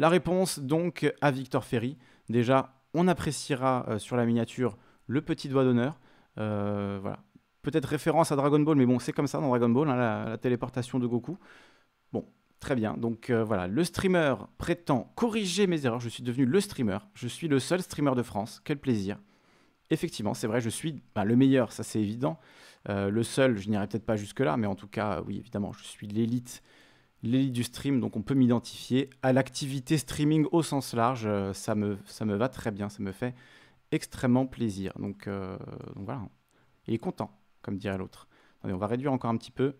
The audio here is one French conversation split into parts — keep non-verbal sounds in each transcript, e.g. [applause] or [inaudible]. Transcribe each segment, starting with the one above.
La réponse donc à Victor Ferry. Déjà, on appréciera euh, sur la miniature le petit doigt d'honneur. Euh, voilà. Peut-être référence à Dragon Ball, mais bon, c'est comme ça dans Dragon Ball, hein, la, téléportation de Goku. Bon, très bien. Donc euh, voilà, le streamer prétend corriger mes erreurs. Je suis devenu le streamer. Je suis le seul streamer de France. Quel plaisir. Effectivement, c'est vrai, je suis bah, le meilleur, ça c'est évident. le seul, je n'irai peut-être pas jusque-là, mais en tout cas, oui, évidemment, je suis l'élite l'élite du stream, donc on peut m'identifier à l'activité streaming au sens large. Euh, ça me, ça me va très bien, ça me fait extrêmement plaisir. Donc, euh, donc voilà, il est content, comme dirait l'autre. on va réduire encore un petit peu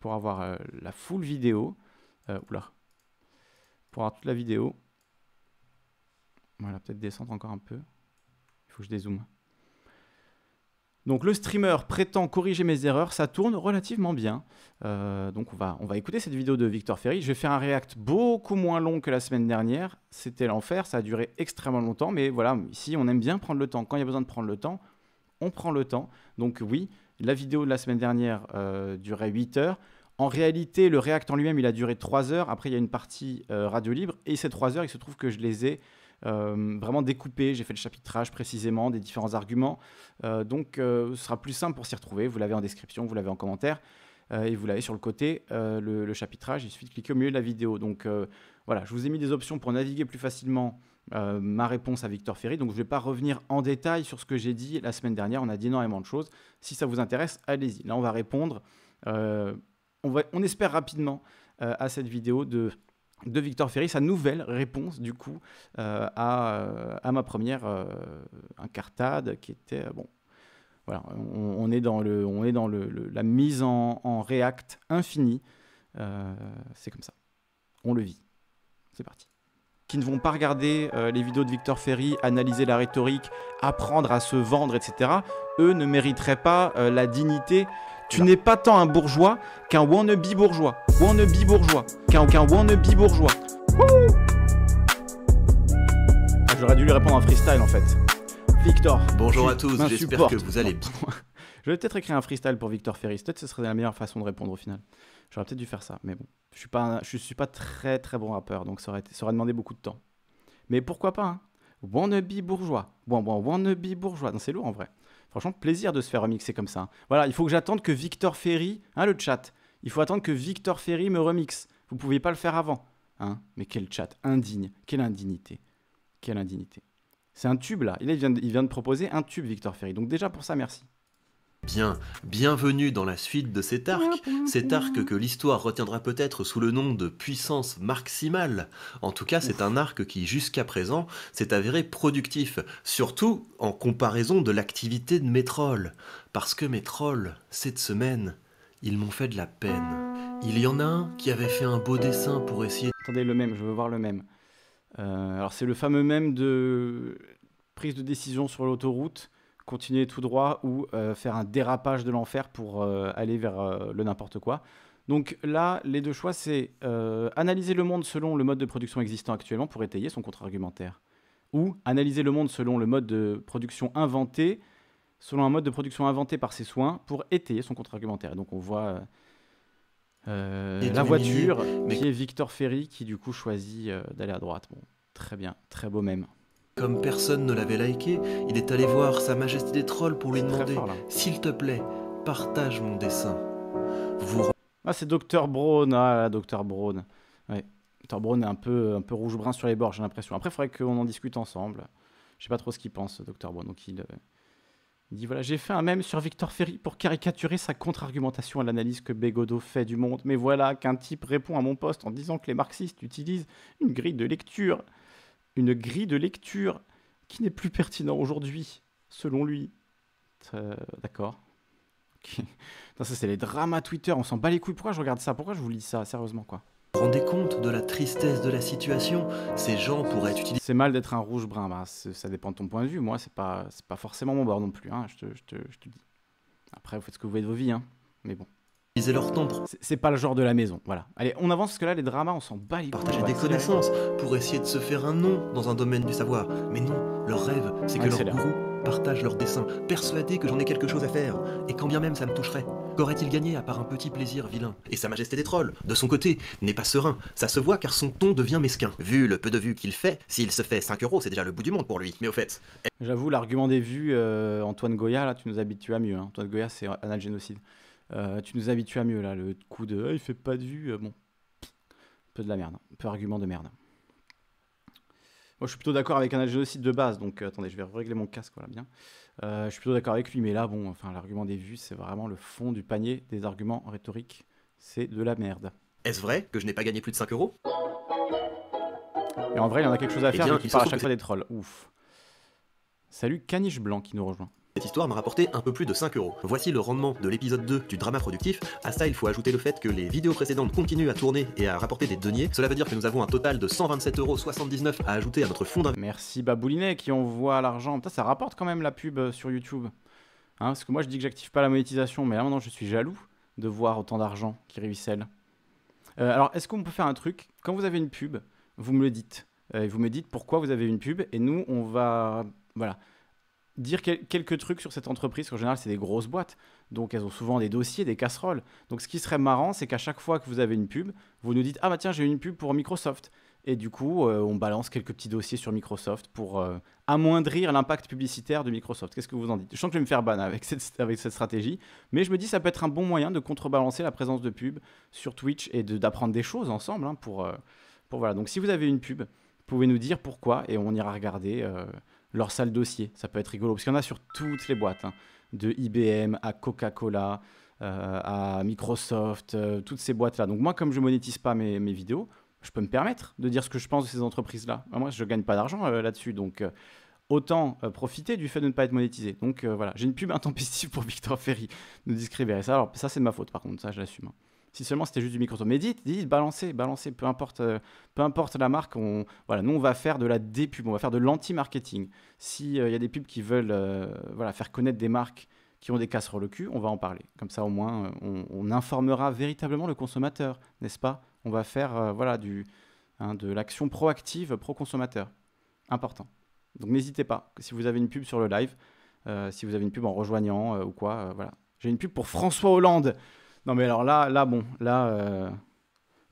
pour avoir euh, la full vidéo. oula, pour avoir toute la vidéo. Voilà, peut-être descendre encore un peu. Il faut que je dézoome. Donc le streamer prétend corriger mes erreurs, ça tourne relativement bien. Euh, donc on va, on va écouter cette vidéo de Victor Ferry. Je vais faire un react beaucoup moins long que la semaine dernière. C'était l'enfer, ça a duré extrêmement longtemps, mais voilà, ici on aime bien prendre le temps. Quand il y a besoin de prendre le temps, on prend le temps. Donc oui, la vidéo de la semaine dernière euh, durait 8 heures. En réalité, le react en lui-même, il a duré 3 heures. Après, il y a une partie euh, radio libre, et ces 3 heures, il se trouve que je les ai... Euh, vraiment découpé. J'ai fait le chapitrage précisément des différents arguments. Euh, donc, euh, ce sera plus simple pour s'y retrouver. Vous l'avez en description, vous l'avez en commentaire. et vous l'avez sur le côté, le, chapitrage. Il suffit de cliquer au milieu de la vidéo. Donc, voilà, je vous ai mis des options pour naviguer plus facilement ma réponse à Victor Ferry. Donc je ne vais pas revenir en détail sur ce que j'ai dit la semaine dernière. On a dit énormément de choses. Si ça vous intéresse, allez-y. Là, on va répondre. on, on espère rapidement à cette vidéo de de Victor Ferry, sa nouvelle réponse du coup euh, euh, à, ma première euh, incartade qui était bon. Voilà, on, est dans le, on est dans le, la mise en, en React infinie. c'est comme ça. On le vit. C'est parti qui ne vont pas regarder les vidéos de Victor Ferry, analyser la rhétorique, apprendre à se vendre, etc., eux ne mériteraient pas la dignité tu n'es pas tant un bourgeois qu'un wannabe bourgeois. Wannabe bourgeois. Qu'un wannabe bourgeois. Ah, j'aurais dû lui répondre en freestyle en fait. Victor. Bonjour à tous, j'espère que vous allez bien. [laughs] Je vais peut-être écrire un freestyle pour Victor Ferris. Peut-être ce serait la meilleure façon de répondre au final. J'aurais peut-être dû faire ça, mais bon. Je suis pas, je suis pas très très bon rappeur, donc ça aurait, demandé beaucoup de temps. Mais pourquoi pas hein. Wannabe bourgeois. Bon, bon, wannabe bourgeois. c'est lourd en vrai. Franchement, plaisir de se faire remixer comme ça. Hein. Voilà, il faut que j'attende que Victor Ferry, hein, le chat, il faut attendre que Victor Ferry me remixe. Vous pouvez pas le faire avant. Hein Mais quel chat indigne, quelle indignité. Quelle indignité. C'est un tube là. Il vient, il vient de proposer un tube Victor Ferry. Donc déjà pour ça, merci. Bien, bienvenue dans la suite de cet arc, cet arc que l'histoire retiendra peut-être sous le nom de puissance maximale. En tout cas, c'est un arc qui jusqu'à présent s'est avéré productif, surtout en comparaison de l'activité de mes Parce que mes trolls, cette semaine, ils m'ont fait de la peine. Il y en a un qui avait fait un beau dessin pour essayer... Attendez, le même, je veux voir le même. Euh, alors c'est le fameux même de prise de décision sur l'autoroute continuer tout droit ou euh, faire un dérapage de l'enfer pour euh, aller vers euh, le n'importe quoi. Donc là, les deux choix, c'est analyser le monde selon le mode de production existant actuellement pour étayer son contre-argumentaire, ou analyser le monde selon le mode de production inventé, selon un mode de production inventé par ses soins pour étayer son contre-argumentaire. Donc on voit la voiture, mais... qui est Victor Ferry, qui du coup choisit d'aller à droite. Bon, très bien, très beau même. Comme personne ne l'avait liké, il est allé voir Sa Majesté des Trolls pour lui demander S'il te plaît, partage mon dessin. Vous... Ah, c'est Dr. Braun. ah, là, Dr. Braun. Ouais. Dr. Braun est un peu, un peu rouge-brun sur les bords, j'ai l'impression. Après, il faudrait qu'on en discute ensemble. Je sais pas trop ce qu'il pense, Dr. Braun. Donc, euh, il, dit voilà, j'ai fait un mème sur Victor Ferry pour caricaturer sa contre-argumentation à l'analyse que Bégodeau fait du monde. Mais voilà qu'un type répond à mon poste en disant que les marxistes utilisent une grille de lecture une grille de lecture qui n'est plus pertinent aujourd'hui, selon lui. Euh, d'accord. Ça, c'est les dramas Twitter. On s'en bat les couilles. Pourquoi je regarde ça Pourquoi je vous lis ça Sérieusement, quoi. Rendez compte de la tristesse de la situation. Ces gens pourraient utiliser. C'est mal d'être un rouge-brun. Bah, ça dépend de ton point de vue. Moi, c'est pas, pas forcément mon bord non plus. Hein. Je, te, je, te, je te dis. Après, vous faites ce que vous voulez de vos vies. Hein. Mais bon leur C'est pas le genre de la maison, voilà. Allez, on avance parce que là, les dramas, on s'en bat les Partager des connaissances pour essayer de se faire un nom dans un domaine du savoir. Mais non, leur rêve, c'est que leur gourou partage leur dessin, persuadé que j'en ai quelque chose à faire. Et quand bien même ça me toucherait, qu'aurait-il gagné à part un petit plaisir vilain Et Sa Majesté des Trolls, de son côté, n'est pas serein. Ça se voit car son ton devient mesquin. Vu le peu de vues qu'il fait, s'il se fait 5 euros, c'est déjà le bout du monde pour lui. Mais au fait. J'avoue, l'argument des vues, euh, Antoine Goya, là, tu nous habitues mieux. Hein. Goya, c'est un génocide. Euh, tu nous habitues à mieux, là, le coup de ah, il fait pas de vue, euh, bon, peu de la merde, un peu argument de merde. Moi, je suis plutôt d'accord avec un génocide de base, donc euh, attendez, je vais régler mon casque, voilà, bien. je suis plutôt d'accord avec lui, mais là, bon, enfin, l'argument des vues, c'est vraiment le fond du panier des arguments rhétoriques. C'est de la merde. Est-ce vrai que je n'ai pas gagné plus de 5 euros Et en vrai, il y en a quelque chose à eh faire, eh bien, il part à chaque fois des trolls. Ouf. Salut Caniche Blanc qui nous rejoint. Cette histoire m'a rapporté un peu plus de 5 euros. Voici le rendement de l'épisode 2 du drama productif. À ça, il faut ajouter le fait que les vidéos précédentes continuent à tourner et à rapporter des deniers. Cela veut dire que nous avons un total de euros à ajouter à notre fonds d'investissement. Merci Baboulinet qui envoie l'argent. ça rapporte quand même la pub euh, sur YouTube. Hein, parce que moi, je dis que j'active pas la monétisation, mais là maintenant, je suis jaloux de voir autant d'argent qui révisselle. Euh, alors, est-ce qu'on peut faire un truc Quand vous avez une pub, vous me le dites. Euh, et vous me dites pourquoi vous avez une pub et nous, on va. Voilà dire quelques trucs sur cette entreprise, qu'en général, c'est des grosses boîtes. Donc, elles ont souvent des dossiers, des casseroles. Donc, ce qui serait marrant, c'est qu'à chaque fois que vous avez une pub, vous nous dites Ah, bah tiens, j'ai une pub pour Microsoft. Et du coup, euh, on balance quelques petits dossiers sur Microsoft pour euh, amoindrir l'impact publicitaire de Microsoft. Qu'est-ce que vous en dites Je sens que je vais me faire ban avec cette, stratégie, mais je me dis ça peut être un bon moyen de contrebalancer la présence de pub sur Twitch et d'apprendre des choses ensemble. Hein, euh, pour, voilà. Donc si vous avez une pub, vous pouvez nous dire pourquoi et on ira regarder leur sale dossier. Ça peut être rigolo, parce qu'il y en a sur toutes les boîtes, hein. de IBM à Coca-Cola, euh, à Microsoft, euh, toutes ces boîtes-là. Donc moi, comme je ne monétise pas mes, mes, vidéos, je peux me permettre de dire ce que je pense de ces entreprises-là. Ah, moi, je ne gagne pas d'argent euh, là-dessus, donc autant profiter du fait de ne pas être monétisé. Donc voilà, j'ai une pub intempestive pour Victor Ferry, nous discréver. ça, alors, ça c'est de ma faute par contre, ça je l'assume. Hein. Si seulement c'était juste du microsoft. Mais dites, dites, balancez, balancez, peu importe, euh, peu importe la marque. On, voilà, nous, on va faire de la dépub, on va faire de l'anti-marketing. S'il il euh, y a des pubs qui veulent euh, voilà, faire connaître des marques qui ont des casseroles au cul, on va en parler. Comme ça, au moins, on, informera véritablement le consommateur, n'est-ce pas On va faire voilà, du, hein, de l'action proactive pro-consommateur. Important. Donc n'hésitez pas, si vous avez une pub sur le live, si vous avez une pub en rejoignant ou quoi, voilà. J'ai une pub pour François Hollande. Non, mais alors là, là bon, là, euh,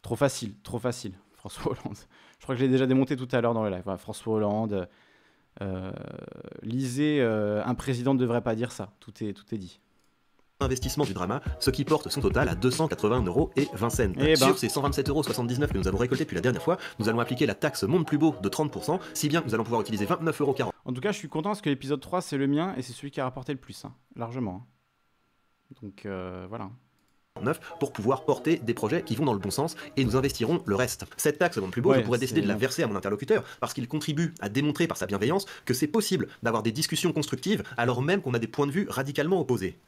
trop facile, trop facile, [laughs] François Hollande. Je crois que je l'ai déjà démonté tout à l'heure dans le live. François Hollande, euh, lisez, euh, un président ne devrait pas dire ça. Tout est, tout est dit investissement du drama, ce qui porte son total à 280 euros et 20 cents. Et eh ben. Sur ces 127,79 euros que nous avons récoltés depuis la dernière fois, nous allons appliquer la taxe Monde Plus Beau de 30%, si bien que nous allons pouvoir utiliser 29,40 euros. En tout cas, je suis content parce que l'épisode 3, c'est le mien et c'est celui qui a rapporté le plus, hein, largement. Hein. Donc voilà pour pouvoir porter des projets qui vont dans le bon sens et nous investirons le reste. Cette taxe, mon plus beau, je pourrais décider de la verser à mon interlocuteur parce qu'il contribue à démontrer par sa bienveillance que c'est possible d'avoir des discussions constructives alors même qu'on a des points de vue radicalement opposés.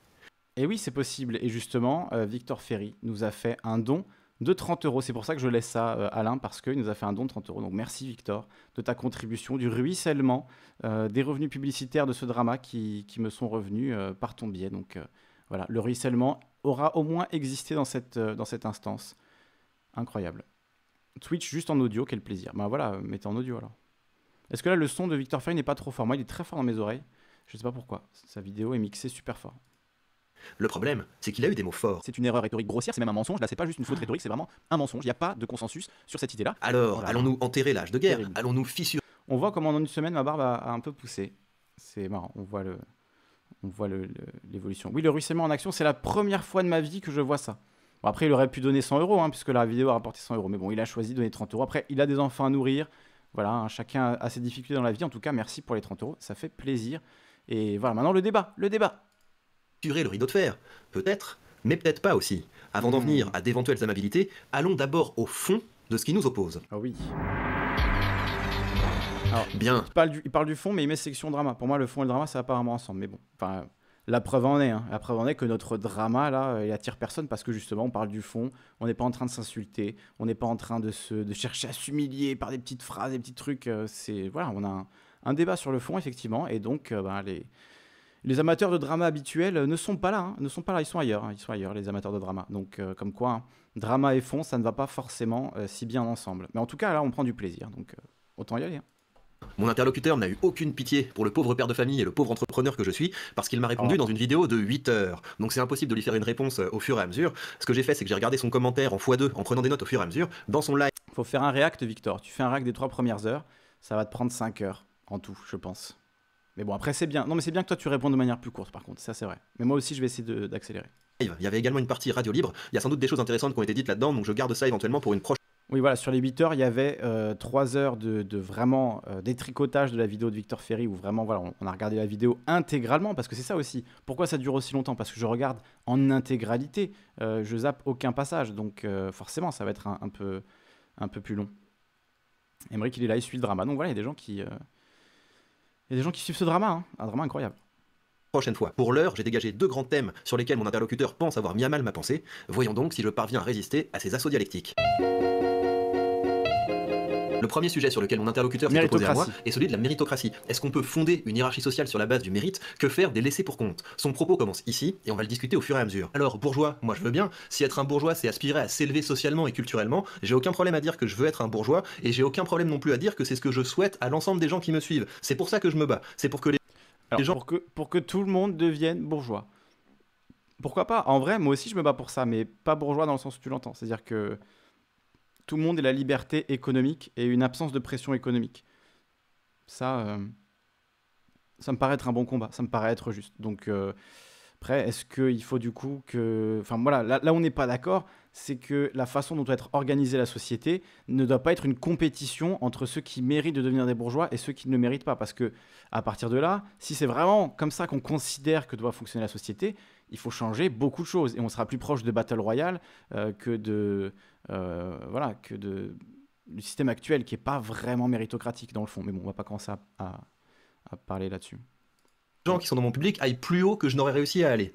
Et oui, c'est possible. Et justement, euh, Victor Ferry nous a fait un don de 30 euros. C'est pour ça que je laisse ça, à euh, Alain, parce qu'il nous a fait un don de 30 euros. Donc merci, Victor, de ta contribution, du ruissellement, euh, des revenus publicitaires de ce drama qui, qui me sont revenus par ton biais. Donc voilà, le ruissellement aura au moins existé dans cette, euh, dans cette instance. Incroyable. Twitch juste en audio, quel plaisir. ben voilà, euh, mettez en audio alors. Est-ce que là le son de Victor Fay n'est pas trop fort Moi il est très fort dans mes oreilles. Je ne sais pas pourquoi. Sa vidéo est mixée super fort. Le problème, c'est qu'il a eu des mots forts. C'est une erreur rhétorique grossière, c'est même un mensonge. Là, c'est pas juste une faute rhétorique, c'est vraiment un mensonge. Il n'y a pas de consensus sur cette idée-là. Alors, allons-nous enterrer l'âge de guerre Allons-nous fissurer On voit comment dans une semaine ma barbe a, a un peu poussé. C'est marrant, on voit le, on voit l'évolution. Oui, le ruissellement en action, c'est la première fois de ma vie que je vois ça. Bon, après, il aurait pu donner 100 euros, hein, puisque la vidéo a rapporté 100 euros. Mais bon, il a choisi de donner 30 euros. Après, il a des enfants à nourrir. Voilà, hein, chacun a ses difficultés dans la vie. En tout cas, merci pour les 30 euros. Ça fait plaisir. Et voilà, maintenant le débat. Le débat. tuer le rideau de fer, peut-être, mais peut-être pas aussi. Avant d'en mmh. venir à d'éventuelles amabilités, allons d'abord au fond de ce qui nous oppose. Ah oui. Bien. Il parle, du, du, fond, mais il met section drama. Pour moi, le fond et le drama, ça va pas ensemble. Mais bon, enfin, la preuve en est. Hein. La preuve en est que notre drama, là, euh, il attire personne parce que justement, on parle du fond. On n'est pas en train de s'insulter. On n'est pas en train de, se, chercher à s'humilier par des petites phrases, des petits trucs. Euh, c'est Voilà, on a un, débat sur le fond, effectivement. Et donc, euh, ben, les les amateurs de drama habituels ne sont pas là, hein. ne sont pas là, ils sont ailleurs, hein. ils sont ailleurs, les amateurs de drama. Donc, comme quoi, drama et fond, ça ne va pas forcément si bien ensemble. Mais en tout cas, là, on prend du plaisir, donc autant y aller. Mon interlocuteur n'a eu aucune pitié pour le pauvre père de famille et le pauvre entrepreneur que je suis, parce qu'il m'a répondu ah. dans une vidéo de 8 heures. Donc c'est impossible de lui faire une réponse euh, au fur et à mesure. Ce que j'ai fait, c'est que j'ai regardé son commentaire en x2 en prenant des notes au fur et à mesure dans son live. Faut faire un react, Victor. Tu fais un react des 3 premières heures, ça va te prendre 5 heures en tout, je pense. Mais bon, après, c'est bien. Non, mais c'est bien que toi, tu réponds de manière plus courte, par contre. Ça, c'est vrai. Mais moi aussi, je vais essayer d'accélérer. Il y avait également une partie radio libre. Il y a sans doute des choses intéressantes qui ont été dites là-dedans, donc je garde ça éventuellement pour une prochaine. Oui, voilà, sur les 8 heures, il y avait 3 euh, heures de, vraiment euh, détricotage de la vidéo de Victor Ferry, où vraiment, voilà, on, a regardé la vidéo intégralement, parce que c'est ça aussi. Pourquoi ça dure aussi longtemps Parce que je regarde en intégralité, euh, je zappe aucun passage, donc forcément, ça va être un, peu, un peu plus long. Emmerich, il est là, il suit le drama. Donc voilà, il y a des gens qui, il y a des gens qui suivent ce drama, hein. un drama incroyable prochaine fois. Pour l'heure, j'ai dégagé deux grands thèmes sur lesquels mon interlocuteur pense avoir mis à mal ma pensée. Voyons donc si je parviens à résister à ces assauts dialectiques. Le premier sujet sur lequel mon interlocuteur s'est opposé à moi est celui de la méritocratie. Est-ce qu'on peut fonder une hiérarchie sociale sur la base du mérite que faire des laissés pour compte Son propos commence ici et on va le discuter au fur et à mesure. Alors, bourgeois, moi je veux bien. Si être un bourgeois, c'est aspirer à s'élever socialement et culturellement, j'ai aucun problème à dire que je veux être un bourgeois et j'ai aucun problème non plus à dire que c'est ce que je souhaite à l'ensemble des gens qui me suivent. C'est pour ça que je me bats. C'est pour que les, Pour que, pour que tout le monde devienne bourgeois. Pourquoi pas En vrai, moi aussi je me bats pour ça, mais pas bourgeois dans le sens où tu l'entends. C'est-à-dire que tout le monde est la liberté économique et une absence de pression économique. Ça, euh, ça me paraît être un bon combat, ça me paraît être juste. Donc, euh, après, est-ce qu'il faut du coup que. Enfin, voilà, là, là on n'est pas d'accord, c'est que la façon dont doit être organisée la société ne doit pas être une compétition entre ceux qui méritent de devenir des bourgeois et ceux qui ne le méritent pas. Parce que, à partir de là, si c'est vraiment comme ça qu'on considère que doit fonctionner la société, il faut changer beaucoup de choses et on sera plus proche de Battle Royale euh, que de euh, voilà que de du système actuel qui est pas vraiment méritocratique dans le fond. Mais bon, on va pas commencer à, à, parler là-dessus. Les gens qui sont dans mon public aillent plus haut que je n'aurais réussi à aller.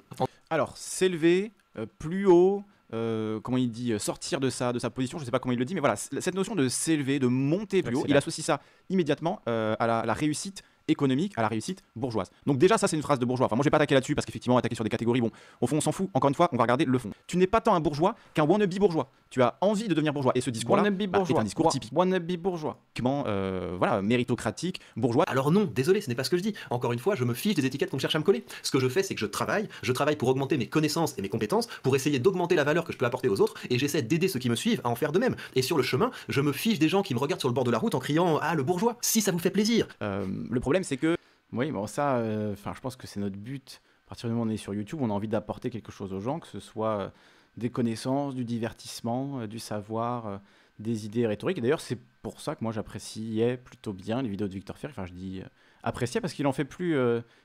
Alors s'élever euh, plus haut. comment il dit sortir de sa, de sa position, je sais pas comment il le dit, mais voilà, cette notion de s'élever, de monter plus haut, il associe ça immédiatement à la réussite économique à la réussite bourgeoise. Donc déjà, ça c'est une phrase de bourgeois. Enfin, moi j'ai pas attaqué là-dessus parce qu'effectivement, attaquer sur des catégories, bon, au fond, on s'en fout. Encore une fois, on va regarder le fond. Tu n'es pas tant un bourgeois qu'un wannabe bourgeois. Tu as envie de devenir bourgeois. Et ce discours-là c'est bah, un discours typique. Wannabe bourgeois. Euh, voilà, méritocratique, bourgeois. Alors non, désolé, ce n'est pas ce que je dis. Encore une fois, je me fiche des étiquettes qu'on cherche à me coller. Ce que je fais, c'est que je travaille. Je travaille pour augmenter mes connaissances et mes compétences, pour essayer d'augmenter la valeur que je peux apporter aux autres, et j'essaie d'aider ceux qui me suivent à en faire de même. Et sur le chemin, je me fiche des gens qui me regardent sur le bord de la route en criant Ah, le bourgeois Si ça vous fait plaisir euh, Le problème, c'est que. Oui, bon, ça, euh, enfin, je pense que c'est notre but. À partir du moment où on est sur YouTube, on a envie d'apporter quelque chose aux gens, que ce soit euh, des connaissances, du divertissement, euh, du savoir, des idées rhétoriques. Et d'ailleurs, c'est pour ça que moi, j'appréciais plutôt bien les vidéos de Victor Ferry. Enfin, je dis appréciais parce qu'il en fait plus,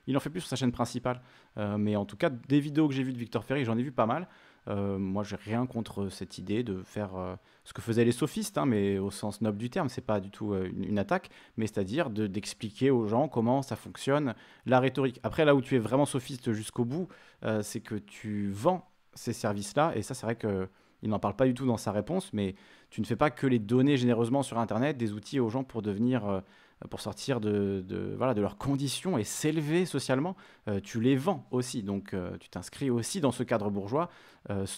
il en fait plus sur sa chaîne principale. mais en tout cas, des vidéos que j'ai vues de Victor Ferry, j'en ai vu pas mal. Moi, euh, moi, j'ai rien contre euh, cette idée de faire euh, ce que faisaient les sophistes, hein, mais au sens noble du terme, c'est pas du tout une, attaque, mais c'est-à-dire d'expliquer aux gens comment ça fonctionne la rhétorique. Après, là où tu es vraiment sophiste jusqu'au bout, c'est que tu vends ces services-là, et ça, c'est vrai que il n'en parle pas du tout dans sa réponse, mais tu ne fais pas que les donner généreusement sur Internet, des outils aux gens pour devenir euh, pour sortir de, voilà, de leurs conditions et s'élever socialement, euh, tu les vends aussi. Donc euh, tu t'inscris aussi dans ce cadre bourgeois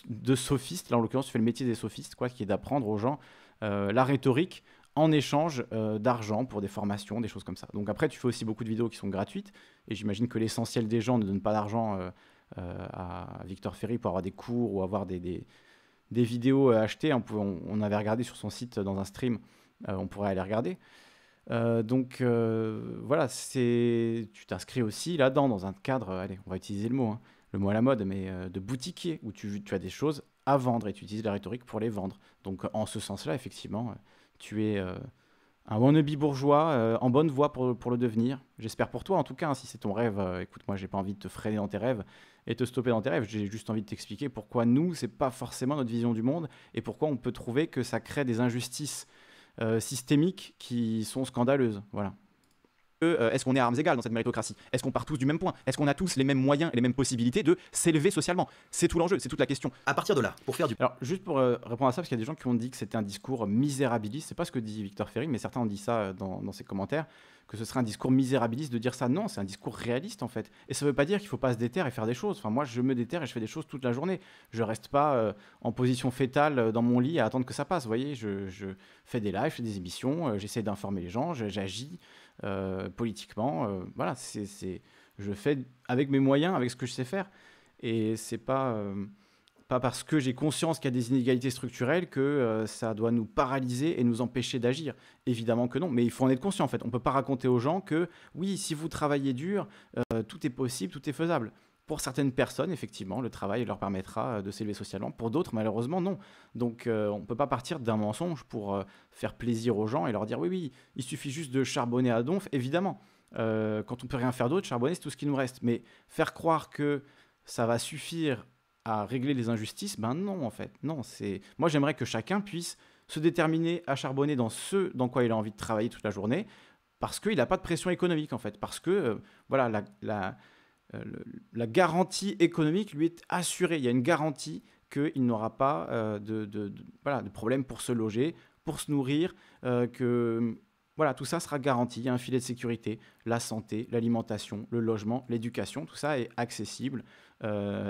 de sophiste. Là, en l'occurrence, tu fais le métier des sophistes, quoi, qui est d'apprendre aux gens la rhétorique en échange d'argent pour des formations, des choses comme ça. Donc après, tu fais aussi beaucoup de vidéos qui sont gratuites. Et j'imagine que l'essentiel des gens ne donne pas d'argent à Victor Ferry pour avoir des cours ou avoir des, des, vidéos achetées. On, on, avait regardé sur son site dans un stream, on pourrait aller regarder. Euh, donc euh, voilà, c'est tu t'inscris aussi là-dedans, dans un cadre, euh, allez, on va utiliser le mot, hein, le mot à la mode, mais de boutiquier, où tu, as des choses à vendre et tu utilises la rhétorique pour les vendre. Donc en ce sens-là, effectivement, tu es un wannabe bourgeois en bonne voie pour, le devenir. J'espère pour toi, en tout cas, hein, si c'est ton rêve, écoute, moi, j'ai pas envie de te freiner dans tes rêves et te stopper dans tes rêves, j'ai juste envie de t'expliquer pourquoi nous, c'est pas forcément notre vision du monde et pourquoi on peut trouver que ça crée des injustices euh, systémiques qui sont scandaleuses. Voilà. Euh, est-ce qu'on est à armes égales dans cette méritocratie Est-ce qu'on part tous du même point Est-ce qu'on a tous les mêmes moyens et les mêmes possibilités de s'élever socialement C'est tout l'enjeu, c'est toute la question. À partir de là, pour faire du. Alors, juste pour euh, répondre à ça, parce qu'il y a des gens qui ont dit que c'était un discours misérabiliste, c'est pas ce que dit Victor Ferry, mais certains ont dit ça euh, dans, ses commentaires que ce serait un discours misérabiliste de dire ça. Non, c'est un discours réaliste en fait. Et ça veut pas dire qu'il faut pas se déterrer et faire des choses. Enfin, moi, je me déterre et je fais des choses toute la journée. Je reste pas en position fétale dans mon lit à attendre que ça passe. Vous voyez, je, fais des lives, je fais des émissions, j'essaie d'informer les gens, j'agis. Euh, politiquement. Euh, voilà, c'est, je fais avec mes moyens, avec ce que je sais faire. Et c'est pas euh, pas parce que j'ai conscience qu'il y a des inégalités structurelles que ça doit nous paralyser et nous empêcher d'agir. Évidemment que non, mais il faut en être conscient en fait. On ne peut pas raconter aux gens que oui, si vous travaillez dur, tout est possible, tout est faisable. Pour certaines personnes, effectivement, le travail leur permettra euh, de s'élever socialement. Pour d'autres, malheureusement, non. Donc, euh, on ne peut pas partir d'un mensonge pour euh, faire plaisir aux gens et leur dire oui, oui, il suffit juste de charbonner à donf. Évidemment, quand on peut rien faire d'autre, charbonner, c'est tout ce qui nous reste. Mais faire croire que ça va suffire à régler les injustices, ben non, en fait. Non, c'est. Moi, j'aimerais que chacun puisse se déterminer à charbonner dans ce dans quoi il a envie de travailler toute la journée, parce qu'il n'a pas de pression économique, en fait. Parce que, voilà, la euh, la garantie économique lui est assurée. Il y a une garantie qu'il n'aura pas euh, de, de, problème pour se loger, pour se nourrir, euh, que voilà, tout ça sera garanti. Il y a un filet de sécurité, la santé, l'alimentation, le logement, l'éducation, tout ça est accessible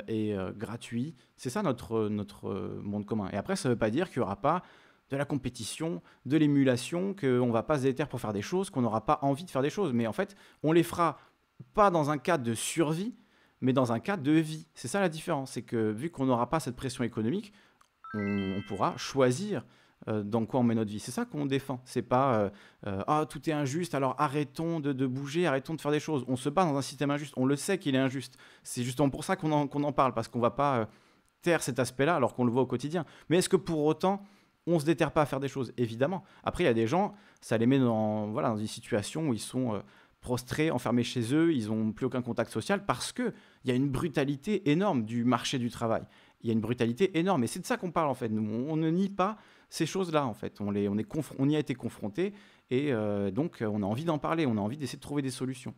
et gratuit. C'est ça notre, notre monde commun. Et après, ça ne veut pas dire qu'il n'y aura pas de la compétition, de l'émulation, qu'on ne va pas se déterrer pour faire des choses, qu'on n'aura pas envie de faire des choses. Mais en fait, on les fera pas dans un cadre de survie, mais dans un cadre de vie. C'est ça la différence, c'est que vu qu'on n'aura pas cette pression économique, on, pourra choisir euh, dans quoi on met notre vie. C'est ça qu'on défend. C'est pas euh, euh, ah, tout est injuste, alors arrêtons de, bouger, arrêtons de faire des choses. On se bat dans un système injuste. On le sait qu'il est injuste. C'est justement pour ça qu'on en, parle parce qu'on va pas taire cet aspect-là alors qu'on le voit au quotidien. Mais est-ce que pour autant on se déterre pas à faire des choses Évidemment. Après, il y a des gens, ça les met dans voilà dans une situation où ils sont prostrés, enfermés chez eux, ils n'ont plus aucun contact social parce qu'il y a une brutalité énorme du marché du travail. Il y a une brutalité énorme. Et c'est de ça qu'on parle en fait. on, ne nie pas ces choses-là en fait. On, est on y a été confrontés et euh, donc on a envie d'en parler, on a envie d'essayer de trouver des solutions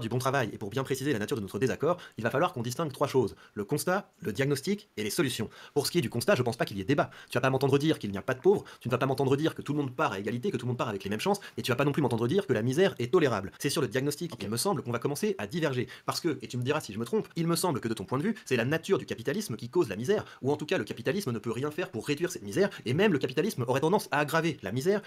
du bon travail et pour bien préciser la nature de notre désaccord, il va falloir qu'on distingue trois choses le constat, le diagnostic et les solutions. Pour ce qui est du constat, je pense pas qu'il y ait débat. Tu vas pas m'entendre dire qu'il n'y a pas de pauvres, tu ne vas pas m'entendre dire que tout le monde part à égalité, que tout le monde part avec les mêmes chances, et tu vas pas non plus m'entendre dire que la misère est tolérable. C'est sur le diagnostic qu'il me semble qu'on va commencer à diverger, parce que, et tu me diras si je me trompe, il me semble que de ton point de vue, c'est la nature du capitalisme qui cause la misère, ou en tout cas le capitalisme ne peut rien faire pour réduire cette misère, et même le capitalisme aurait tendance à aggraver la misère.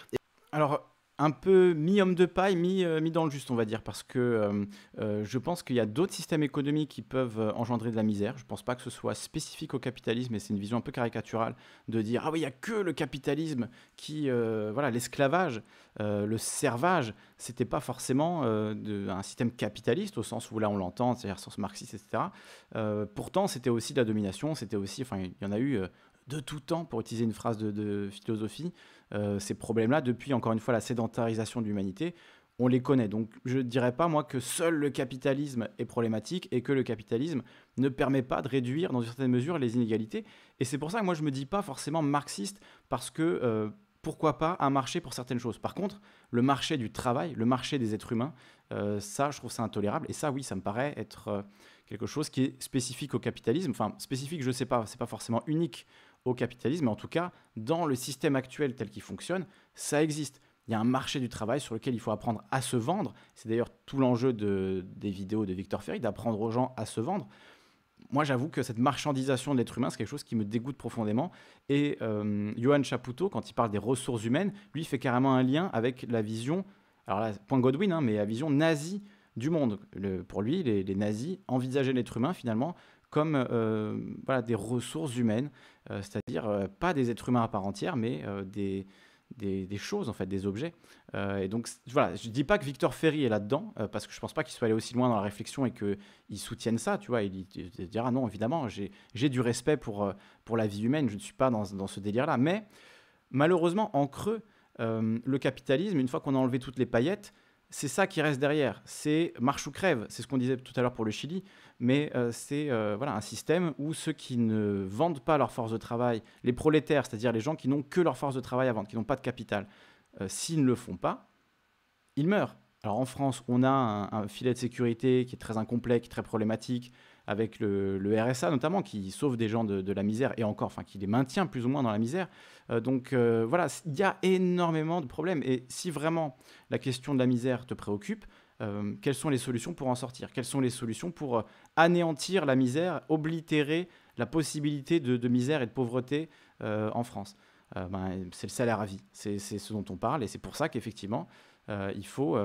Alors, un peu mi-homme de paille, mi, euh, dans le juste, on va dire, parce que euh, euh, je pense qu'il y a d'autres systèmes économiques qui peuvent engendrer de la misère. Je ne pense pas que ce soit spécifique au capitalisme, et c'est une vision un peu caricaturale de dire ah oui, il n'y a que le capitalisme qui. voilà, l'esclavage, le servage, c'était pas forcément de, un système capitaliste au sens où là on l'entend, c'est-à-dire sens marxiste, etc. pourtant, c'était aussi de la domination, c'était aussi. Enfin, il y en a eu de tout temps, pour utiliser une phrase de, de philosophie, euh, ces problèmes-là depuis, encore une fois, la sédentarisation de l'humanité. On les connaît. Donc je ne dirais pas, moi, que seul le capitalisme est problématique et que le capitalisme ne permet pas de réduire, dans une certaine mesure, les inégalités. Et c'est pour ça que moi, je ne me dis pas forcément marxiste, parce que euh, pourquoi pas un marché pour certaines choses. Par contre, le marché du travail, le marché des êtres humains, euh, ça, je trouve ça intolérable. Et ça, oui, ça me paraît être quelque chose qui est spécifique au capitalisme. Enfin, spécifique, je ne sais pas, c'est pas forcément unique au capitalisme, mais en tout cas, dans le système actuel tel qu'il fonctionne, ça existe. Il y a un marché du travail sur lequel il faut apprendre à se vendre. C'est d'ailleurs tout l'enjeu des vidéos de Victor Ferry, d'apprendre aux gens à se vendre. Moi, j'avoue que cette marchandisation de l'être humain, c'est quelque chose qui me dégoûte profondément. Et euh, Johan Chapoutot, quand il parle des ressources humaines, lui fait carrément un lien avec la vision, alors là, point Godwin, hein, mais la vision nazie du monde. pour lui, les, les nazis envisageaient l'être humain finalement comme euh, voilà, des ressources humaines, euh, c'est-à-dire euh, pas des êtres humains à part entière, mais des, des, choses, en fait, des objets. et donc, voilà, je ne dis pas que Victor Ferry est là-dedans, parce que je ne pense pas qu'il soit allé aussi loin dans la réflexion et qu'il soutienne ça, tu vois. Il, dira non, évidemment, j'ai du respect pour, pour la vie humaine, je ne suis pas dans, dans ce délire-là. Mais malheureusement, en creux, le capitalisme, une fois qu'on a enlevé toutes les paillettes, c'est ça qui reste derrière. C'est marche ou crève. C'est ce qu'on disait tout à l'heure pour le Chili. Mais euh, c'est euh, voilà, un système où ceux qui ne vendent pas leur force de travail, les prolétaires, c'est-à-dire les gens qui n'ont que leur force de travail à vendre, qui n'ont pas de capital, euh, s'ils ne le font pas, ils meurent. Alors en France, on a un, filet de sécurité qui est très incomplet, très problématique avec le, RSA notamment, qui sauve des gens de, la misère et encore, enfin, qui les maintient plus ou moins dans la misère. Euh, donc euh, voilà, il y a énormément de problèmes. Et si vraiment la question de la misère te préoccupe, euh, quelles sont les solutions pour en sortir Quelles sont les solutions pour anéantir la misère, oblitérer la possibilité de, de misère et de pauvreté en France ben, C'est le salaire à vie, c'est ce dont on parle, et c'est pour ça qu'effectivement, il faut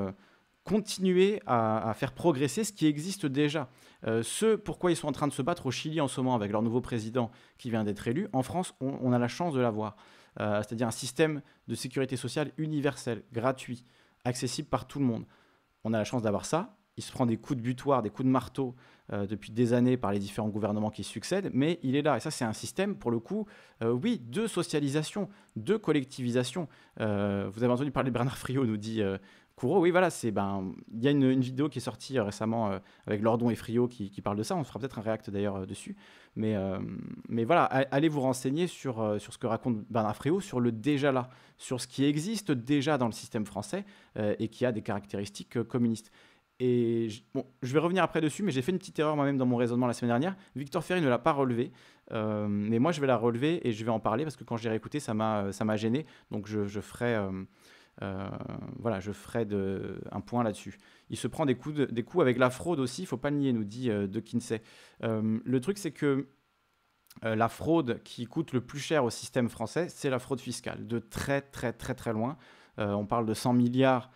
continuer à, faire progresser ce qui existe déjà. Euh, ce pourquoi ils sont en train de se battre au Chili en ce moment avec leur nouveau président qui vient d'être élu, en France, on, a la chance de l'avoir. Euh, c'est-à-dire un système de sécurité sociale universel, gratuit, accessible par tout le monde. On a la chance d'avoir ça. Il se prend des coups de butoir, des coups de marteau euh, depuis des années par les différents gouvernements qui succèdent, mais il est là. Et ça, c'est un système, pour le coup, oui, de socialisation, de collectivisation. vous avez entendu parler de Bernard Friot, nous dit oui, voilà, c'est ben, il y a une, vidéo qui est sortie euh, récemment euh, avec Lordon et Friot qui, qui, parle de ça. On fera peut-être un react d'ailleurs euh, dessus. Mais, mais voilà, allez vous renseigner sur, sur ce que raconte Bernard Friot, sur le déjà là, sur ce qui existe déjà dans le système français et qui a des caractéristiques communistes. Et je, bon, je vais revenir après dessus, mais j'ai fait une petite erreur moi-même dans mon raisonnement la semaine dernière. Victor Ferry ne l'a pas relevé, mais moi je vais la relever et je vais en parler parce que quand j'ai ça réécouté, ça m'a gêné. Donc je, je ferai, euh, voilà, je ferai un point là-dessus. Il se prend des coups, des coups avec la fraude aussi, il faut pas le nier, nous dit euh, De Kinsey. Euh, le truc, c'est que la fraude qui coûte le plus cher au système français, c'est la fraude fiscale, de très très très très loin. on parle de 100 milliards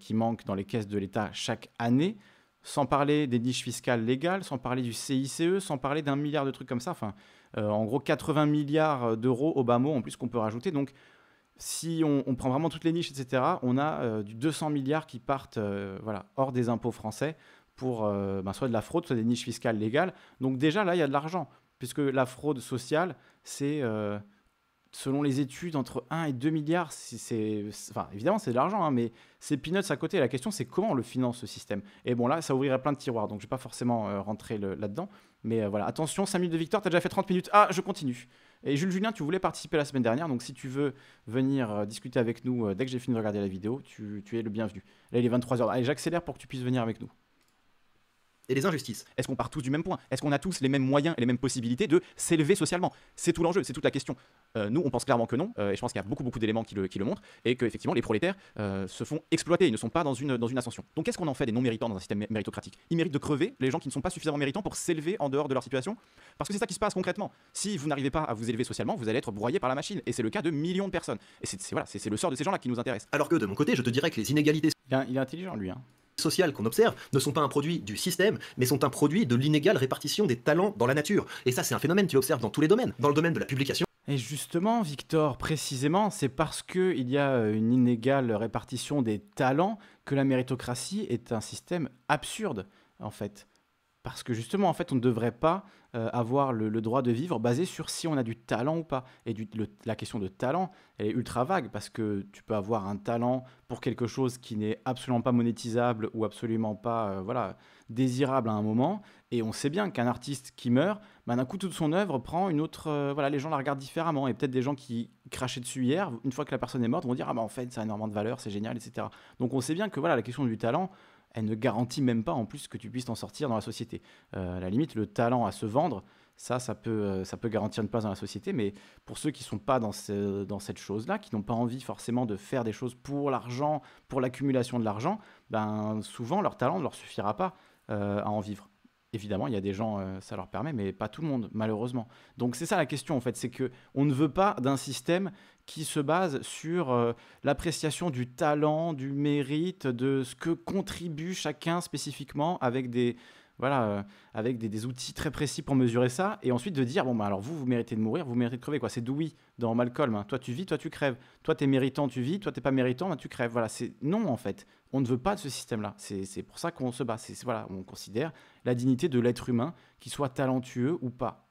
qui manquent dans les caisses de l'État chaque année, sans parler des niches fiscales légales, sans parler du CICE, sans parler d'un milliard de trucs comme ça. Enfin, en gros, 80 milliards d'euros au bas mot en plus qu'on peut rajouter. Donc, si on, prend vraiment toutes les niches, etc., on a euh, du 200 milliards qui partent euh, voilà, hors des impôts français pour euh, ben, soit de la fraude, soit des niches fiscales légales. Donc déjà, là, il y a de l'argent, puisque la fraude sociale, c'est selon les études, entre 1 et 2 milliards. c'est, évidemment, c'est de l'argent, hein, mais c'est peanuts à côté. La question, c'est comment on le finance, ce système. Et bon, là, ça ouvrirait plein de tiroirs, donc je ne vais pas forcément rentrer là-dedans. Mais euh, voilà, attention, 5 minutes de victoire, t'as déjà fait 30 minutes. Ah, je continue. Et Jules Julien, tu voulais participer la semaine dernière, donc si tu veux venir euh, discuter avec nous euh, dès que j'ai fini de regarder la vidéo, tu, tu es le bienvenu. Là, il est 23h. Allez, j'accélère pour que tu puisses venir avec nous et les injustices. Est-ce qu'on part tous du même point Est-ce qu'on a tous les mêmes moyens et les mêmes possibilités de s'élever socialement C'est tout l'enjeu, c'est toute la question. Euh, nous, on pense clairement que non, euh, et je pense qu'il y a beaucoup, beaucoup d'éléments qui le, montrent, et qu'effectivement, les prolétaires euh, se font exploiter, ils ne sont pas dans une, ascension. Donc, qu'est-ce qu'on en fait des non-méritants dans un système méritocratique Ils méritent de crever les gens qui ne sont pas suffisamment méritants pour s'élever en dehors de leur situation, parce que c'est ça qui se passe concrètement. Si vous n'arrivez pas à vous élever socialement, vous allez être broyé par la machine, et c'est le cas de millions de personnes. Et c'est voilà, le sort de ces gens-là qui nous intéresse. Alors que de mon côté, je te dirais que les inégalités. Il, est intelligent, lui. Hein sociales qu'on observe ne sont pas un produit du système, mais sont un produit de l'inégale répartition des talents dans la nature. Et ça, c'est un phénomène, que tu observes dans tous les domaines. Dans le domaine de la publication, et justement, Victor, précisément, c'est parce qu'il y a euh, une inégale répartition des talents que la méritocratie est un système absurde, en fait. Parce que justement, en fait, on ne devrait pas euh, avoir le, droit de vivre basé sur si on a du talent ou pas. Et la question de talent, elle est ultra vague parce que tu peux avoir un talent pour quelque chose qui n'est absolument pas monétisable ou absolument pas euh, voilà désirable à un moment. Et on sait bien qu'un artiste qui meurt, ben, d'un coup, toute son œuvre prend une autre. Euh, voilà, les gens la regardent différemment. Et peut-être des gens qui crachaient dessus hier, une fois que la personne est morte, vont dire Ah, bah en fait, ça a énormément de valeur, c'est génial, etc. Donc on sait bien que voilà, la question du talent, elle ne garantit même pas en plus que tu puisses t'en sortir dans la société. Euh, à la limite, le talent à se vendre, ça, ça peut, euh, ça peut garantir une place dans la société, mais pour ceux qui ne sont pas dans, cette chose-là, qui n'ont pas envie forcément de faire des choses pour l'argent, pour l'accumulation de l'argent, ben, souvent leur talent ne leur suffira pas euh, à en vivre. Évidemment, il y a des gens, ça leur permet, mais pas tout le monde, malheureusement. Donc c'est ça la question en fait, c'est que on ne veut pas d'un système qui se base sur euh, l'appréciation du talent, du mérite, de ce que contribue chacun spécifiquement avec des voilà, euh, avec des, outils très précis pour mesurer ça, et ensuite de dire, bon, bah, alors vous, vous méritez de mourir, vous méritez de crever, quoi. C'est oui dans Malcolm, hein. toi tu vis, toi tu crèves, toi tu es méritant, tu vis, toi n'es pas méritant, bah, tu crèves. Voilà, c'est non, en fait, on ne veut pas de ce système-là. C'est pour ça qu'on se bat, c'est voilà, on considère la dignité de l'être humain, qu'il soit talentueux ou pas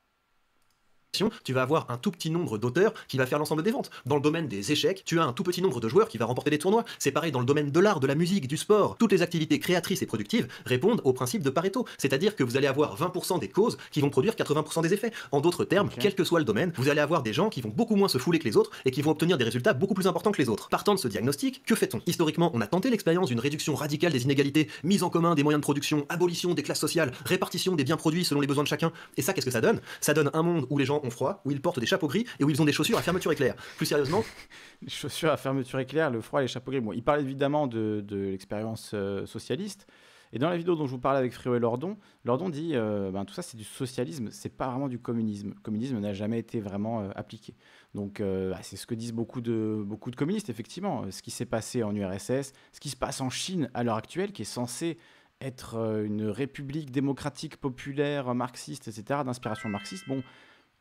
tu vas avoir un tout petit nombre d'auteurs qui va faire l'ensemble des ventes. Dans le domaine des échecs, tu as un tout petit nombre de joueurs qui va remporter des tournois. C'est pareil dans le domaine de l'art, de la musique, du sport. Toutes les activités créatrices et productives répondent au principe de Pareto, c'est-à-dire que vous allez avoir 20% des causes qui vont produire 80% des effets. En d'autres termes, quel que soit le domaine, vous allez avoir des gens qui vont beaucoup moins se fouler que les autres et qui vont obtenir des résultats beaucoup plus importants que les autres. Partant de ce diagnostic, que fait-on Historiquement, on a tenté l'expérience d'une réduction radicale des inégalités, mise en commun des moyens de production, abolition des classes sociales, répartition des biens produits selon les besoins de chacun. Et ça, qu'est-ce que ça donne Ça donne un monde où les gens froid, où ils portent des chapeaux gris et où ils ont des chaussures à fermeture éclair. Plus sérieusement [laughs] Les chaussures à fermeture éclair, le froid et les chapeaux gris. Bon, il parle évidemment de, l'expérience euh, socialiste. Et dans la vidéo dont je vous parlais avec Friot et Lordon, Lordon dit euh, ben, tout ça c'est du socialisme, c'est pas vraiment du communisme. Le communisme n'a jamais été vraiment euh, appliqué. Donc bah, c'est ce que disent beaucoup de, beaucoup de communistes, effectivement. Ce qui s'est passé en URSS, ce qui se passe en Chine à l'heure actuelle, qui est censé être une république démocratique, populaire, marxiste, etc., d'inspiration marxiste, bon,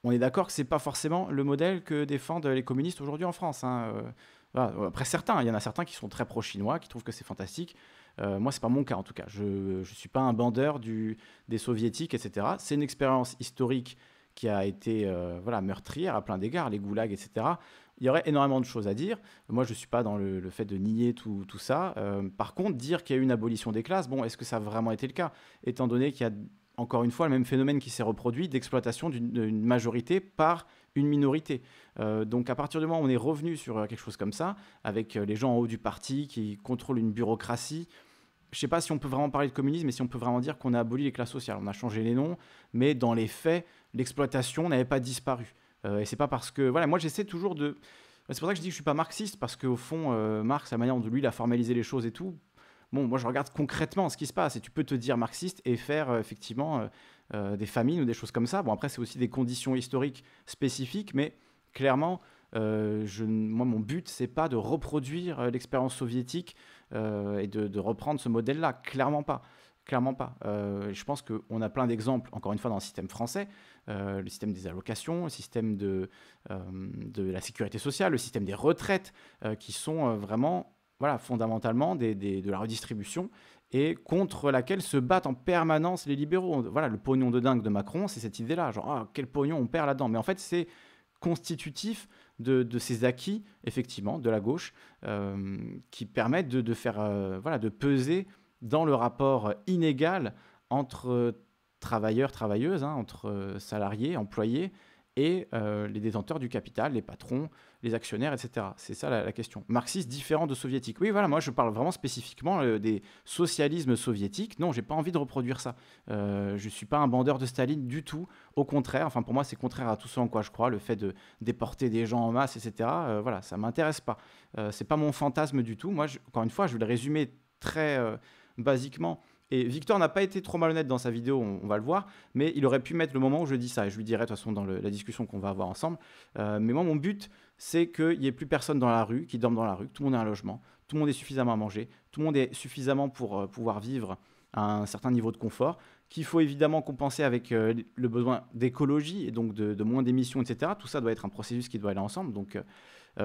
on est d'accord que c'est pas forcément le modèle que défendent les communistes aujourd'hui en France. Hein, euh, euh, après certains, il y en a certains qui sont très pro-chinois, qui trouvent que c'est fantastique. Moi, euh, moi, c'est pas mon cas en tout cas. Je ne suis pas un bandeur du, des soviétiques, etc. C'est une expérience historique qui a été voilà, meurtrière à plein d'égards, les goulags, etc. Il y aurait énormément de choses à dire. Moi, je ne suis pas dans le, fait de nier tout, ça. par contre, dire qu'il y a eu une abolition des classes, bon, est-ce que ça a vraiment été le cas Étant donné qu'il y a encore une fois le même phénomène qui s'est reproduit d'exploitation d'une majorité par une minorité. Euh, donc à partir du moment où on est revenu sur euh, quelque chose comme ça, avec euh, les gens en haut du parti qui contrôlent une bureaucratie, je ne sais pas si on peut vraiment parler de communisme mais si on peut vraiment dire qu'on a aboli les classes sociales. On a changé les noms, mais dans les faits, l'exploitation n'avait pas disparu. Euh, et c'est pas parce que. Voilà, moi j'essaie toujours de. C'est pour ça que je dis que je ne suis pas marxiste, parce qu'au fond, Marx, la manière dont lui il a formalisé les choses et tout, Bon, moi je regarde concrètement ce qui se passe et tu peux te dire marxiste et faire euh, effectivement euh, euh, des famines ou des choses comme ça. Bon, après c'est aussi des conditions historiques spécifiques, mais clairement, je, moi mon but c'est pas de reproduire l'expérience soviétique et de, reprendre ce modèle-là, clairement pas. Clairement pas. je pense qu'on a plein d'exemples, encore une fois, dans le système français, le système des allocations, le système de, de la sécurité sociale, le système des retraites, qui sont vraiment voilà, fondamentalement de la redistribution et contre laquelle se battent en permanence les libéraux. Voilà, le pognon de dingue de Macron, c'est cette idée-là, genre ah, quel pognon on perd là-dedans. Mais en fait, c'est constitutif de, ces acquis, effectivement, de la gauche, euh, qui permettent de, faire, euh, de peser dans le rapport inégal entre travailleurs, travailleuses, hein, entre euh, salariés, employés, et euh, les détenteurs du capital, les patrons, les actionnaires, etc. C'est ça la, question. Marxiste différent de soviétique. Oui, voilà, moi je parle vraiment spécifiquement euh, des socialismes soviétiques. Non, j'ai pas envie de reproduire ça. Euh, je suis pas un bandeur de Staline du tout. Au contraire, enfin pour moi c'est contraire à tout ce en quoi je crois, le fait de déporter des gens en masse, etc. Euh, voilà, ça m'intéresse pas. c'est pas mon fantasme du tout. Moi, encore une fois, je vais le résumer très basiquement et Victor n'a pas été trop malhonnête dans sa vidéo, on, va le voir, mais il aurait pu mettre le moment où je dis ça, et je lui dirai de toute façon dans la discussion qu'on va avoir ensemble. Euh, mais moi, mon but, c'est qu'il n'y ait plus personne dans la rue, qui dorme dans la rue, tout le monde ait un logement, tout le monde ait suffisamment à manger, tout le monde ait suffisamment pour euh, pouvoir vivre à un certain niveau de confort, qu'il faut évidemment compenser avec euh, le besoin d'écologie et donc de, moins d'émissions, etc. Tout ça doit être un processus qui doit aller ensemble, donc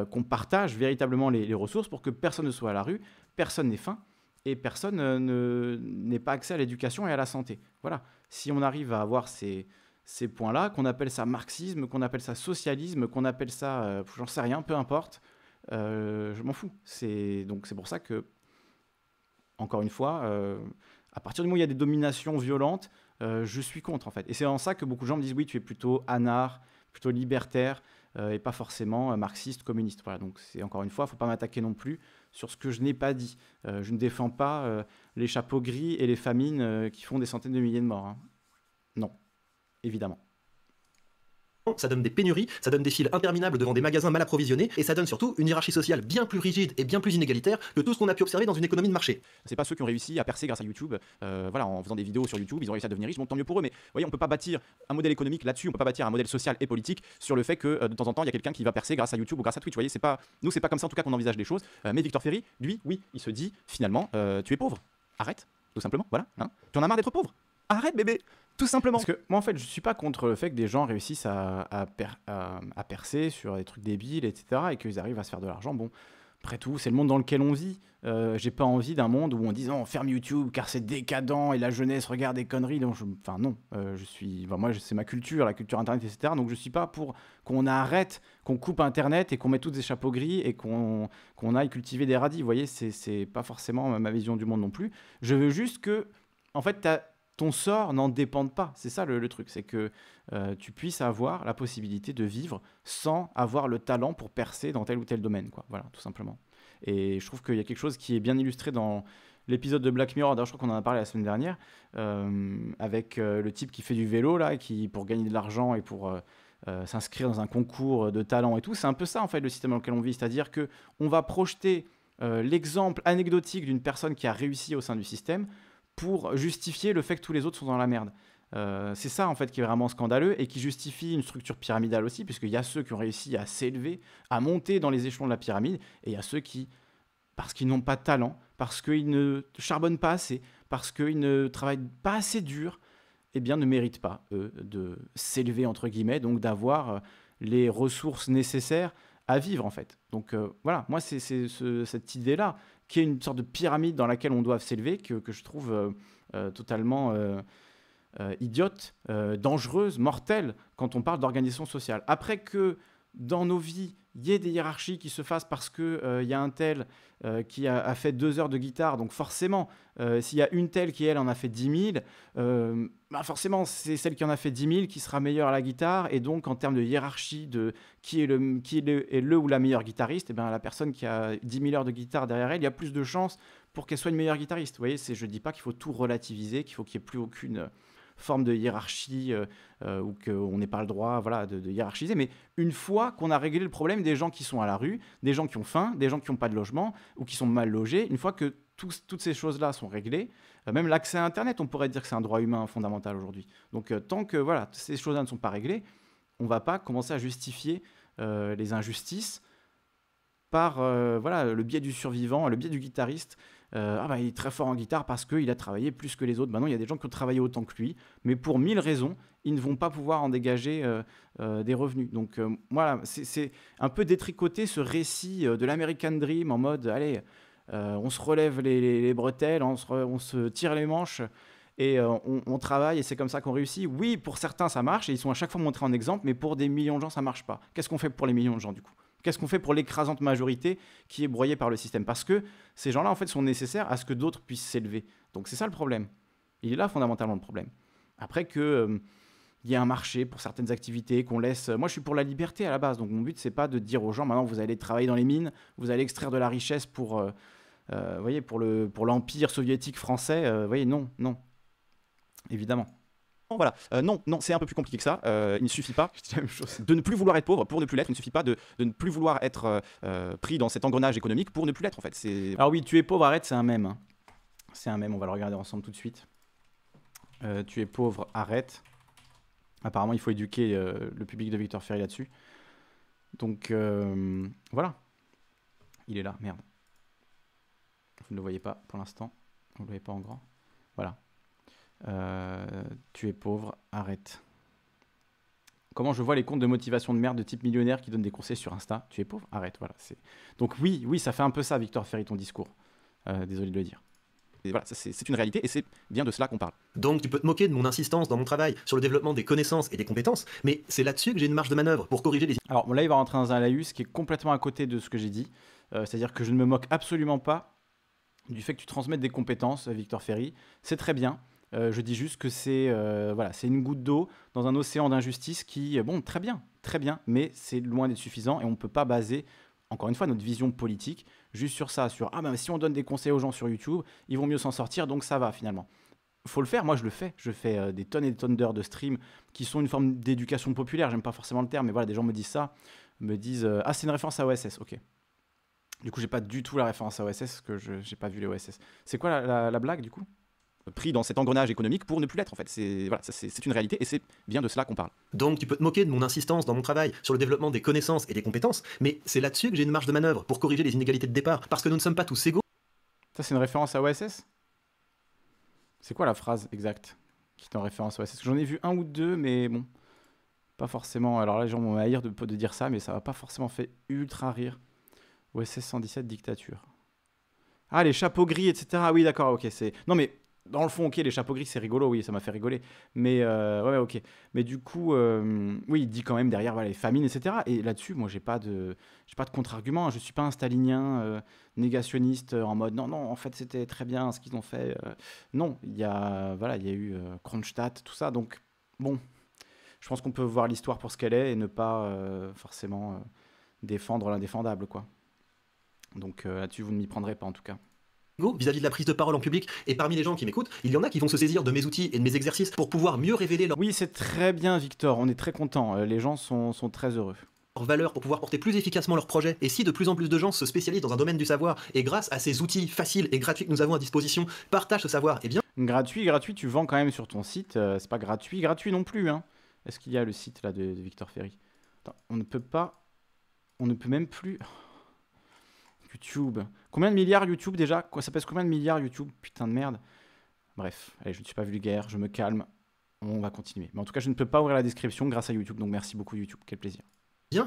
qu'on partage véritablement les ressources pour que personne ne soit à la rue, personne n'ait faim et personne euh, n'est pas accès à l'éducation et à la santé. Voilà. Si on arrive à avoir ces, ces points-là, qu'on appelle ça marxisme, qu'on appelle ça socialisme, qu'on appelle ça, euh, j'en sais rien, peu importe, euh, je m'en fous. C'est donc c'est pour ça que, encore une fois, à partir du moment où il y a des dominations violentes, je suis contre en fait. Et c'est en ça que beaucoup de gens me disent oui, tu es plutôt anard, plutôt libertaire et pas forcément marxiste, communiste. Voilà. Donc c'est encore une fois, faut pas m'attaquer non plus sur ce que je n'ai pas dit. Euh, je ne défends pas euh, les chapeaux gris et les famines euh, qui font des centaines de milliers de morts. Hein. Non, évidemment ça donne des pénuries, ça donne des fils interminables devant des magasins mal approvisionnés, et ça donne surtout une hiérarchie sociale bien plus rigide et bien plus inégalitaire que tout ce qu'on a pu observer dans une économie de marché. C'est pas ceux qui ont réussi à percer grâce à YouTube, euh, voilà, en faisant des vidéos sur YouTube, ils ont réussi à devenir riches, bon, tant mieux pour eux, mais voyez, on peut pas bâtir un modèle économique là-dessus, on peut pas bâtir un modèle social et politique sur le fait que euh, de temps en temps il y a quelqu'un qui va percer grâce à YouTube ou grâce à Twitch, voyez, c'est pas, nous c'est pas comme ça en tout cas qu'on envisage les choses, euh, mais Victor Ferry, lui, oui, il se dit finalement, tu es pauvre, arrête, tout simplement, voilà, hein, tu en as marre d'être pauvre, arrête bébé, tout simplement. Parce que moi, en fait, je suis pas contre le fait que des gens réussissent à, à, percer sur des trucs débiles, etc., et qu'ils arrivent à se faire de l'argent. Bon, après tout, c'est le monde dans lequel on vit. Je euh, J'ai pas envie d'un monde où on disant on ferme YouTube car c'est décadent et la jeunesse regarde des conneries. Donc, enfin non, euh, je suis, moi, c'est ma culture, la culture Internet, etc. Donc, je suis pas pour qu'on arrête, qu'on coupe Internet et qu'on mette tous des chapeaux gris et qu'on aille cultiver des radis. Vous voyez, c'est pas forcément ma vision du monde non plus. Je veux juste que, en fait, tu as ton sort n'en dépend pas. C'est ça le, truc, c'est que euh, tu puisses avoir la possibilité de vivre sans avoir le talent pour percer dans tel ou tel domaine, Voilà, tout simplement. Et je trouve qu'il y a quelque chose qui est bien illustré dans l'épisode de Black Mirror. D'ailleurs, je crois qu'on en a parlé la semaine dernière euh, avec euh, le type qui fait du vélo là, qui pour gagner de l'argent et pour s'inscrire dans un concours de talent et tout. C'est un peu ça en fait le système dans lequel on vit, c'est-à-dire que on va projeter l'exemple anecdotique d'une personne qui a réussi au sein du système pour justifier le fait que tous les autres sont dans la merde. Euh, c'est ça en fait qui est vraiment scandaleux et qui justifie une structure pyramidale aussi, puisqu'il y a ceux qui ont réussi à s'élever, à monter dans les échelons de la pyramide, et il y a ceux qui, parce qu'ils n'ont pas de talent, parce qu'ils ne charbonnent pas assez, parce qu'ils ne travaillent pas assez dur, eh bien ne méritent pas, eux, de s'élever entre guillemets, donc d'avoir euh, les ressources nécessaires à vivre en fait. Donc euh, voilà, moi c'est cette idée-là qui est une sorte de pyramide dans laquelle on doit s'élever, que, que, je trouve euh, euh, totalement euh, idiote, dangereuse, mortelle, quand on parle d'organisation sociale. Après que dans nos vies, il y a des hiérarchies qui se fassent parce qu'il euh, y a un tel euh, qui a, fait deux heures de guitare, donc forcément, euh, s'il y a une telle qui, elle, en a fait 10 000, bah, forcément, c'est celle qui en a fait 10 000 qui sera meilleure à la guitare, et donc en termes de hiérarchie de qui est le, qui est le, ou la meilleure guitariste, et eh bien, la personne qui a 10 000 heures de guitare derrière elle, il y a plus de chances pour qu'elle soit une meilleure guitariste. Vous voyez, je ne dis pas qu'il faut tout relativiser, qu'il faut qu'il n'y ait plus aucune forme de hiérarchie euh, euh, ou qu'on n'ait pas le droit voilà, de, hiérarchiser. Mais une fois qu'on a réglé le problème des gens qui sont à la rue, des gens qui ont faim, des gens qui n'ont pas de logement ou qui sont mal logés, une fois que toutes ces choses-là sont réglées, euh, même l'accès à Internet, on pourrait dire que c'est un droit humain fondamental aujourd'hui. Donc tant que voilà, ces choses-là ne sont pas réglées, on ne va pas commencer à justifier les injustices par voilà, le biais du survivant, le biais du guitariste, euh, ah bah, il est très fort en guitare parce qu'il a travaillé plus que les autres. Maintenant, il y a des gens qui ont travaillé autant que lui, mais pour mille raisons, ils ne vont pas pouvoir en dégager euh, euh, des revenus. Donc voilà, c'est un peu détricoter ce récit de l'American Dream en mode, allez, on se relève les, bretelles, on se, tire les manches. Et on, on, travaille et c'est comme ça qu'on réussit. Oui, pour certains ça marche et ils sont à chaque fois montrés en exemple, mais pour des millions de gens ça marche pas. Qu'est-ce qu'on fait pour les millions de gens du coup Qu'est-ce qu'on fait pour l'écrasante majorité qui est broyée par le système Parce que ces gens-là, en fait, sont nécessaires à ce que d'autres puissent s'élever. Donc c'est ça le problème. Il est là fondamentalement le problème. Après que euh, il y a un marché pour certaines activités qu'on laisse. Euh, moi, je suis pour la liberté à la base, donc mon but c'est pas de dire aux gens maintenant vous allez travailler dans les mines, vous allez extraire de la richesse pour, euh, voyez, pour le pour l'empire soviétique français. voyez, non, non, évidemment voilà. Euh, non, non, c'est un peu plus compliqué que ça. Euh, il ne suffit pas [laughs] de ne plus vouloir être pauvre pour ne plus l'être. Il ne suffit pas de, ne plus vouloir être euh, pris dans cet engrenage économique pour ne plus l'être, en fait. ah oui, tu es pauvre, arrête, c'est un mème. Hein. C'est un mème, on va le regarder ensemble tout de suite. tu es pauvre, arrête. Apparemment, il faut éduquer le public de Victor Ferry là-dessus. Donc, voilà. Il est là, merde. Vous ne le voyez pas pour l'instant. Vous ne le voyez pas en grand. Voilà. Euh, tu es pauvre, arrête. Comment je vois les comptes de motivation de merde de type millionnaire qui donnent des conseils sur Insta Tu es pauvre Arrête, voilà. C'est... Donc oui, oui, ça fait un peu ça, Victor Ferry, ton discours. Euh, désolé de le dire. voilà, c'est, une réalité et c'est bien de cela qu'on parle. Donc tu peux te moquer de mon insistance dans mon travail sur le développement des connaissances et des compétences, mais c'est là-dessus que j'ai une marge de manœuvre pour corriger les... Alors là, il va rentrer dans un laïus qui est complètement à côté de ce que j'ai dit. Euh, c'est-à-dire que je ne me moque absolument pas du fait que tu transmettes des compétences, Victor Ferry. C'est très bien. Euh, je dis juste que c'est euh, voilà, c'est une goutte d'eau dans un océan d'injustice qui, euh, bon, très bien, très bien, mais c'est loin d'être suffisant et on ne peut pas baser, encore une fois, notre vision politique juste sur ça, sur ah ben si on donne des conseils aux gens sur YouTube, ils vont mieux s'en sortir, donc ça va finalement. Faut le faire, moi je le fais. Je fais des tonnes et des tonnes d'heures de stream qui sont une forme d'éducation populaire. J'aime pas forcément le terme, mais voilà, des gens me disent ça, me disent ah c'est une référence à OSS, ok. Du coup, j'ai pas du tout la référence à OSS, parce que je j'ai pas vu les OSS. C'est quoi la blague du coup pris dans cet engrenage économique pour ne plus l'être en fait. C'est voilà, c'est une réalité et c'est bien de cela qu'on parle. Donc tu peux te moquer de mon insistance dans mon travail sur le développement des connaissances et des compétences, mais c'est là-dessus que j'ai une marge de manœuvre pour corriger les inégalités de départ, parce que nous ne sommes pas tous égaux. Ça c'est une référence à OSS C'est quoi la phrase exacte qui est en référence à OSS J'en ai vu un ou deux, mais bon, pas forcément. Alors là, les gens vont haïr de, de dire ça, mais ça m'a pas forcément fait ultra rire. OSS 117 dictature. Ah, les chapeaux gris, etc. oui, d'accord, ok. c'est Non, mais dans le fond, ok, les chapeaux gris, c'est rigolo, oui, ça m'a fait rigoler. Mais euh, ouais, ok. Mais du coup, euh, oui, il dit quand même derrière voilà, les famines, etc. Et là-dessus, moi, j'ai pas de, j'ai pas de contre-argument. Hein. Je suis pas un stalinien euh, négationniste en mode non, non, en fait, c'était très bien ce qu'ils ont fait. non, il y a, voilà, il y a eu Kronstadt, tout ça. Donc bon, je pense qu'on peut voir l'histoire pour ce qu'elle est et ne pas forcément défendre l'indéfendable, quoi. Donc là-dessus, vous ne m'y prendrez pas en tout cas vis-à-vis de la prise de parole en public. Et parmi les gens qui m'écoutent, il y en a qui vont se saisir de mes outils et de mes exercices pour pouvoir mieux révéler leur... Oui, c'est très bien, Victor. On est très content. Euh, les gens sont, sont très heureux valeur pour pouvoir porter plus efficacement leurs projets. Et si de plus en plus de gens se spécialisent dans un domaine du savoir et grâce à ces outils faciles et gratuits que nous avons à disposition partagent ce savoir, eh bien. Gratuit, gratuit, tu vends quand même sur ton site. Euh, c'est pas gratuit, gratuit non plus. Hein. Est-ce qu'il y a le site là de, Victor Ferry On ne peut pas. On ne peut même plus. [laughs] YouTube. Combien de milliards YouTube déjà Quoi, Ça pèse combien de milliards YouTube Putain de merde. Bref, allez, je ne suis pas vulgaire, je me calme. On va continuer. Mais en tout cas, je ne peux pas ouvrir la description grâce à YouTube, donc merci beaucoup YouTube, quel plaisir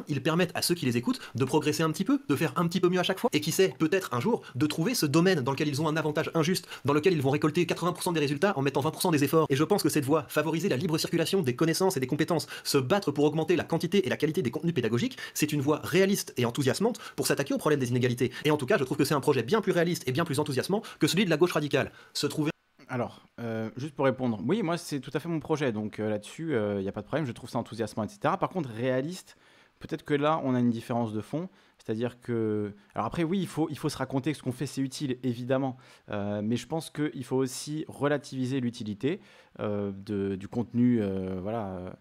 ils permettent à ceux qui les écoutent de progresser un petit peu, de faire un petit peu mieux à chaque fois, et qui sait, peut-être un jour, de trouver ce domaine dans lequel ils ont un avantage injuste, dans lequel ils vont récolter 80% des résultats en mettant 20% des efforts. Et je pense que cette voie, favoriser la libre circulation des connaissances et des compétences, se battre pour augmenter la quantité et la qualité des contenus pédagogiques, c'est une voie réaliste et enthousiasmante pour s'attaquer au problème des inégalités. Et en tout cas, je trouve que c'est un projet bien plus réaliste et bien plus enthousiasmant que celui de la gauche radicale. Se trouver alors, euh, juste pour répondre, oui, moi c'est tout à fait mon projet, donc euh, là-dessus, il euh, n'y a pas de problème, je trouve ça enthousiasmant, etc. Par contre, réaliste, peut-être que là, on a une différence de fond. C'est-à-dire que. Alors après, oui, il faut, il faut se raconter que ce qu'on fait, c'est utile, évidemment. Euh, mais je pense qu'il faut aussi relativiser l'utilité euh, du contenu euh, voilà,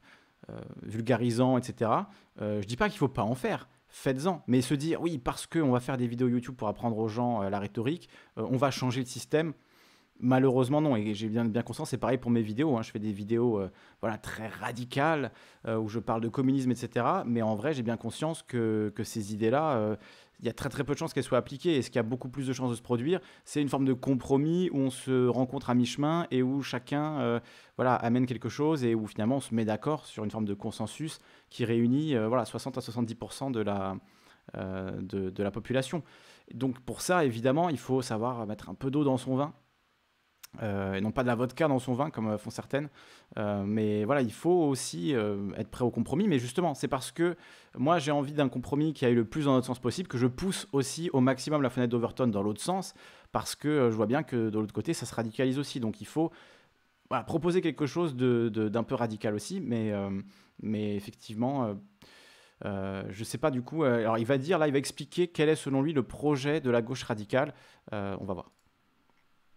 vulgarisant, etc. je dis pas qu'il faut pas en faire. Faites-en, mais se dire oui parce qu'on va faire des vidéos YouTube pour apprendre aux gens la rhétorique, on va changer le système, Malheureusement, non. Et j'ai bien, bien conscience, c'est pareil pour mes vidéos. Hein. Je fais des vidéos euh, voilà, très radicales euh, où je parle de communisme, etc. Mais en vrai, j'ai bien conscience que, que ces idées-là, euh, il y a très très peu de chances qu'elles soient appliquées. Et ce qui a beaucoup plus de chances de se produire, c'est une forme de compromis où on se rencontre à mi-chemin et où chacun voilà, amène quelque chose et où finalement on se met d'accord sur une forme de consensus qui réunit voilà, 60 à 70% de la, de, de la population. Donc pour ça, évidemment, il faut savoir mettre un peu d'eau dans son vin euh, et non pas de la vodka dans son vin comme euh, font certaines. Euh, mais voilà, il faut aussi être prêt au compromis. Mais justement, c'est parce que moi j'ai envie d'un compromis qui aille le plus dans notre sens possible que je pousse aussi au maximum la fenêtre d'Overton dans l'autre sens, parce que je vois bien que de l'autre côté ça se radicalise aussi. Donc il faut proposer quelque chose d'un de, peu radical aussi, mais, mais effectivement. Euh, je sais pas du coup. alors il va dire là, il va expliquer quel est selon lui le projet de la gauche radicale. on va voir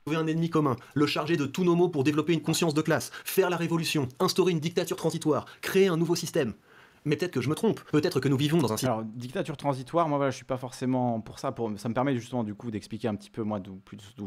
trouver un ennemi commun, le charger de tous nos mots pour développer une conscience de classe, faire la révolution, instaurer une dictature transitoire, créer un nouveau système. Mais peut-être que je me trompe. Peut-être que nous vivons dans un système. Alors, dictature transitoire, moi, voilà, je suis pas forcément pour ça. Pour... Ça me permet justement, du coup, d'expliquer un petit peu, moi, d'où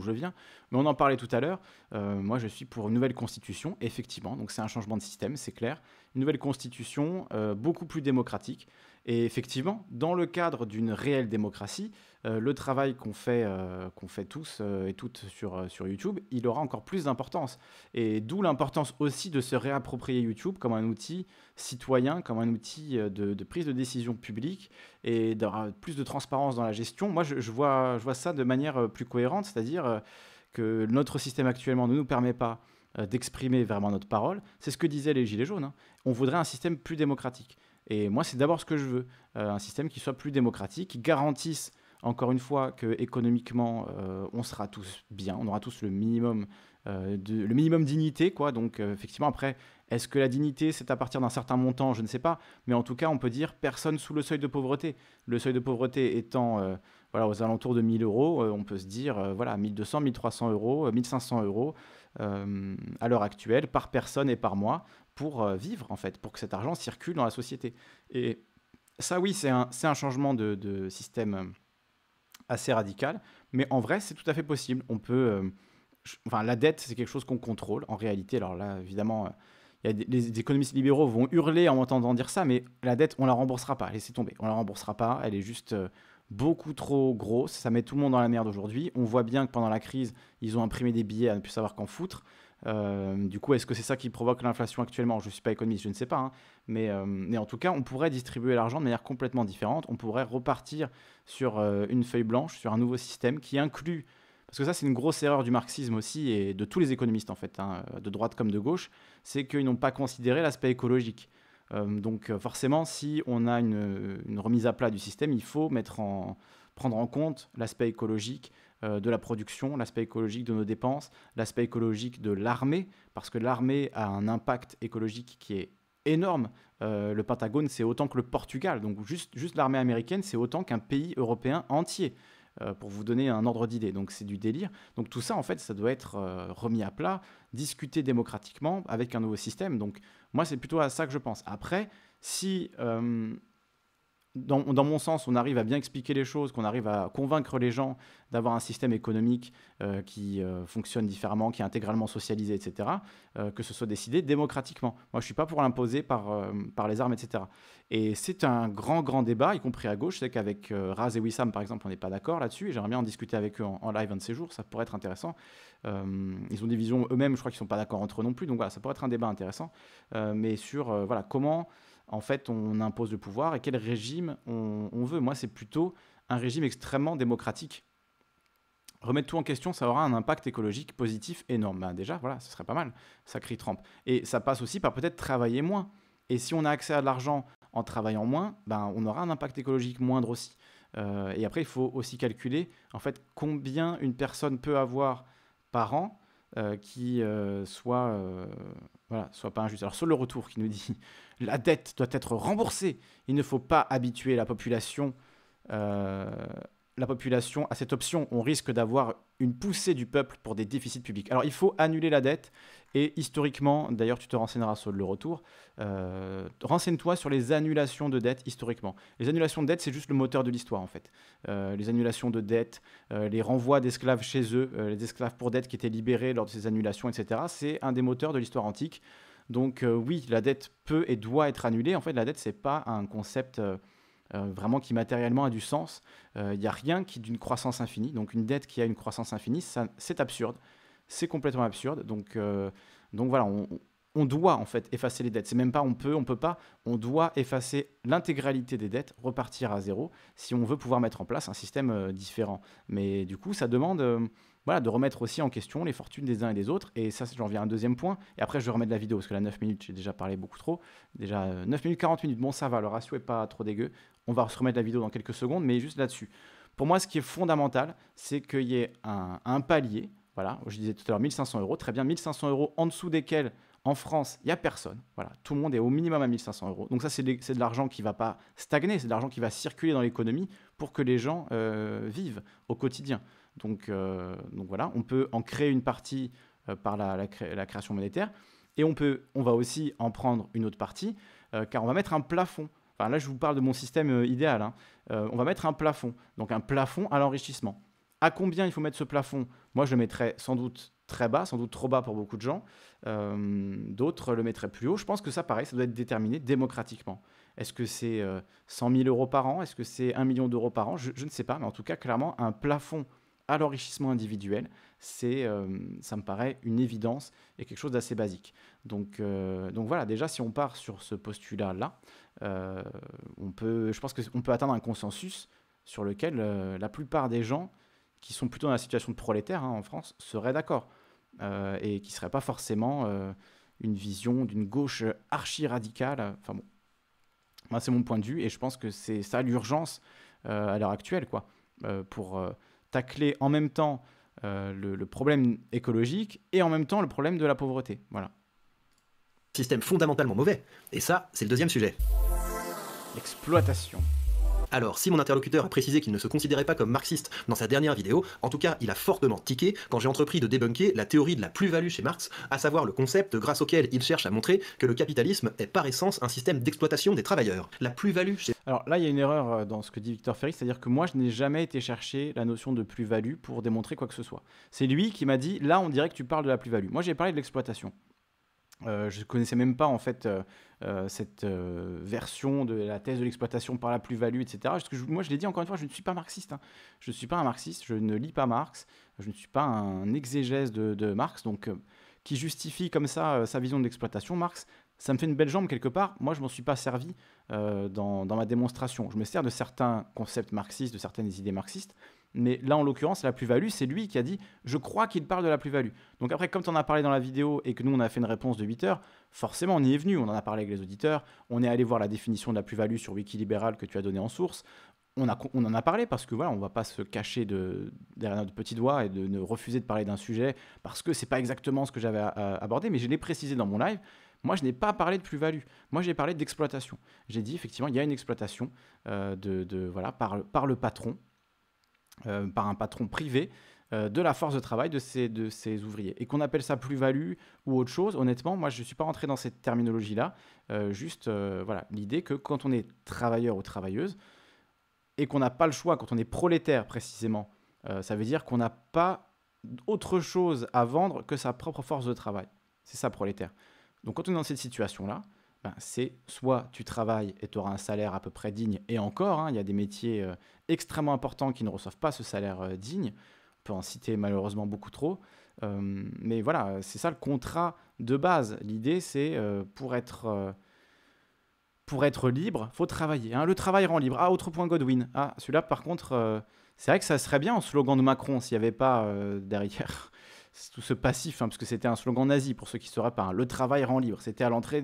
je viens. Mais on en parlait tout à l'heure. Euh, moi, je suis pour une nouvelle constitution, effectivement. Donc, c'est un changement de système, c'est clair. Une nouvelle constitution, euh, beaucoup plus démocratique. Et effectivement, dans le cadre d'une réelle démocratie, euh, le travail qu'on fait, euh, qu'on fait tous euh, et toutes sur, sur YouTube, il aura encore plus d'importance. Et d'où l'importance aussi de se réapproprier YouTube comme un outil citoyen, comme un outil de, prise de décision publique et d'avoir plus de transparence dans la gestion. Moi, je, vois, je vois ça de manière plus cohérente, c'est-à-dire que notre système actuellement ne nous permet pas d'exprimer vraiment notre parole. C'est ce que disaient les Gilets jaunes. Hein. On voudrait un système plus démocratique. Et moi, c'est d'abord ce que je veux, euh, un système qui soit plus démocratique, qui garantisse encore une fois que économiquement euh, on sera tous bien, on aura tous le minimum euh, de, le minimum dignité quoi. Donc effectivement après est-ce que la dignité c'est à partir d'un certain montant, je ne sais pas, mais en tout cas on peut dire personne sous le seuil de pauvreté. Le seuil de pauvreté étant voilà aux alentours de 1000 euros, on peut se dire voilà 1200, 1300 euros, 1500 euros à l'heure actuelle par personne et par mois pour euh, vivre, en fait, pour que cet argent circule dans la société. Et ça, oui, c'est un, changement de, système euh, assez radical, mais en vrai, c'est tout à fait possible. On peut. Euh, la dette, c'est quelque chose qu'on contrôle en réalité. Alors là, évidemment, les économistes libéraux vont hurler en m'entendant dire ça, mais la dette, on la remboursera pas. Laissez tomber, on la remboursera pas. Elle est juste beaucoup trop grosse. Ça met tout le monde dans la merde aujourd'hui. On voit bien que pendant la crise, ils ont imprimé des billets à ne plus savoir qu'en foutre. Euh, du coup, est-ce que c'est ça qui provoque l'inflation actuellement Je ne suis pas économiste, je ne sais pas. Hein. Euh, mais, en tout cas, on pourrait distribuer l'argent de manière complètement différente. On pourrait repartir sur euh, une feuille blanche, sur un nouveau système qui inclut... Parce que ça, c'est une grosse erreur du marxisme aussi et de tous les économistes, en fait, hein, de droite comme de gauche, c'est qu'ils n'ont pas considéré l'aspect écologique. donc forcément, si on a une, une remise à plat du système, il faut mettre en, prendre en compte l'aspect écologique, euh, de la production, l'aspect écologique de nos dépenses, l'aspect écologique de l'armée, parce que l'armée a un impact écologique qui est énorme. Euh, le Pentagone, c'est autant que le Portugal. Donc juste, juste l'armée américaine, c'est autant qu'un pays européen entier, euh, pour vous donner un ordre d'idée. Donc c'est du délire. Donc tout ça, en fait, ça doit être remis à plat, discuté démocratiquement avec un nouveau système. Donc moi, c'est plutôt à ça que je pense. Après, si dans, mon sens, on arrive à bien expliquer les choses, qu'on arrive à convaincre les gens d'avoir un système économique euh, qui euh, fonctionne différemment, qui est intégralement socialisé, etc., euh, que ce soit décidé démocratiquement. Moi, je ne suis pas pour l'imposer par, par les armes, etc. Et c'est un grand, grand débat, y compris à gauche. Je sais qu'avec Raz et Wissam, par exemple, on n'est pas d'accord là-dessus, j'aimerais bien en discuter avec eux en, live un de ces jours, ça pourrait être intéressant. ils ont des visions eux-mêmes, je crois qu'ils ne sont pas d'accord entre eux non plus, donc voilà, ça pourrait être un débat intéressant, mais sur voilà, comment en fait, on impose le pouvoir et quel régime on, veut. Moi, c'est plutôt un régime extrêmement démocratique. Remettre tout en question, ça aura un impact écologique positif énorme. Ben, déjà, voilà, ce serait pas mal. Ça crie trempe. Et ça passe aussi par peut-être travailler moins. Et si on a accès à de l'argent en travaillant moins, ben on aura un impact écologique moindre aussi. Euh, et après, il faut aussi calculer en fait combien une personne peut avoir par an euh, qui euh, soit, voilà, soit pas injuste. Alors sur le retour qui nous dit la dette doit être remboursée. Il ne faut pas habituer la population, euh, la population à cette option. On risque d'avoir une poussée du peuple pour des déficits publics. Alors il faut annuler la dette. Et historiquement, d'ailleurs tu te renseigneras sur le retour, euh, renseigne-toi sur les annulations de dette historiquement. Les annulations de dette, c'est juste le moteur de l'histoire en fait. Euh, les annulations de dette, les renvois d'esclaves chez eux, les esclaves pour dette qui étaient libérés lors de ces annulations, etc. C'est un des moteurs de l'histoire antique. Donc euh, oui, la dette peut et doit être annulée. En fait, la dette, ce n'est pas un concept euh, euh, vraiment qui matériellement a du sens. Il n'y a rien qui d'une croissance infinie. Donc une dette qui a une croissance infinie, c'est absurde. C'est complètement absurde. Donc, voilà, on, on, doit en fait effacer les dettes. C'est même pas on peut, on peut pas. On doit effacer l'intégralité des dettes, repartir à zéro, si on veut pouvoir mettre en place un système différent. Mais du coup, ça demande voilà, de remettre aussi en question les fortunes des uns et des autres. Et ça, j'en viens à un deuxième point. Et après, je vais remettre la vidéo, parce que là, 9 minutes, j'ai déjà parlé beaucoup trop. Déjà, 9 euh, minutes, 40 minutes, bon, ça va, le ratio est pas trop dégueu. On va se remettre la vidéo dans quelques secondes, mais juste là-dessus. Pour moi, ce qui est fondamental, c'est qu'il y ait un, palier. Voilà, je disais tout à l'heure 1500 euros, très bien, 1500 euros en dessous desquels en France, il n'y a personne. Voilà, tout le monde est au minimum à 1500 euros. Donc ça, c'est de, l'argent qui ne va pas stagner, c'est de l'argent qui va circuler dans l'économie pour que les gens euh, vivent au quotidien. Donc, euh, donc voilà, on peut en créer une partie euh, par la, création monétaire et on, peut, on va aussi en prendre une autre partie euh, car on va mettre un plafond. là, je vous parle de mon système idéal. Hein. on va mettre un plafond, donc un plafond à l'enrichissement. À combien il faut mettre ce plafond Moi, je le mettrais sans doute très bas, sans doute trop bas pour beaucoup de gens. D'autres le mettraient plus haut. Je pense que ça, pareil, ça doit être déterminé démocratiquement. Est-ce que c'est 100 000 euros par an Est-ce que c'est 1 million d'euros par an je, je, ne sais pas, mais en tout cas, clairement, un plafond à l'enrichissement individuel, c'est, euh, ça me paraît une évidence et quelque chose d'assez basique. Donc, euh, donc voilà, déjà si on part sur ce postulat-là, euh, on peut, je pense qu'on peut atteindre un consensus sur lequel la plupart des gens qui sont plutôt dans la situation de prolétaire hein, en France seraient d'accord et qui ne seraient pas forcément une vision d'une gauche archi-radicale. Enfin bon, moi c'est mon point de vue et je pense que c'est ça l'urgence à l'heure actuelle, quoi, pour tacler en même temps euh, le, le, problème écologique et en même temps le problème de la pauvreté. Voilà. Système fondamentalement mauvais. Et ça, c'est le deuxième sujet. L'exploitation. Alors, si mon interlocuteur a précisé qu'il ne se considérait pas comme marxiste dans sa dernière vidéo, en tout cas, il a fortement tiqué quand j'ai entrepris de débunker la théorie de la plus-value chez Marx, à savoir le concept grâce auquel il cherche à montrer que le capitalisme est par essence un système d'exploitation des travailleurs. La plus-value chez... Alors là, il y a une erreur euh, dans ce que dit Victor Ferry, c'est-à-dire que moi, je n'ai jamais été chercher la notion de plus-value pour démontrer quoi que ce soit. C'est lui qui m'a dit, là, on dirait que tu parles de la plus-value. Moi, j'ai parlé de l'exploitation. Euh, je ne connaissais même pas en fait euh, euh, cette version de la thèse de l'exploitation par la plus-value, etc. que moi, je l'ai dit encore une fois, je ne suis pas marxiste. Hein. Je ne suis pas un marxiste, je ne lis pas Marx, je ne suis pas un exégèse de, Marx, donc qui justifie comme ça sa vision de l'exploitation. Marx, ça me fait une belle jambe quelque part. Moi, je ne m'en suis pas servi dans ma démonstration. Je me sers de certains concepts marxistes, de certaines idées marxistes, mais là, en l'occurrence, la plus-value, c'est lui qui a dit Je crois qu'il parle de la plus-value. Donc, après, comme tu en as parlé dans la vidéo et que nous, on a fait une réponse de 8 heures, forcément, on y est venu. On en a parlé avec les auditeurs. On est allé voir la définition de la plus-value sur Wikilibéral que tu as donnée en source. On, a, on, en a parlé parce que voilà, on va pas se cacher de, derrière notre petit doigt et de ne refuser de parler d'un sujet parce que c'est pas exactement ce que j'avais euh, abordé, mais je l'ai précisé dans mon live. Moi, je n'ai pas parlé de plus-value. Moi, j'ai parlé d'exploitation. J'ai dit effectivement, il y a une exploitation euh, de, voilà, par, par le patron euh, par un patron privé euh, de la force de travail de ces, de ces ouvriers. Et qu'on appelle ça plus-value ou autre chose, honnêtement, moi je ne suis pas rentré dans cette terminologie-là, euh, juste voilà l'idée que quand on est travailleur ou travailleuse, et qu'on n'a pas le choix, quand on est prolétaire précisément, ça veut dire qu'on n'a pas autre chose à vendre que sa propre force de travail. C'est ça prolétaire. Donc quand on est dans cette situation-là, ben, c'est soit tu travailles et tu auras un salaire à peu près digne, et encore, hein, il y a des métiers euh, extrêmement importants qui ne reçoivent pas ce salaire euh, digne, on peut en citer malheureusement beaucoup trop, euh, mais voilà, c'est ça le contrat de base. L'idée, c'est pour être... pour être libre, faut travailler. Hein. Le travail rend libre. Ah, autre point Godwin. Ah, celui-là, par contre, c'est vrai que ça serait bien en slogan de Macron s'il n'y avait pas derrière tout ce passif, hein, parce que c'était un slogan nazi pour ceux qui sera sauraient pas, hein. le travail rend libre. C'était à l'entrée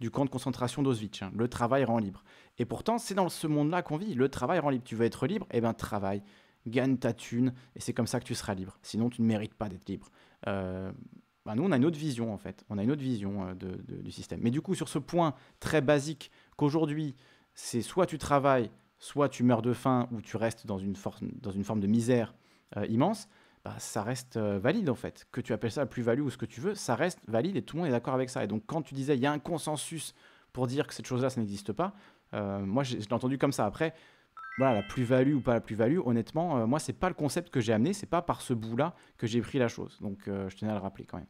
du camp de concentration d'Auschwitz, hein. le travail rend libre. Et pourtant, c'est dans ce monde-là qu'on vit, le travail rend libre. Tu veux être libre, eh bien, travaille, gagne ta thune, et c'est comme ça que tu seras libre. Sinon, tu ne mérites pas d'être libre. Euh, bah, nous, on a une autre vision, en fait. On a une autre vision euh, du système. Mais du coup, sur ce point très basique, qu'aujourd'hui, c'est soit tu travailles, soit tu meurs de faim, ou tu restes dans une, forme de misère euh, immense, bah, ça reste euh, valide en fait. Que tu appelles ça la plus-value ou ce que tu veux, ça reste valide et tout le monde est d'accord avec ça. Et donc quand tu disais il y a un consensus pour dire que cette chose-là, ça n'existe pas, euh, moi j'ai l'ai entendu comme ça. Après, voilà, la plus-value ou pas la plus-value, honnêtement, euh, moi c'est pas le concept que j'ai amené, c'est pas par ce bout-là que j'ai pris la chose. Donc je tenais à le rappeler quand même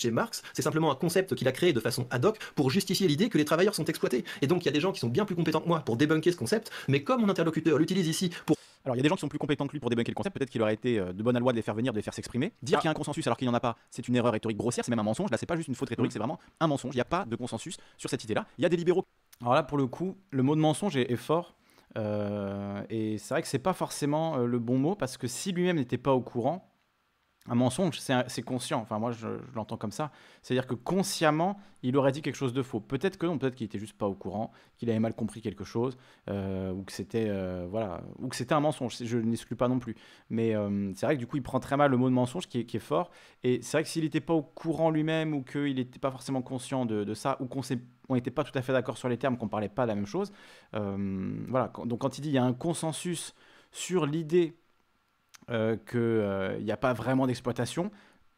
chez Marx, c'est simplement un concept qu'il a créé de façon ad hoc pour justifier l'idée que les travailleurs sont exploités. Et donc il y a des gens qui sont bien plus compétents que moi pour débunker ce concept, mais comme mon interlocuteur l'utilise ici pour alors il y a des gens qui sont plus compétents que lui pour débunker le concept, peut-être qu'il aurait été euh, de bonne loi de les faire venir, de les faire s'exprimer. Dire ah. qu'il y a un consensus alors qu'il n'y en a pas, c'est une erreur rhétorique grossière, c'est même un mensonge. Là, c'est pas juste une faute rhétorique, mm. c'est vraiment un mensonge. Il n'y a pas de consensus sur cette idée-là. Il y a des libéraux. Alors là, pour le coup, le mot de mensonge est, fort. Euh, et c'est vrai que c'est pas forcément euh, le bon mot parce que si lui-même n'était pas au courant, un mensonge, c'est conscient. Enfin, moi, je, l'entends comme ça. C'est-à-dire que consciemment, il aurait dit quelque chose de faux. Peut-être que non, peut-être qu'il était juste pas au courant, qu'il avait mal compris quelque chose, euh, ou que c'était euh, voilà, ou que c'était un mensonge. Je n'exclus pas non plus. Mais euh, c'est vrai que du coup, il prend très mal le mot de mensonge, qui est, qui est fort. Et c'est vrai que s'il n'était pas au courant lui-même, ou qu'il n'était pas forcément conscient de, ça, ou qu'on n'était pas tout à fait d'accord sur les termes, qu'on parlait pas de la même chose. voilà. Donc quand il dit il y a un consensus sur l'idée euh, qu'il euh, n'y a pas vraiment d'exploitation,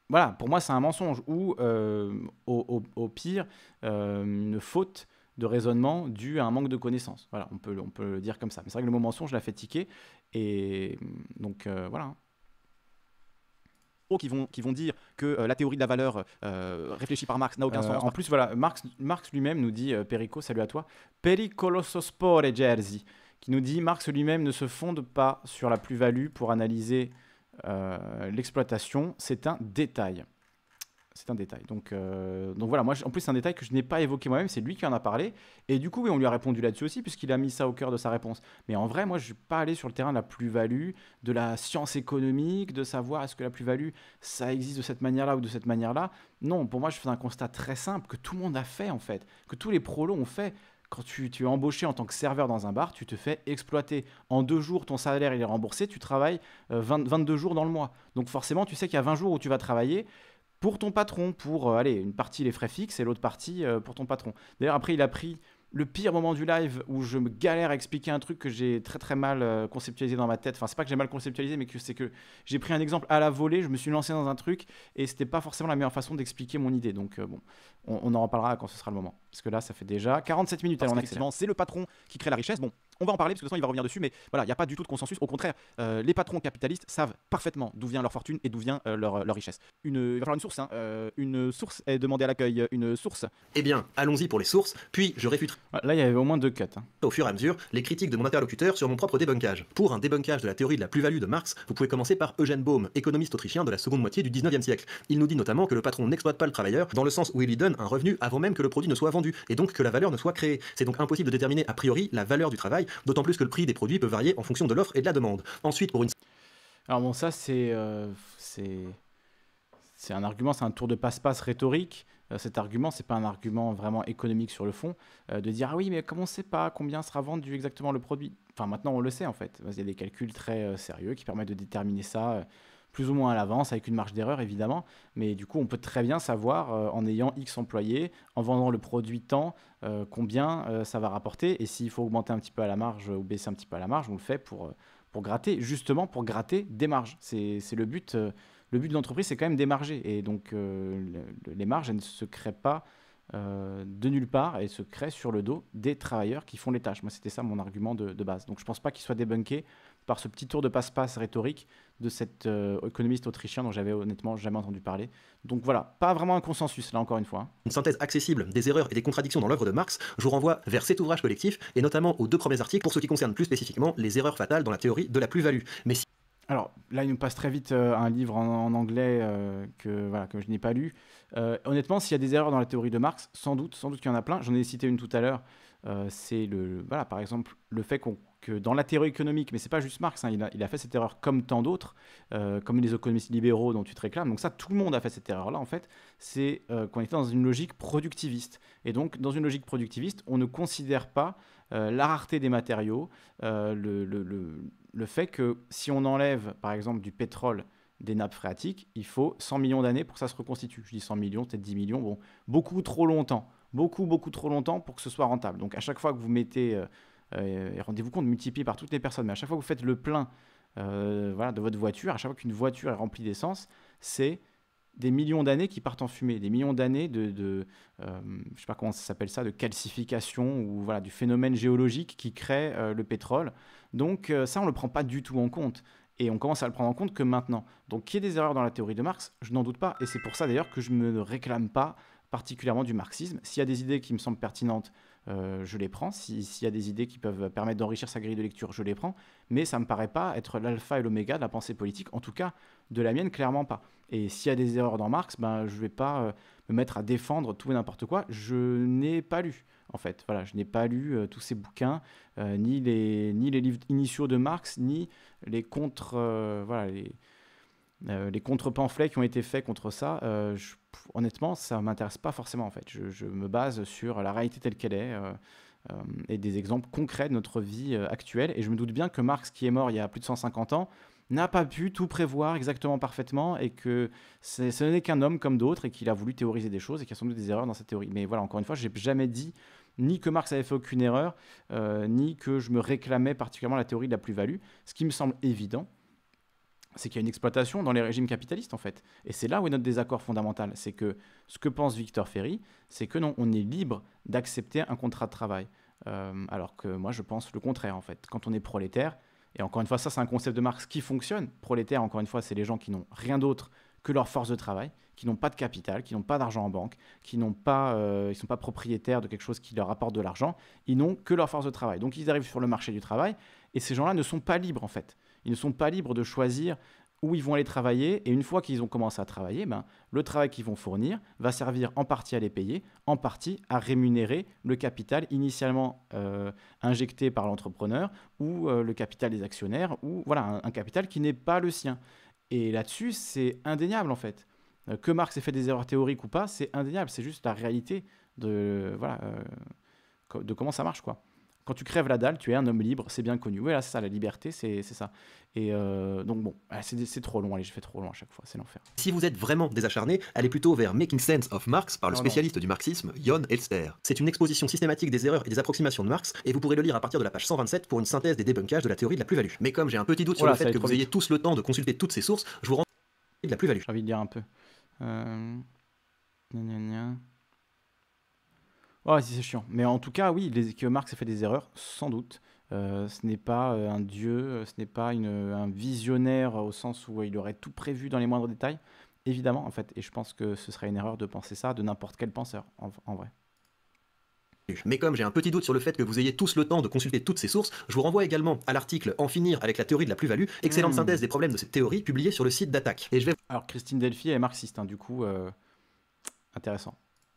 voilà, pour moi c'est un mensonge ou euh, au, pire une faute de raisonnement due à un manque de connaissances. Voilà, on peut, on peut le dire comme ça. Mais c'est vrai que le mot mensonge l'a fait tiquer. Et mm, donc voilà qui vont, qui vont dire que la théorie de la valeur réfléchie par Marx n'a aucun sens. En plus, voilà, Marx, Marx lui-même nous dit, Perico, salut à toi, pericoloso spore Jersey qui nous dit Marx lui-même ne se fonde pas sur la plus-value pour analyser euh, l'exploitation, c'est un détail. C'est un détail. Donc, euh, donc voilà, moi, en plus, c'est un détail que je n'ai pas évoqué moi-même, c'est lui qui en a parlé. Et du coup, oui, on lui a répondu là-dessus aussi, puisqu'il a mis ça au cœur de sa réponse. Mais en vrai, moi, je ne suis pas allé sur le terrain de la plus-value, de la science économique, de savoir est-ce que la plus-value, ça existe de cette manière-là ou de cette manière-là. Non, pour moi, je fais un constat très simple que tout le monde a fait, en fait, que tous les prolos ont fait quand tu, es embauché en tant que serveur dans un bar, tu te fais exploiter. En deux jours, ton salaire il est remboursé, tu travailles 22 euh, jours dans le mois. Donc forcément, tu sais qu'il y a 20 jours où tu vas travailler pour ton patron, pour, euh, une partie les frais fixes et l'autre partie euh, pour ton patron. D'ailleurs, après, il a pris le pire moment du live où je me galère à expliquer un truc que j'ai très très mal conceptualisé dans ma tête. Enfin, c'est pas que j'ai mal conceptualisé, mais que c'est que j'ai pris un exemple à la volée, je me suis lancé dans un truc et c'était pas forcément la meilleure façon d'expliquer mon idée. Donc, bon, on, en reparlera quand ce sera le moment. Parce que là, ça fait déjà 47 minutes. c'est le patron qui crée la richesse. Bon, on va en parler parce que de il va revenir dessus. Mais voilà, il n'y a pas du tout de consensus. Au contraire, euh, les patrons capitalistes savent parfaitement d'où vient leur fortune et d'où vient euh, leur, richesse. Une, il va falloir une source. Hein. Euh, une source est demandée à l'accueil. Une source. Eh bien, allons-y pour les sources. Puis je réfute Là, il y avait au moins deux cuts. Hein. Au fur et à mesure, les critiques de mon interlocuteur sur mon propre débunkage. Pour un débunkage de la théorie de la plus-value de Marx, vous pouvez commencer par Eugène Baum, économiste autrichien de la seconde moitié du 19e siècle. Il nous dit notamment que le patron n'exploite pas le travailleur dans le sens où il lui donne un revenu avant même que le produit ne soit vendu, et donc que la valeur ne soit créée. C'est donc impossible de déterminer a priori la valeur du travail, d'autant plus que le prix des produits peut varier en fonction de l'offre et de la demande. Ensuite, pour une... Alors bon, ça euh, c'est... c'est un argument, c'est un tour de passe-passe rhétorique. Euh, cet argument, c'est pas un argument vraiment économique sur le fond, euh, de dire ah oui, mais comme on ne sait pas combien sera vendu exactement le produit. Enfin, maintenant on le sait en fait. Il y a des calculs très sérieux qui permettent de déterminer ça plus ou moins à l'avance, avec une marge d'erreur évidemment, mais du coup on peut très bien savoir euh, en ayant X employés, en vendant le produit tant, euh, combien euh, ça va rapporter, et s'il faut augmenter un petit peu à la marge ou baisser un petit peu à la marge, on le fait pour, pour gratter, justement pour gratter des marges. C'est le but. le but de l'entreprise, c'est quand même d'émarger. Et donc, les marges, elles ne se créent pas de nulle part Elles se créent sur le dos des travailleurs qui font les tâches. Moi, c'était ça mon argument de, base. Donc, je ne pense pas qu'il soit débunké par ce petit tour de passe-passe rhétorique de cet euh, économiste autrichien dont j'avais honnêtement jamais entendu parler. Donc voilà, pas vraiment un consensus là encore une fois. Hein. Une synthèse accessible des erreurs et des contradictions dans l'œuvre de Marx, je vous renvoie vers cet ouvrage collectif et notamment aux deux premiers articles pour ce qui concerne plus spécifiquement les erreurs fatales dans la théorie de la plus-value. Mais Alors là, il nous passe très vite euh, un livre en, anglais euh, que, voilà, que je n'ai pas lu. honnêtement, s'il y a des erreurs dans la théorie de Marx, sans doute, sans doute qu'il y en a plein. J'en ai cité une tout à l'heure. c'est par exemple le fait qu'on dans la théorie économique, mais c'est pas juste Marx, hein, il, a, fait cette erreur comme tant d'autres, euh, comme les économistes libéraux dont tu te réclames. Donc ça, tout le monde a fait cette erreur-là, en fait. C'est euh, qu'on était dans une logique productiviste. Et donc, dans une logique productiviste, on ne considère pas euh, la rareté des matériaux, le, fait que si on enlève, par exemple, du pétrole des nappes phréatiques, il faut 100 millions d'années pour que ça se reconstitue. Je dis 100 millions, peut-être 10 millions, bon, beaucoup trop longtemps. Beaucoup, beaucoup trop longtemps pour que ce soit rentable. Donc à chaque fois que vous mettez... Euh, et rendez-vous compte, multiplié par toutes les personnes. Mais à chaque fois que vous faites le plein euh, de votre voiture, à chaque fois qu'une voiture est remplie d'essence, c'est des millions d'années qui partent en fumée, des millions d'années de, de euh, je sais pas comment ça s'appelle ça, de calcification ou voilà du phénomène géologique qui crée le pétrole. Donc ça, on le prend pas du tout en compte. Et on commence à le prendre en compte que maintenant. Donc qu'il y ait des erreurs dans la théorie de Marx, je n'en doute pas. Et c'est pour ça d'ailleurs que je ne me réclame pas particulièrement du marxisme. S'il y a des idées qui me semblent pertinentes, euh, je les prends. S'il y a des idées qui peuvent permettre d'enrichir sa grille de lecture, je les prends. Mais ça ne me paraît pas être l'alpha et l'oméga de la pensée politique, en tout cas de la mienne, clairement pas. Et s'il y a des erreurs dans Marx, ben, je ne vais pas euh, me mettre à défendre tout et n'importe quoi. Je n'ai pas lu, en fait. Voilà, je n'ai pas lu euh, tous ces bouquins, ni, les, ni les livres initiaux de Marx, ni les contre... voilà, les euh, les contre-pamphlets qui ont été faits contre ça, euh, honnêtement, ça ne m'intéresse pas forcément en fait. Je, me base sur la réalité telle qu'elle est euh, et des exemples concrets de notre vie actuelle. Et je me doute bien que Marx, qui est mort il y a plus de 150 ans, n'a pas pu tout prévoir exactement parfaitement et que ce n'est qu'un homme comme d'autres et qu'il a voulu théoriser des choses et qu'il y a sans doute des erreurs dans cette théorie. Mais voilà, encore une fois, je n'ai jamais dit ni que Marx avait fait aucune erreur, ni que je me réclamais particulièrement la théorie de la plus-value, ce qui me semble évident c'est qu'il y a une exploitation dans les régimes capitalistes en fait. Et c'est là où est notre désaccord fondamental. C'est que ce que pense Victor Ferry, c'est que non, on est libre d'accepter un contrat de travail. Euh, alors que moi, je pense le contraire en fait. Quand on est prolétaire, et encore une fois, ça c'est un concept de Marx qui fonctionne. Prolétaire, encore une fois, c'est les gens qui n'ont rien d'autre que leur force de travail, qui n'ont pas de capital, qui n'ont pas d'argent en banque, qui n'ont euh, ils sont pas propriétaires de quelque chose qui leur apporte de l'argent. Ils n'ont que leur force de travail. Donc ils arrivent sur le marché du travail et ces gens-là ne sont pas libres en fait ils ne sont pas libres de choisir où ils vont aller travailler. Et une fois qu'ils ont commencé à travailler, ben, le travail qu'ils vont fournir va servir en partie à les payer, en partie à rémunérer le capital initialement euh, injecté par l'entrepreneur ou euh, le capital des actionnaires ou voilà un, capital qui n'est pas le sien. Et là-dessus, c'est indéniable en fait. Euh, que Marx ait fait des erreurs théoriques ou pas, c'est indéniable. C'est juste la réalité de voilà de comment ça marche quoi. Quand tu crèves la dalle, tu es un homme libre, c'est bien connu. Voilà, là, c'est ça, la liberté, c'est ça. Et euh, donc bon, ah, c'est trop long, allez, je fais trop long à chaque fois, c'est l'enfer. Si vous êtes vraiment désacharné, allez plutôt vers Making Sense of Marx par le spécialiste du marxisme, Jon Elster. C'est une exposition systématique des erreurs et des approximations de Marx, et vous pourrez le lire à partir de la page 127 pour une synthèse des débunkages de la théorie de la plus-value. Mais comme j'ai un petit doute sur oh le fait que vous ayez tous le temps de consulter toutes ces sources, je vous rends de la plus-value. J'ai envie de dire un peu. Euh... Gna gna Ouais, c'est chiant. Mais en tout cas, oui, les, que Marx a fait des erreurs, sans doute. Euh, ce n'est pas euh, un dieu, euh, ce n'est pas un visionnaire au sens où il aurait tout prévu dans les moindres détails. Évidemment, en fait. Et je pense que ce serait une erreur de penser ça de n'importe quel penseur, en, vrai. Mais comme j'ai un petit doute sur le fait que vous ayez tous le temps de consulter toutes ces sources, je vous renvoie également à l'article En finir avec la théorie de la plus-value, excellente hmm. synthèse des problèmes de cette théorie, publiée sur le site d'Attaque. Et je vais... Alors Christine Delphi est marxiste, hein, du coup, intéressant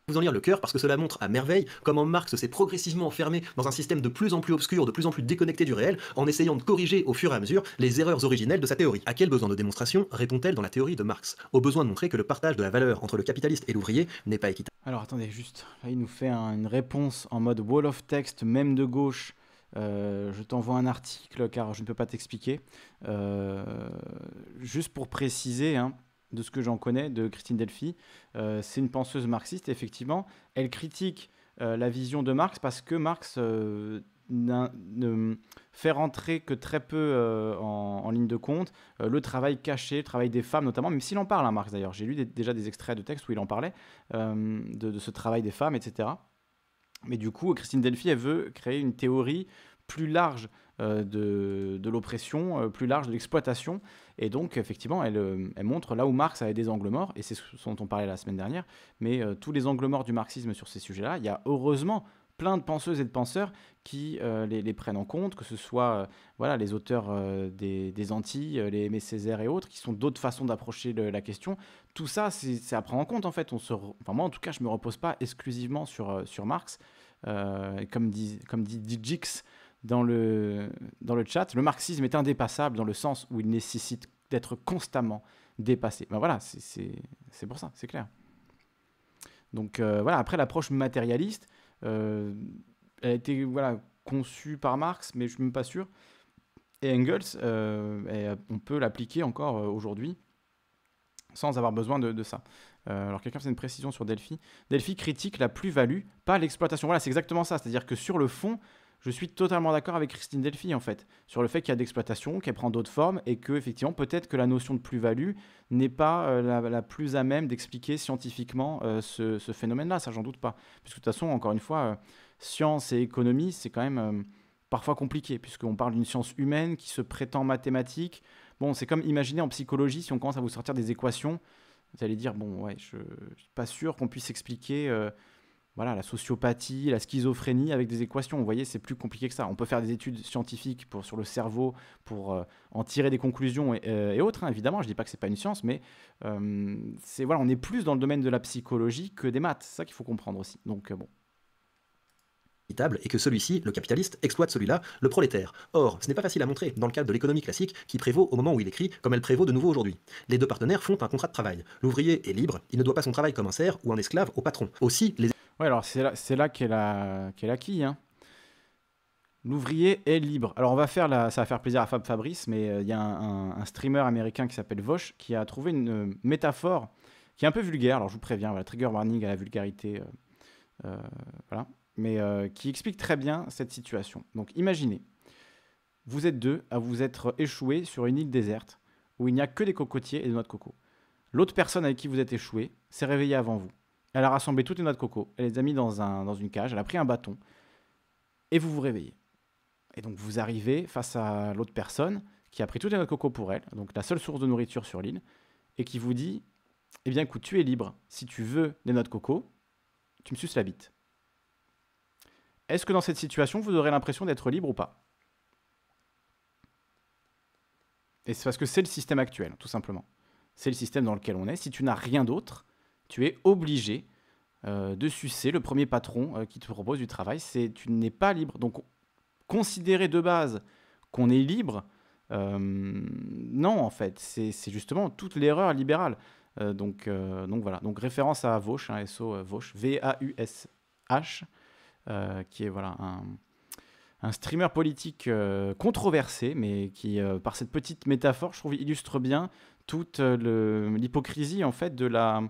vous en lire le cœur parce que cela montre à merveille comment Marx s'est progressivement enfermé dans un système de plus en plus obscur, de plus en plus déconnecté du réel, en essayant de corriger au fur et à mesure les erreurs originelles de sa théorie. À quel besoin de démonstration répond-elle dans la théorie de Marx Au besoin de montrer que le partage de la valeur entre le capitaliste et l'ouvrier n'est pas équitable. Alors attendez, juste, là il nous fait une réponse en mode wall of text, même de gauche. Euh, je t'envoie un article car je ne peux pas t'expliquer. Euh, juste pour préciser, hein, de ce que j'en connais, de Christine Delphi. Euh, c'est une penseuse marxiste, effectivement. Elle critique euh, la vision de Marx parce que Marx euh, ne fait rentrer que très peu en, ligne de compte le travail caché, le travail des femmes notamment, même s'il en parle, à hein, Marx d'ailleurs. J'ai lu déjà des extraits de textes où il en parlait, de, de ce travail des femmes, etc. Mais du coup, Christine Delphi, elle veut créer une théorie plus large euh, de, l'oppression euh, plus large, de l'exploitation. Et donc, effectivement, elle, euh, elle, montre là où Marx avait des angles morts, et c'est ce dont on parlait la semaine dernière, mais tous les angles morts du marxisme sur ces sujets-là, il y a heureusement plein de penseuses et de penseurs qui les, prennent en compte, que ce soit voilà, les auteurs des, Antilles, les Aimé Césaire et autres, qui sont d'autres façons d'approcher la question. Tout ça, c'est à prendre en compte, en fait. On se enfin, moi, en tout cas, je ne me repose pas exclusivement sur, sur Marx. comme dit, comme dit Dijix, dans le, dans le chat, le marxisme est indépassable dans le sens où il nécessite d'être constamment dépassé. Ben voilà, c'est pour ça, c'est clair. Donc euh, voilà, après l'approche matérialiste, euh, elle a été voilà, conçue par Marx, mais je ne suis même pas sûr. Et Engels, euh, on peut l'appliquer encore aujourd'hui sans avoir besoin de, de ça. alors quelqu'un fait une précision sur Delphi. Delphi critique la plus-value, pas l'exploitation. Voilà, c'est exactement ça. C'est-à-dire que sur le fond, je suis totalement d'accord avec Christine Delphi en fait sur le fait qu'il y a d'exploitation, qu'elle prend d'autres formes et que effectivement peut-être que la notion de plus-value n'est pas euh, la, plus à même d'expliquer scientifiquement euh, ce, phénomène-là, ça j'en doute pas. Parce que de toute façon, encore une fois, euh, science et économie, c'est quand même parfois compliqué puisqu'on parle d'une science humaine qui se prétend mathématique. Bon, c'est comme imaginer en psychologie si on commence à vous sortir des équations, vous allez dire bon ouais, je, ne suis pas sûr qu'on puisse expliquer voilà, la sociopathie, la schizophrénie avec des équations. Vous voyez, c'est plus compliqué que ça. On peut faire des études scientifiques pour, sur le cerveau pour euh, en tirer des conclusions et, euh, autres, hein, évidemment. Je ne dis pas que ce n'est pas une science, mais euh, c'est voilà, on est plus dans le domaine de la psychologie que des maths. C'est ça qu'il faut comprendre aussi. Donc, bon et que celui-ci, le capitaliste, exploite celui-là, le prolétaire. Or, ce n'est pas facile à montrer dans le cadre de l'économie classique qui prévaut au moment où il écrit comme elle prévaut de nouveau aujourd'hui. Les deux partenaires font un contrat de travail. L'ouvrier est libre, il ne doit pas son travail comme un serf ou un esclave au patron. Aussi, les oui, alors c'est là, c'est là qu'est la, quille. Hein. L'ouvrier est libre. Alors on va faire la, ça va faire plaisir à Fab Fabrice, mais euh, il y a un, streamer américain qui s'appelle Vosh qui a trouvé une euh, métaphore qui est un peu vulgaire. Alors je vous préviens, la trigger warning à la vulgarité, euh, mais qui explique très bien cette situation. Donc imaginez, vous êtes deux à vous être échoués sur une île déserte où il n'y a que des cocotiers et des noix de coco. L'autre personne avec qui vous êtes échoué s'est réveillée avant vous. Elle a rassemblé toutes les noix de coco, elle les a mis dans, un, dans une cage, elle a pris un bâton, et vous vous réveillez. Et donc vous arrivez face à l'autre personne qui a pris toutes les noix de coco pour elle, donc la seule source de nourriture sur l'île, et qui vous dit Eh bien, écoute, tu es libre. Si tu veux des noix de coco, tu me suces la bite. Est-ce que dans cette situation, vous aurez l'impression d'être libre ou pas Et c'est parce que c'est le système actuel, tout simplement. C'est le système dans lequel on est. Si tu n'as rien d'autre, tu es obligé euh, de sucer le premier patron euh, qui te propose du travail. C'est tu n'es pas libre. Donc considérer de base qu'on est libre, euh, non en fait, c'est justement toute l'erreur libérale. donc, donc voilà, donc référence à Vauch, hein, SO Vauch, V-A-U-S-H, qui est voilà un, un streamer politique controversé, mais qui, par cette petite métaphore, je trouve, illustre bien toute l'hypocrisie en fait de la,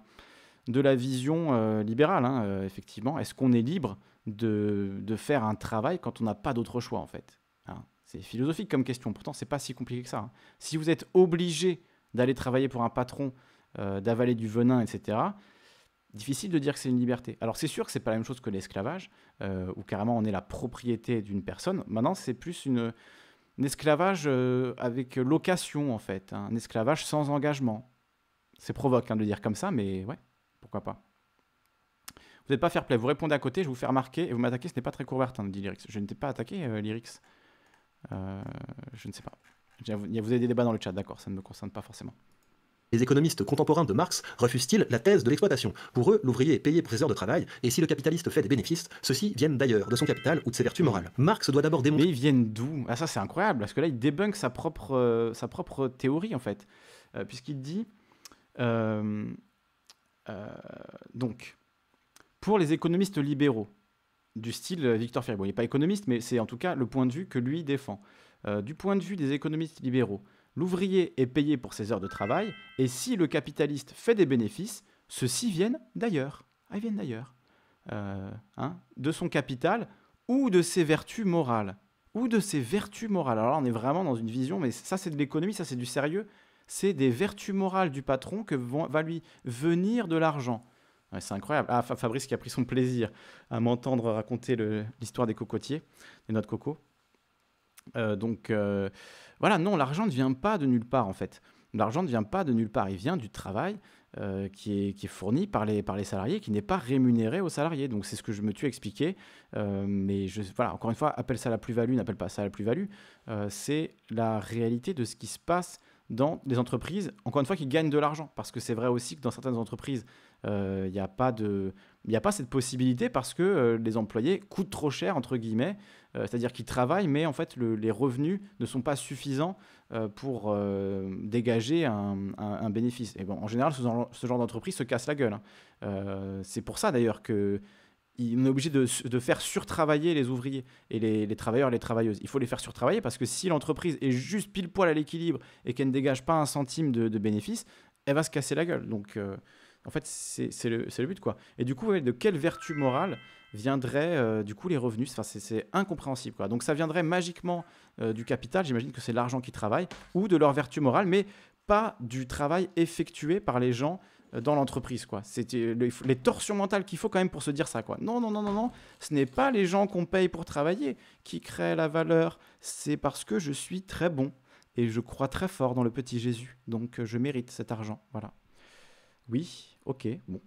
de la vision euh, libérale, hein, euh, effectivement. Est-ce qu'on est libre de, faire un travail quand on n'a pas d'autre choix, en fait hein C'est philosophique comme question, pourtant c'est pas si compliqué que ça. Hein. Si vous êtes obligé d'aller travailler pour un patron, euh, d'avaler du venin, etc., difficile de dire que c'est une liberté. Alors c'est sûr que c'est pas la même chose que l'esclavage, où carrément on est la propriété d'une personne. Maintenant c'est plus une, esclavage avec location, en fait, un esclavage sans engagement. C'est provoque de dire comme ça, mais ouais. Pourquoi pas Vous n'êtes pas fair play, vous répondez à côté, je vous fais remarquer et vous m'attaquez, ce n'est pas très couvert, hein, dit Lyrix. Je ne t'ai pas attaqué, euh, Lyrix. Euh, je ne sais pas. vous avez des débats dans le chat, d'accord, ça ne me concerne pas forcément. Les économistes contemporains de Marx refusent-ils la thèse de l'exploitation Pour eux, l'ouvrier est payé pour ses heures de travail, et si le capitaliste fait des bénéfices, ceux-ci viennent d'ailleurs, de son capital ou de ses vertus morales. Marx doit d'abord démontrer... Mais ils viennent d'où Ah ça c'est incroyable, parce que là il débunk sa propre, euh, sa propre théorie en fait, puisqu'il dit... Euh, donc, pour les économistes libéraux, du style Victor Ferry, bon, il n'est pas économiste, mais c'est en tout cas le point de vue que lui défend. Euh, du point de vue des économistes libéraux, l'ouvrier est payé pour ses heures de travail, et si le capitaliste fait des bénéfices, ceux-ci viennent d'ailleurs. Ah, ils viennent d'ailleurs. Euh, hein, de son capital ou de ses vertus morales. Ou de ses vertus morales. Alors là, on est vraiment dans une vision, mais ça c'est de l'économie, ça c'est du sérieux c'est des vertus morales du patron que va lui venir de l'argent. c'est incroyable. Ah, Fabrice qui a pris son plaisir à m'entendre raconter l'histoire des cocotiers, des noix de coco. Euh, donc euh, voilà, non, l'argent ne vient pas de nulle part en fait. L'argent ne vient pas de nulle part, il vient du travail euh, qui, est, fourni par les, par les salariés, qui n'est pas rémunéré aux salariés. Donc c'est ce que je me tue à expliquer. mais voilà, encore une fois, appelle ça la plus-value, n'appelle pas ça la plus-value. c'est la réalité de ce qui se passe dans des entreprises, encore une fois, qui gagnent de l'argent. Parce que c'est vrai aussi que dans certaines entreprises, il euh, n'y a, pas de, n'y a pas cette possibilité parce que euh, les employés coûtent trop cher, entre guillemets. Euh, c'est-à-dire qu'ils travaillent, mais en fait, les revenus ne sont pas suffisants pour dégager un, bénéfice. Et bon, en général, ce, genre, d'entreprise se casse la gueule. Hein. c'est pour ça, d'ailleurs, que on est obligé de, faire surtravailler les ouvriers et les, travailleurs et les travailleuses. Il faut les faire surtravailler parce que si l'entreprise est juste pile poil à l'équilibre et qu'elle ne dégage pas un centime de, de bénéfice, elle va se casser la gueule. Donc, euh, en fait, c'est le, but, quoi. Et du coup, de quelle vertu morale viendraient, euh, du coup, les revenus Enfin, c'est incompréhensible, Donc, ça viendrait magiquement euh, du capital, j'imagine que c'est l'argent qui travaille, ou de leur vertu morale, mais pas du travail effectué par les gens euh, dans l'entreprise, quoi. C'était euh, les, torsions mentales qu'il faut quand même pour se dire ça, quoi. Non, non, non, non, non. Ce n'est pas les gens qu'on paye pour travailler qui créent la valeur. C'est parce que je suis très bon et je crois très fort dans le petit Jésus. Donc, euh, je mérite cet argent. Voilà. Oui, ok, bon.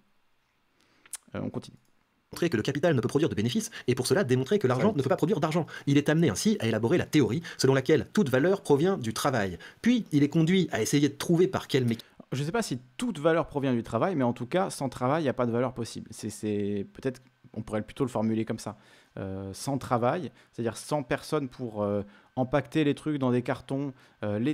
on continue montrer que le capital ne peut produire de bénéfices et pour cela démontrer que l'argent ne peut pas produire d'argent. Il est amené ainsi à élaborer la théorie selon laquelle toute valeur provient du travail. Puis il est conduit à essayer de trouver par quel mécanisme je ne sais pas si toute valeur provient du travail, mais en tout cas, sans travail, il n'y a pas de valeur possible. C'est peut-être, on pourrait plutôt le formuler comme ça. Euh, sans travail, c'est-à-dire sans personne pour euh, empacter les trucs dans des cartons, euh,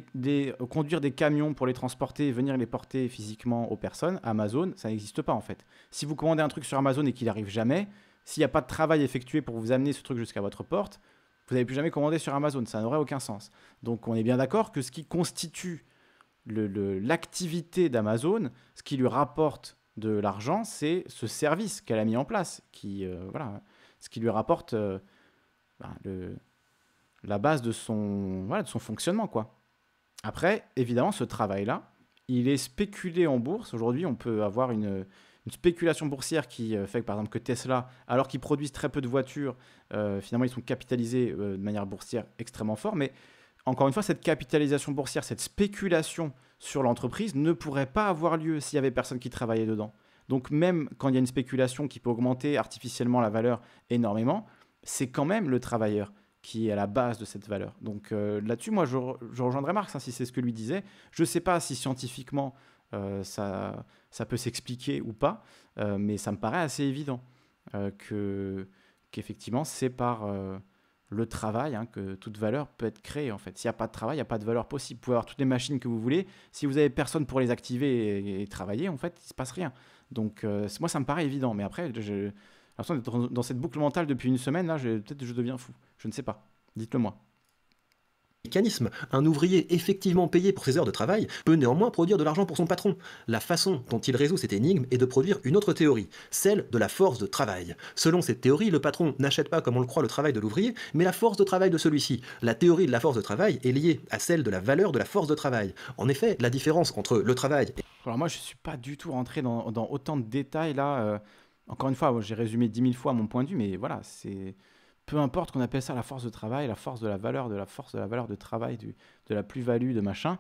conduire des camions pour les transporter venir les porter physiquement aux personnes, Amazon, ça n'existe pas en fait. Si vous commandez un truc sur Amazon et qu'il n'arrive jamais, s'il n'y a pas de travail effectué pour vous amener ce truc jusqu'à votre porte, vous n'avez plus jamais commandé sur Amazon, ça n'aurait aucun sens. Donc on est bien d'accord que ce qui constitue l'activité d'Amazon, ce qui lui rapporte de l'argent, c'est ce service qu'elle a mis en place, qui, euh, voilà, ce qui lui rapporte euh, ben, le, la base de son, voilà, de son fonctionnement. quoi. Après, évidemment, ce travail-là, il est spéculé en bourse. Aujourd'hui, on peut avoir une, spéculation boursière qui euh, fait, par exemple, que Tesla, alors qu'ils produisent très peu de voitures, finalement, ils sont capitalisés de manière boursière extrêmement fort, mais encore une fois, cette capitalisation boursière, cette spéculation sur l'entreprise ne pourrait pas avoir lieu s'il y avait personne qui travaillait dedans. Donc même quand il y a une spéculation qui peut augmenter artificiellement la valeur énormément, c'est quand même le travailleur qui est à la base de cette valeur. Donc euh, là-dessus, moi, je, rejoindrai Marx, hein, si c'est ce que lui disait. Je ne sais pas si scientifiquement euh, ça, ça peut s'expliquer ou pas, euh, mais ça me paraît assez évident que qu'effectivement, c'est par le travail, hein, que toute valeur peut être créée en fait. S'il n'y a pas de travail, il n'y a pas de valeur possible. Vous pouvez avoir toutes les machines que vous voulez, si vous n'avez personne pour les activer et, travailler, en fait, il ne se passe rien. Donc euh, moi, ça me paraît évident, mais après, j'ai l'impression d'être dans cette boucle mentale depuis une semaine, là, peut-être je deviens fou, je ne sais pas. Dites-le moi mécanisme. Un ouvrier effectivement payé pour ses heures de travail peut néanmoins produire de l'argent pour son patron. La façon dont il résout cette énigme est de produire une autre théorie, celle de la force de travail. Selon cette théorie, le patron n'achète pas comme on le croit le travail de l'ouvrier, mais la force de travail de celui-ci. La théorie de la force de travail est liée à celle de la valeur de la force de travail. En effet, la différence entre le travail et... Alors moi je suis pas du tout rentré dans, autant de détails là. Euh. encore une fois, j'ai résumé dix mille fois mon point de vue, mais voilà, c'est peu importe qu'on appelle ça la force de travail, la force de la valeur, de la force de la valeur de travail, du, de la plus-value, de machin,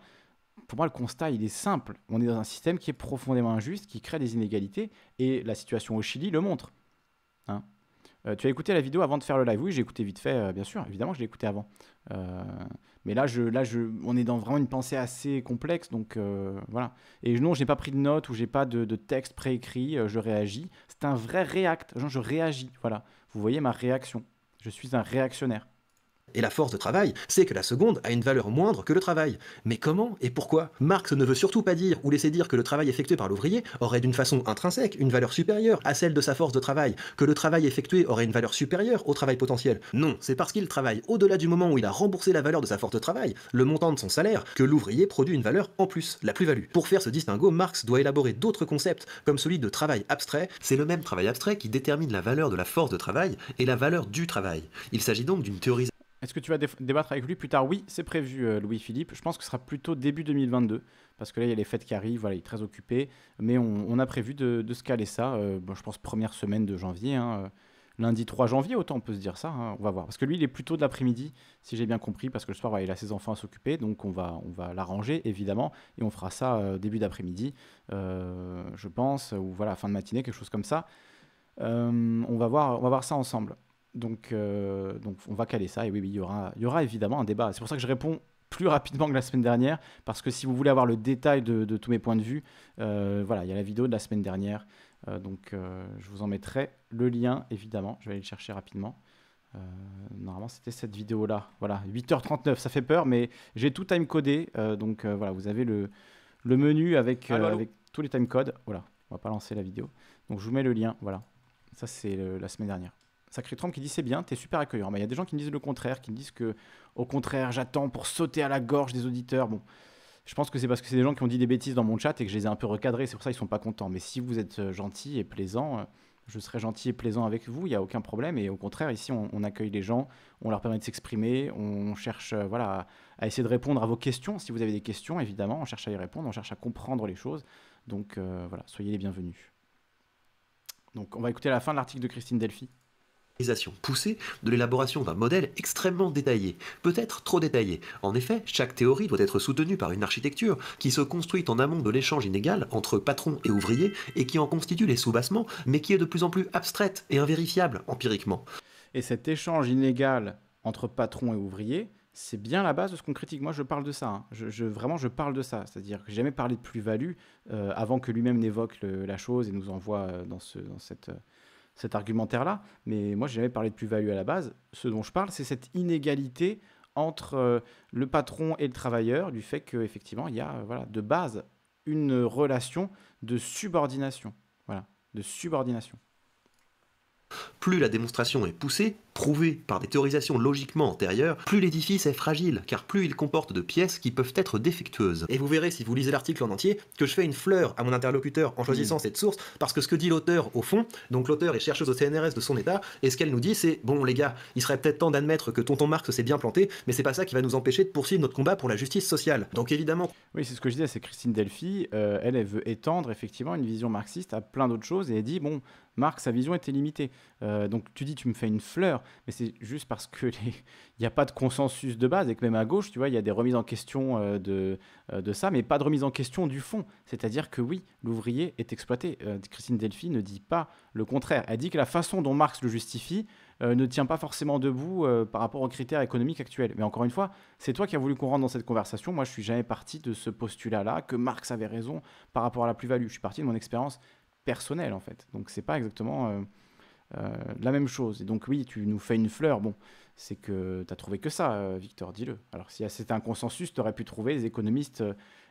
pour moi, le constat, il est simple. On est dans un système qui est profondément injuste, qui crée des inégalités, et la situation au Chili le montre. Hein. Euh, tu as écouté la vidéo avant de faire le live Oui, j'ai écouté vite fait, euh, bien sûr. Évidemment, je l'ai écouté avant. Euh, mais là, je, là je, on est dans vraiment une pensée assez complexe, donc voilà. Et non, je n'ai pas pris de notes ou j'ai pas de, de texte préécrit. je réagis. C'est un vrai react. Genre, je réagis. Voilà. Vous voyez ma réaction. Je suis un réactionnaire. Et la force de travail, c'est que la seconde a une valeur moindre que le travail. Mais comment et pourquoi Marx ne veut surtout pas dire ou laisser dire que le travail effectué par l'ouvrier aurait d'une façon intrinsèque une valeur supérieure à celle de sa force de travail, que le travail effectué aurait une valeur supérieure au travail potentiel. Non, c'est parce qu'il travaille au-delà du moment où il a remboursé la valeur de sa force de travail, le montant de son salaire, que l'ouvrier produit une valeur en plus, la plus-value. Pour faire ce distinguo, Marx doit élaborer d'autres concepts, comme celui de travail abstrait. C'est le même travail abstrait qui détermine la valeur de la force de travail et la valeur du travail. Il s'agit donc d'une théorisation est-ce que tu vas débattre avec lui plus tard Oui, c'est prévu, euh, Louis-Philippe. Je pense que ce sera plutôt début 2022, parce que là, il y a les fêtes qui arrivent, voilà, il est très occupé. Mais on, a prévu de, de, se caler ça, euh, bon, je pense, première semaine de janvier. Hein, euh, lundi 3 janvier, autant on peut se dire ça, hein, on va voir. Parce que lui, il est plutôt de l'après-midi, si j'ai bien compris, parce que le soir, il a ses enfants à s'occuper, donc on va, on va l'arranger, évidemment, et on fera ça début d'après-midi, je pense, ou voilà, fin de matinée, quelque chose comme ça. on, va voir, on va voir ça ensemble. Donc, euh, donc on va caler ça. Et oui, il y aura, il y aura évidemment un débat. C'est pour ça que je réponds plus rapidement que la semaine dernière, parce que si vous voulez avoir le détail de, tous mes points de vue, euh, voilà, il y a la vidéo de la semaine dernière. Euh, donc je vous en mettrai le lien, évidemment. Je vais aller le chercher rapidement. normalement, c'était cette vidéo-là. Voilà, 8h39, ça fait peur, mais j'ai tout time-codé. donc voilà, vous avez le, le menu avec, avec tous les time-codes. Voilà, on va pas lancer la vidéo. Donc je vous mets le lien, voilà. Ça, c'est la semaine dernière. Sacré Trump qui dit c'est bien, t'es super accueillant. Mais il y a des gens qui me disent le contraire, qui me disent que au contraire, j'attends pour sauter à la gorge des auditeurs. Bon, je pense que c'est parce que c'est des gens qui ont dit des bêtises dans mon chat et que je les ai un peu recadrés, c'est pour ça qu'ils sont pas contents. Mais si vous êtes euh, gentil et plaisant, euh, je serai gentil et plaisant avec vous, il n'y a aucun problème. Et au contraire, ici, on, accueille les gens, on leur permet de s'exprimer, on cherche euh, voilà, à essayer de répondre à vos questions. Si vous avez des questions, évidemment, on cherche à y répondre, on cherche à comprendre les choses. Donc voilà, soyez les bienvenus. Donc on va écouter la fin de l'article de Christine Delphi poussée de l'élaboration d'un modèle extrêmement détaillé, peut-être trop détaillé. En effet, chaque théorie doit être soutenue par une architecture qui se construit en amont de l'échange inégal entre patron et ouvrier et qui en constitue les soubassements, mais qui est de plus en plus abstraite et invérifiable empiriquement. Et cet échange inégal entre patron et ouvrier, c'est bien la base de ce qu'on critique. Moi, je parle de ça. Hein. Je, vraiment, je parle de ça. C'est-à-dire que j'ai jamais parlé de plus-value euh, avant que lui-même n'évoque la chose et nous envoie euh, dans, ce, dans cette... Euh, cet argumentaire-là, mais moi, j'ai jamais parlé de plus-value à la base. Ce dont je parle, c'est cette inégalité entre euh, le patron et le travailleur, du fait qu'effectivement, il y a euh, voilà, de base une relation de subordination. Voilà, de subordination. Plus la démonstration est poussée, prouvée par des théorisations logiquement antérieures, plus l'édifice est fragile, car plus il comporte de pièces qui peuvent être défectueuses. Et vous verrez, si vous lisez l'article en entier, que je fais une fleur à mon interlocuteur en choisissant mm. cette source, parce que ce que dit l'auteur au fond, donc l'auteur est chercheuse au CNRS de son état, et ce qu'elle nous dit, c'est bon les gars, il serait peut-être temps d'admettre que tonton Marx s'est bien planté, mais c'est pas ça qui va nous empêcher de poursuivre notre combat pour la justice sociale. Donc évidemment. Oui, c'est ce que je disais, c'est Christine Delphi, euh, elle, elle veut étendre effectivement une vision marxiste à plein d'autres choses, et elle dit bon, Marx, sa vision était limitée. Euh, donc tu dis, tu me fais une fleur, mais c'est juste parce que [laughs] il n'y a pas de consensus de base et que même à gauche, tu vois, il y a des remises en question euh, de, euh, de ça, mais pas de remise en question du fond. C'est-à-dire que oui, l'ouvrier est exploité. Christine Delphi ne dit pas le contraire. Elle dit que la façon dont Marx le justifie ne tient pas forcément debout par rapport aux critères économiques actuels. Mais encore une fois, c'est toi qui as voulu qu'on rentre dans cette conversation. Moi, je suis jamais parti de ce postulat-là que Marx avait raison par rapport à la plus-value. Je suis parti de mon expérience personnel en fait. Donc c'est pas exactement euh, euh, la même chose. Et donc oui, tu nous fais une fleur, bon, c'est que tu as trouvé que ça, euh, Victor, dis-le. Alors si c'était un consensus, tu aurais pu trouver des économistes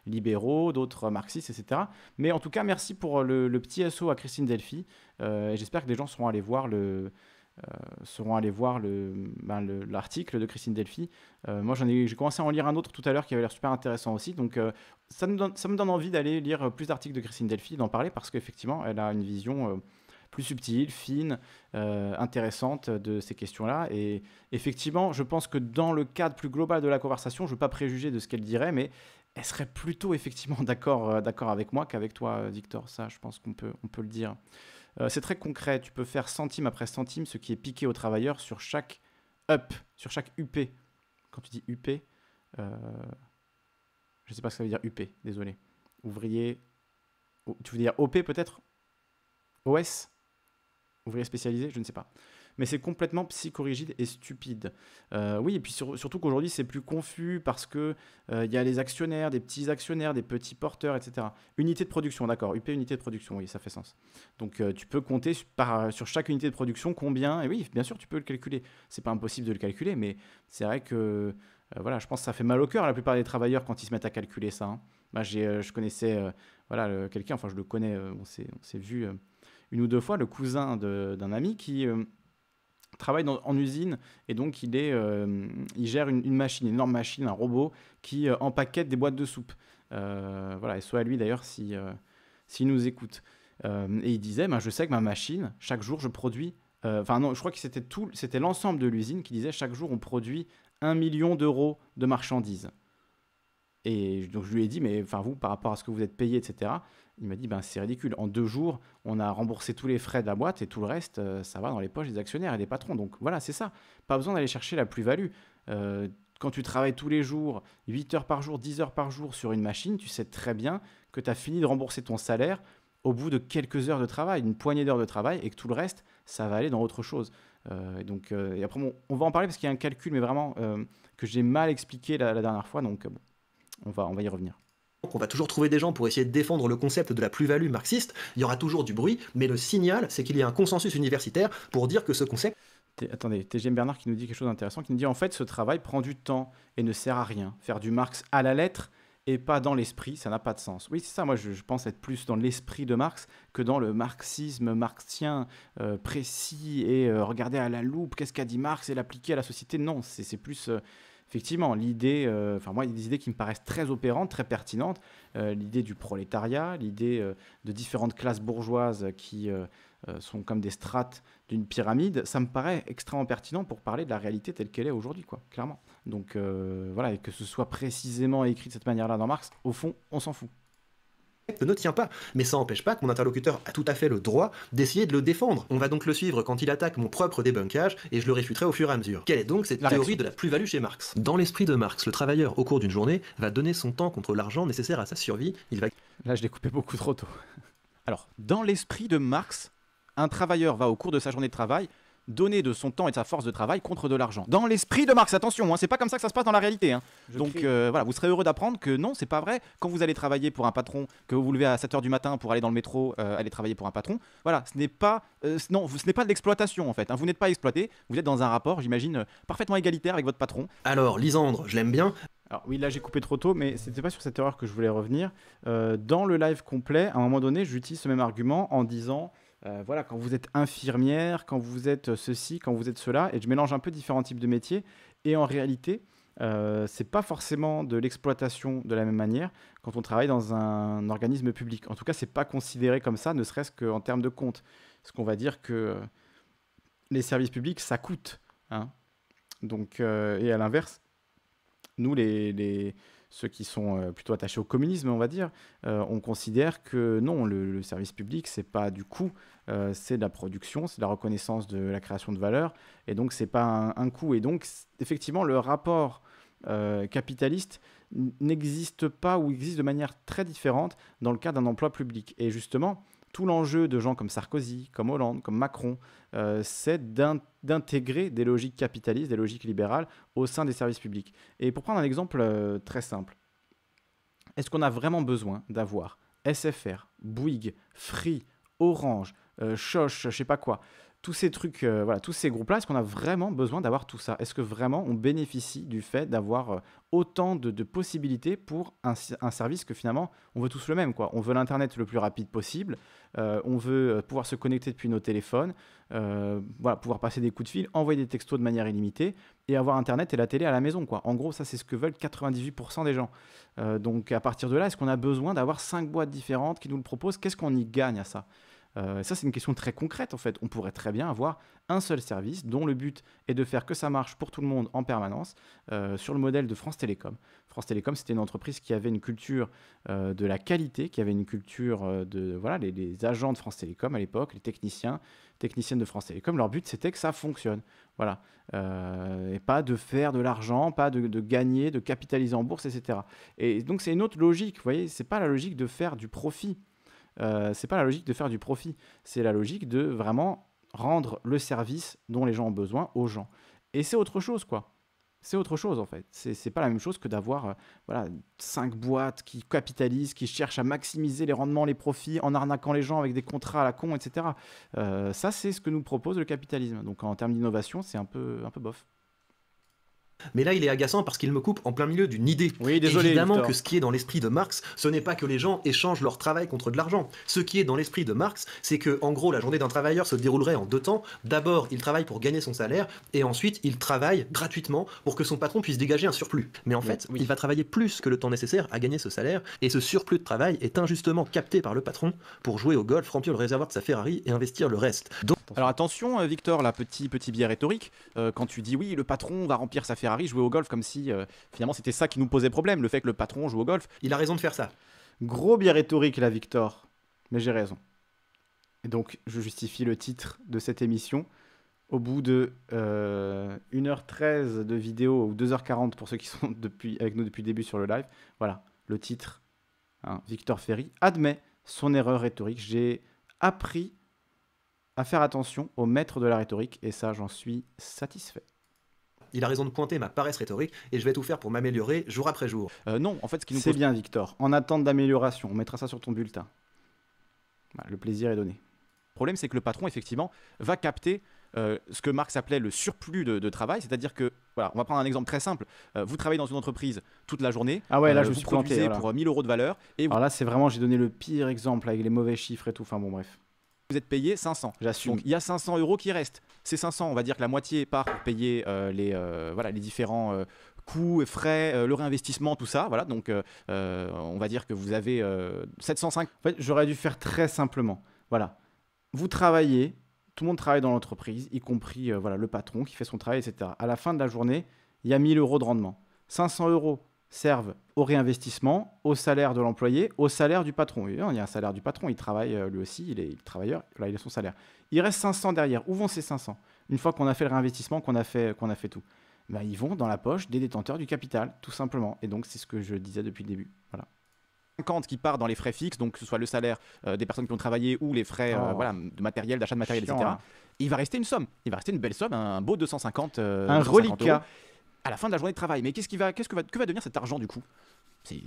libéraux, d'autres marxistes, etc. Mais en tout cas, merci pour le, le petit assaut à Christine Delphi. et j'espère que des gens seront allés voir le, euh, seront allés voir ben, l'article de Christine Delphi. Euh, moi, j'ai commencé à en lire un autre tout à l'heure qui avait l'air super intéressant aussi. Donc, euh, ça, me donne, ça me donne envie d'aller lire plus d'articles de Christine Delphi, d'en parler parce qu'effectivement, elle a une vision plus subtile, fine, intéressante de ces questions-là. Et effectivement, je pense que dans le cadre plus global de la conversation, je ne veux pas préjuger de ce qu'elle dirait, mais elle serait plutôt effectivement [laughs] d'accord d'accord avec moi qu'avec toi, Victor. Ça, je pense qu'on peut, on peut le dire. Euh, c'est très concret, tu peux faire centime après centime ce qui est piqué aux travailleurs sur chaque up, sur chaque UP. Quand tu dis UP, euh, je ne sais pas ce que ça veut dire UP, désolé. Ouvrier, tu veux dire OP peut-être OS Ouvrier spécialisé, je ne sais pas mais c'est complètement psychorigide et stupide. Euh, oui, et puis surtout qu'aujourd'hui, c'est plus confus parce que euh, il y a les actionnaires, des petits actionnaires, des petits porteurs, etc. Unité de production, d'accord, UP, unité de production, oui, ça fait sens. Donc euh, tu peux compter par, sur chaque unité de production combien, et oui, bien sûr, tu peux le calculer. C'est pas impossible de le calculer, mais c'est vrai que voilà, je pense que ça fait mal au cœur à la plupart des travailleurs quand ils se mettent à calculer ça. Hein. Moi, je connaissais voilà, quelqu'un, enfin je le connais, on s'est vu une ou deux fois, le cousin d'un ami qui travaille en usine et donc il, est, euh, il gère une, machine, une énorme machine, un robot qui euh, empaquette des boîtes de soupe. Euh, voilà, et soit à lui d'ailleurs s'il nous écoute. et il disait, ben, je sais que ma machine, chaque jour je produis, enfin non, je crois que c'était tout, c'était l'ensemble de l'usine qui disait, chaque jour on produit un million d'euros de marchandises. Et donc je lui ai dit, mais enfin vous, par rapport à ce que vous êtes payé, etc., il m'a dit, ben, c'est ridicule. En deux jours, on a remboursé tous les frais de la boîte et tout le reste, euh, ça va dans les poches des actionnaires et des patrons. Donc voilà, c'est ça. Pas besoin d'aller chercher la plus-value. Euh, quand tu travailles tous les jours, 8 heures par jour, 10 heures par jour sur une machine, tu sais très bien que tu as fini de rembourser ton salaire au bout de quelques heures de travail, une poignée d'heures de travail, et que tout le reste, ça va aller dans autre chose. Euh, donc, et après, on, va en parler parce qu'il y a un calcul, mais vraiment, que j'ai mal expliqué la, dernière fois. Donc, bon, on, va, on va y revenir. On va toujours trouver des gens pour essayer de défendre le concept de la plus-value marxiste, il y aura toujours du bruit, mais le signal, c'est qu'il y a un consensus universitaire pour dire que ce concept... Attendez, TGM Bernard qui nous dit quelque chose d'intéressant, qui nous dit en fait ce travail prend du temps et ne sert à rien. Faire du Marx à la lettre et pas dans l'esprit, ça n'a pas de sens. Oui, c'est ça, moi je, pense être plus dans l'esprit de Marx que dans le marxisme marxien euh, précis et euh, regarder à la loupe qu'est-ce qu'a dit Marx et l'appliquer à la société. Non, c'est plus... Euh, effectivement, l'idée, euh, enfin, moi, il y a des idées qui me paraissent très opérantes, très pertinentes. Euh, l'idée du prolétariat, l'idée euh, de différentes classes bourgeoises qui sont comme des strates d'une pyramide, ça me paraît extrêmement pertinent pour parler de la réalité telle qu'elle est aujourd'hui, quoi, clairement. Donc voilà, et que ce soit précisément écrit de cette manière-là dans Marx, au fond, on s'en fout ne tient pas, mais ça n'empêche pas que mon interlocuteur a tout à fait le droit d'essayer de le défendre. On va donc le suivre quand il attaque mon propre débunkage et je le réfuterai au fur et à mesure. Quelle est donc cette théorie de la plus-value chez Marx Dans l'esprit de Marx, le travailleur, au cours d'une journée, va donner son temps contre l'argent nécessaire à sa survie. Il va... Là, je l'ai coupé beaucoup trop tôt. Alors, dans l'esprit de Marx, un travailleur va au cours de sa journée de travail donner de son temps et de sa force de travail contre de l'argent. Dans l'esprit de Marx, attention, hein, c'est pas comme ça que ça se passe dans la réalité. Hein. Donc euh, voilà, vous serez heureux d'apprendre que non, c'est pas vrai. Quand vous allez travailler pour un patron, que vous vous levez à 7h du matin pour aller dans le métro, euh, aller travailler pour un patron, voilà, ce n'est pas, euh, ce n'est pas de l'exploitation en fait. Hein. Vous n'êtes pas exploité, vous êtes dans un rapport, j'imagine, parfaitement égalitaire avec votre patron. Alors, Lisandre, je l'aime bien, alors oui, là j'ai coupé trop tôt, mais c'était pas sur cette erreur que je voulais revenir. dans le live complet, à un moment donné, j'utilise ce même argument en disant euh, voilà, quand vous êtes infirmière, quand vous êtes ceci, quand vous êtes cela, et je mélange un peu différents types de métiers. Et en réalité, euh, c'est pas forcément de l'exploitation de la même manière quand on travaille dans un organisme public. En tout cas, c'est pas considéré comme ça, ne serait-ce qu'en termes de compte. Ce qu'on va dire que les services publics, ça coûte. Hein. Donc, euh, et à l'inverse, nous, les, les ceux qui sont euh, plutôt attachés au communisme, on va dire, euh, on considère que non, le, service public, c'est pas du coût, euh, c'est de la production, c'est de la reconnaissance de la création de valeur, et donc c'est pas un, coût. Et donc, effectivement, le rapport capitaliste n'existe pas ou existe de manière très différente dans le cadre d'un emploi public. Et justement, tout l'enjeu de gens comme Sarkozy, comme Hollande, comme Macron, euh, c'est d'intégrer des logiques capitalistes, des logiques libérales au sein des services publics. Et pour prendre un exemple euh, très simple, est-ce qu'on a vraiment besoin d'avoir SFR, Bouygues, Free, Orange, euh, Choche, je sais pas quoi, tous ces trucs, euh, voilà, tous ces groupes-là, est-ce qu'on a vraiment besoin d'avoir tout ça Est-ce que vraiment on bénéficie du fait d'avoir euh, autant de, possibilités pour un, service que finalement on veut tous le même quoi On veut l'internet le plus rapide possible, euh, on veut pouvoir se connecter depuis nos téléphones, pouvoir passer des coups de fil, envoyer des textos de manière illimitée et avoir internet et la télé à la maison quoi. En gros, ça c'est ce que veulent 98% des gens. donc à partir de là, est-ce qu'on a besoin d'avoir cinq boîtes différentes qui nous le proposent Qu'est-ce qu'on y gagne à ça euh, ça, c'est une question très concrète en fait. On pourrait très bien avoir un seul service dont le but est de faire que ça marche pour tout le monde en permanence euh, sur le modèle de France Télécom. France Télécom, c'était une entreprise qui avait une culture euh, de la qualité, qui avait une culture de. Voilà, les, agents de France Télécom à l'époque, les techniciens, techniciennes de France Télécom, leur but c'était que ça fonctionne. Voilà. et pas de faire de l'argent, pas de, de, gagner, de capitaliser en bourse, etc. Et donc, c'est une autre logique, vous voyez, c'est pas la logique de faire du profit euh, c'est pas la logique de faire du profit, c'est la logique de vraiment rendre le service dont les gens ont besoin aux gens. Et c'est autre chose, quoi. C'est autre chose en fait. C'est pas la même chose que d'avoir euh, voilà, cinq boîtes qui capitalisent, qui cherchent à maximiser les rendements, les profits, en arnaquant les gens avec des contrats à la con, etc. Euh, ça, c'est ce que nous propose le capitalisme. Donc en termes d'innovation, c'est un peu, un peu bof. Mais là, il est agaçant parce qu'il me coupe en plein milieu d'une idée. Oui, désolé. Évidemment que ce qui est dans l'esprit de Marx, ce n'est pas que les gens échangent leur travail contre de l'argent. Ce qui est dans l'esprit de Marx, c'est que, en gros, la journée d'un travailleur se déroulerait en deux temps. D'abord, il travaille pour gagner son salaire, et ensuite, il travaille gratuitement pour que son patron puisse dégager un surplus. Mais en fait, il va travailler plus que le temps nécessaire à gagner ce salaire, et ce surplus de travail est injustement capté par le patron pour jouer au golf, remplir le réservoir de sa Ferrari et investir le reste. Donc... Alors attention, euh, Victor, la petite petit biais rhétorique. Euh, quand tu dis oui, le patron va remplir sa Ferrari Ferrari jouait au golf comme si euh, finalement c'était ça qui nous posait problème, le fait que le patron joue au golf. Il a raison de faire ça. Gros biais rhétorique là, Victor. Mais j'ai raison. Et donc, je justifie le titre de cette émission. Au bout de 1h13 euh, de vidéo ou 2h40 pour ceux qui sont [laughs] depuis, avec nous depuis le début sur le live, voilà, le titre. Hein, Victor Ferry admet son erreur rhétorique. J'ai appris à faire attention au maître de la rhétorique et ça, j'en suis satisfait. Il a raison de pointer ma paresse rhétorique et je vais tout faire pour m'améliorer jour après jour. Euh, non, en fait, ce qui nous C'est bien, Victor. En attente d'amélioration, on mettra ça sur ton bulletin. Bah, le plaisir est donné. Le problème, c'est que le patron, effectivement, va capter euh, ce que Marx appelait le surplus de, travail, c'est-à-dire que, voilà, on va prendre un exemple très simple. Euh, vous travaillez dans une entreprise toute la journée. Ah ouais, là, je vous suis planté. pour 1000 euros de valeur. Et Alors là, c'est vraiment, j'ai donné le pire exemple avec les mauvais chiffres et tout. Enfin bon, bref vous êtes payé 500. J'assume. Donc il y a 500 euros qui restent. Ces 500, on va dire que la moitié part pour payer euh, les, euh, voilà, les différents euh, coûts et frais, le réinvestissement, tout ça. Voilà, donc on va dire que vous avez 705. En fait, j'aurais dû faire très simplement. Voilà, vous travaillez, tout le monde travaille dans l'entreprise, y compris voilà, le patron qui fait son travail, etc. À la fin de la journée, il y a 1000 euros de rendement. 500 euros servent au réinvestissement, au salaire de l'employé, au salaire du patron. Il y a un salaire du patron, il travaille euh, lui aussi, il est, travailleur, là, il a son salaire. Il reste 500 derrière. Où vont ces 500 Une fois qu'on a fait le réinvestissement, qu'on a, fait, qu'on a fait tout. Ben, ils vont dans la poche des détenteurs du capital, tout simplement. Et donc, c'est ce que je disais depuis le début. Voilà. 50 qui part dans les frais fixes, donc que ce soit le salaire euh, des personnes qui ont travaillé ou les frais euh, oh. voilà, de matériel, d'achat de matériel, etc. Hein. Il va rester une somme. Il va rester une belle somme, un beau 250. un reliquat à la fin de la journée de travail. Mais qu'est-ce qui va, qu'est-ce que va, devenir cet argent du coup